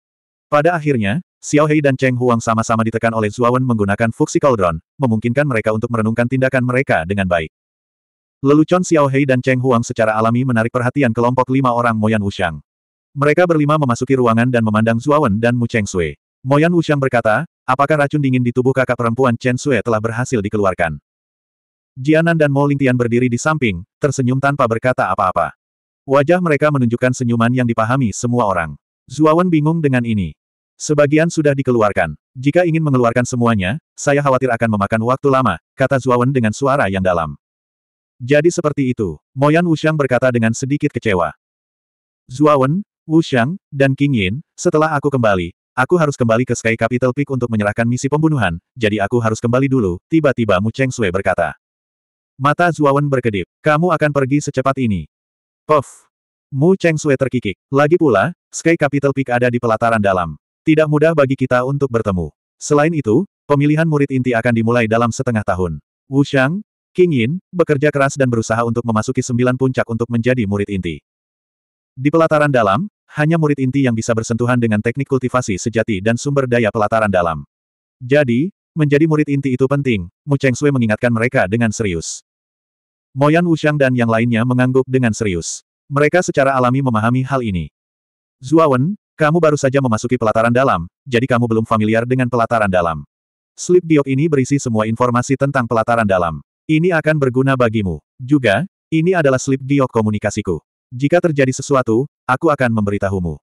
Pada akhirnya, Xiao Hei dan Cheng Huang sama-sama ditekan oleh Zuawan menggunakan Fuxi Cauldron, memungkinkan mereka untuk merenungkan tindakan mereka dengan baik. Lelucon Xiao Hei dan Cheng Huang secara alami menarik perhatian kelompok lima orang Moyan Wuxiang. Mereka berlima memasuki ruangan dan memandang Zuawan dan Mu Cheng Sui. Moyan Wuxiang berkata, apakah racun dingin di tubuh kakak perempuan Chen Sui telah berhasil dikeluarkan? Jianan dan Mo Lingtian berdiri di samping, tersenyum tanpa berkata apa-apa. Wajah mereka menunjukkan senyuman yang dipahami semua orang. Zuawan bingung dengan ini. Sebagian sudah dikeluarkan. Jika ingin mengeluarkan semuanya, saya khawatir akan memakan waktu lama, kata Zuawan dengan suara yang dalam. Jadi seperti itu, Moyan Wuxiang berkata dengan sedikit kecewa. Zuawan, Wuxiang, dan King Yin, setelah aku kembali, Aku harus kembali ke Sky Capital Peak untuk menyerahkan misi pembunuhan, jadi aku harus kembali dulu, tiba-tiba Mu Cheng Sui berkata. Mata Zuawan berkedip. Kamu akan pergi secepat ini. Puff. Mu Cheng Sui terkikik. Lagi pula, Sky Capital Peak ada di pelataran dalam. Tidak mudah bagi kita untuk bertemu. Selain itu, pemilihan murid inti akan dimulai dalam setengah tahun. Wu Shang, King Yin, bekerja keras dan berusaha untuk memasuki sembilan puncak untuk menjadi murid inti. Di pelataran dalam, hanya murid inti yang bisa bersentuhan dengan teknik kultivasi sejati dan sumber daya pelataran dalam. Jadi, menjadi murid inti itu penting, Mu Cheng Sui mengingatkan mereka dengan serius. Moyan Wuxiang dan yang lainnya mengangguk dengan serius. Mereka secara alami memahami hal ini. Zuawan, kamu baru saja memasuki pelataran dalam, jadi kamu belum familiar dengan pelataran dalam. Slip diok ini berisi semua informasi tentang pelataran dalam. Ini akan berguna bagimu. Juga, ini adalah slip diok komunikasiku. Jika terjadi sesuatu, aku akan memberitahumu.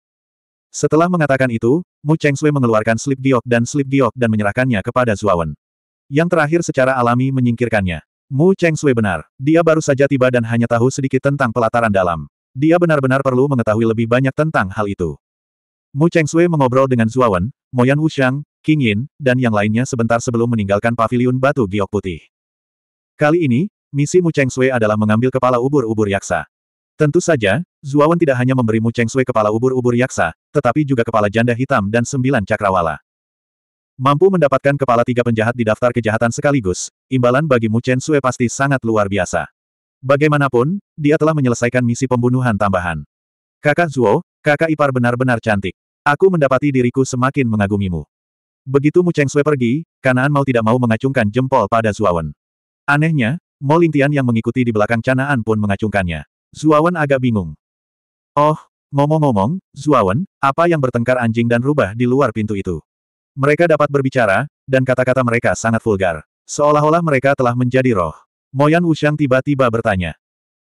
Setelah mengatakan itu, Mu Cheng Sui mengeluarkan slip diok dan slip diok dan menyerahkannya kepada Zuawan. Yang terakhir secara alami menyingkirkannya. Mu Cheng Sui benar. Dia baru saja tiba dan hanya tahu sedikit tentang pelataran dalam. Dia benar-benar perlu mengetahui lebih banyak tentang hal itu. Mu Cheng Sui mengobrol dengan Zuawan, Moyan Wuxiang, King Yin, dan yang lainnya sebentar sebelum meninggalkan paviliun batu giok putih. Kali ini, misi Mu Cheng Sui adalah mengambil kepala ubur-ubur yaksa. Tentu saja, Zuawan tidak hanya memberi Mu Cheng Sui kepala ubur-ubur yaksa, tetapi juga kepala janda hitam dan sembilan cakrawala. Mampu mendapatkan kepala tiga penjahat di daftar kejahatan sekaligus, imbalan bagi Mu Chen Sue pasti sangat luar biasa. Bagaimanapun, dia telah menyelesaikan misi pembunuhan tambahan. Kakak Zuo, kakak ipar benar-benar cantik. Aku mendapati diriku semakin mengagumimu. Begitu Mu Cheng Sue pergi, Kanaan mau tidak mau mengacungkan jempol pada Zuawan. Anehnya, Mo Lingtian yang mengikuti di belakang Canaan pun mengacungkannya. Zuawan agak bingung. Oh, ngomong-ngomong, Zuawan, apa yang bertengkar anjing dan rubah di luar pintu itu? Mereka dapat berbicara, dan kata-kata mereka sangat vulgar. Seolah-olah mereka telah menjadi roh. Moyan Wushang tiba-tiba bertanya.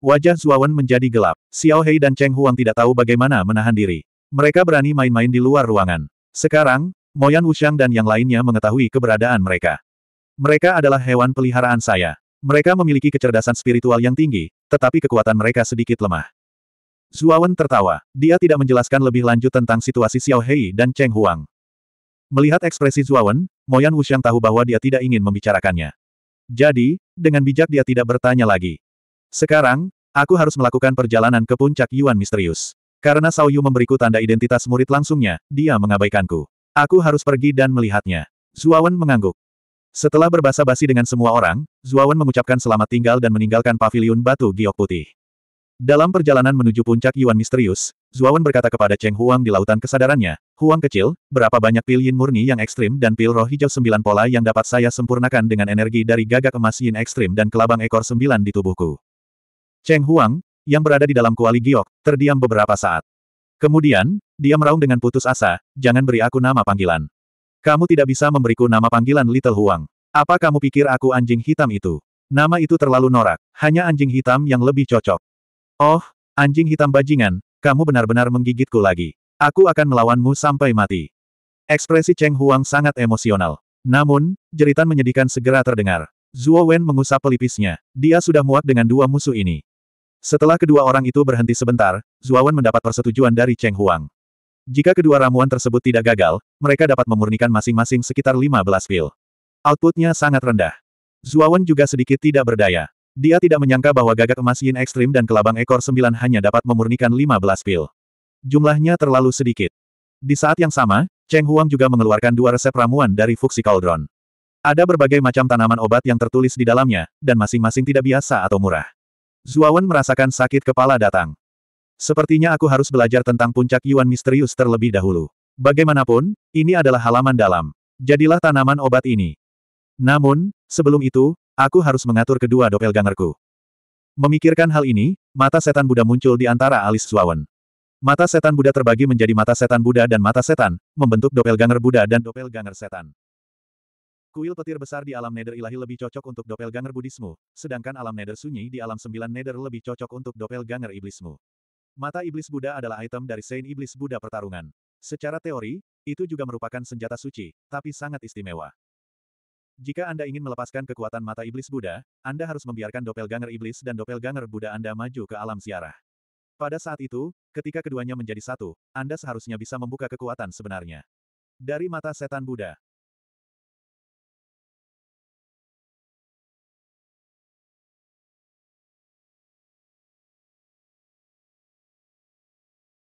Wajah Zuawan menjadi gelap. Xiao Hei dan Cheng Huang tidak tahu bagaimana menahan diri. Mereka berani main-main di luar ruangan. Sekarang, Moyan Wushang dan yang lainnya mengetahui keberadaan mereka. Mereka adalah hewan peliharaan saya. Mereka memiliki kecerdasan spiritual yang tinggi, tetapi kekuatan mereka sedikit lemah. Zuawan tertawa. Dia tidak menjelaskan lebih lanjut tentang situasi Xiao Hei dan Cheng Huang. Melihat ekspresi Zuawan, Moyan Wuxiang tahu bahwa dia tidak ingin membicarakannya. Jadi, dengan bijak dia tidak bertanya lagi. Sekarang, aku harus melakukan perjalanan ke puncak Yuan misterius. Karena Sao Yu memberiku tanda identitas murid langsungnya, dia mengabaikanku. Aku harus pergi dan melihatnya. Zuawan mengangguk. Setelah berbasa basi dengan semua orang, Zuawan mengucapkan selamat tinggal dan meninggalkan paviliun batu giok putih. Dalam perjalanan menuju puncak Yuan misterius, Zuawan berkata kepada Cheng Huang di lautan kesadarannya, Huang kecil, berapa banyak pil yin murni yang ekstrim dan pil roh hijau sembilan pola yang dapat saya sempurnakan dengan energi dari gagak emas yin ekstrim dan kelabang ekor sembilan di tubuhku. Cheng Huang, yang berada di dalam kuali giok, terdiam beberapa saat. Kemudian, dia meraung dengan putus asa, jangan beri aku nama panggilan. Kamu tidak bisa memberiku nama panggilan Little Huang. Apa kamu pikir aku anjing hitam itu? Nama itu terlalu norak, hanya anjing hitam yang lebih cocok. Oh, anjing hitam bajingan, kamu benar-benar menggigitku lagi. Aku akan melawanmu sampai mati. Ekspresi Cheng Huang sangat emosional. Namun, jeritan menyedihkan segera terdengar. Zuo Wen mengusap pelipisnya. Dia sudah muak dengan dua musuh ini. Setelah kedua orang itu berhenti sebentar, Zuo Wen mendapat persetujuan dari Cheng Huang. Jika kedua ramuan tersebut tidak gagal, mereka dapat memurnikan masing-masing sekitar 15 pil. Outputnya sangat rendah. Zuo Wen juga sedikit tidak berdaya. Dia tidak menyangka bahwa gagak emas yin ekstrim dan kelabang ekor sembilan hanya dapat memurnikan 15 pil. Jumlahnya terlalu sedikit. Di saat yang sama, Cheng Huang juga mengeluarkan dua resep ramuan dari Fuxi Cauldron. Ada berbagai macam tanaman obat yang tertulis di dalamnya, dan masing-masing tidak biasa atau murah. Zuawan merasakan sakit kepala datang. Sepertinya aku harus belajar tentang puncak Yuan misterius terlebih dahulu. Bagaimanapun, ini adalah halaman dalam. Jadilah tanaman obat ini. Namun, sebelum itu, Aku harus mengatur kedua doppelgangerku. Memikirkan hal ini, mata setan Buddha muncul di antara alis Suawan. Mata setan Buddha terbagi menjadi mata setan Buddha dan mata setan, membentuk doppelganger Buddha dan doppelganger setan. Kuil petir besar di alam nether ilahi lebih cocok untuk doppelganger buddhismu, sedangkan alam nether sunyi di alam sembilan nether lebih cocok untuk doppelganger iblismu. Mata iblis Buddha adalah item dari Saint Iblis Buddha Pertarungan. Secara teori, itu juga merupakan senjata suci, tapi sangat istimewa. Jika Anda ingin melepaskan kekuatan mata iblis Buddha, Anda harus membiarkan doppelganger iblis dan doppelganger Buddha Anda maju ke alam siarah. Pada saat itu, ketika keduanya menjadi satu, Anda seharusnya bisa membuka kekuatan sebenarnya. Dari mata setan Buddha,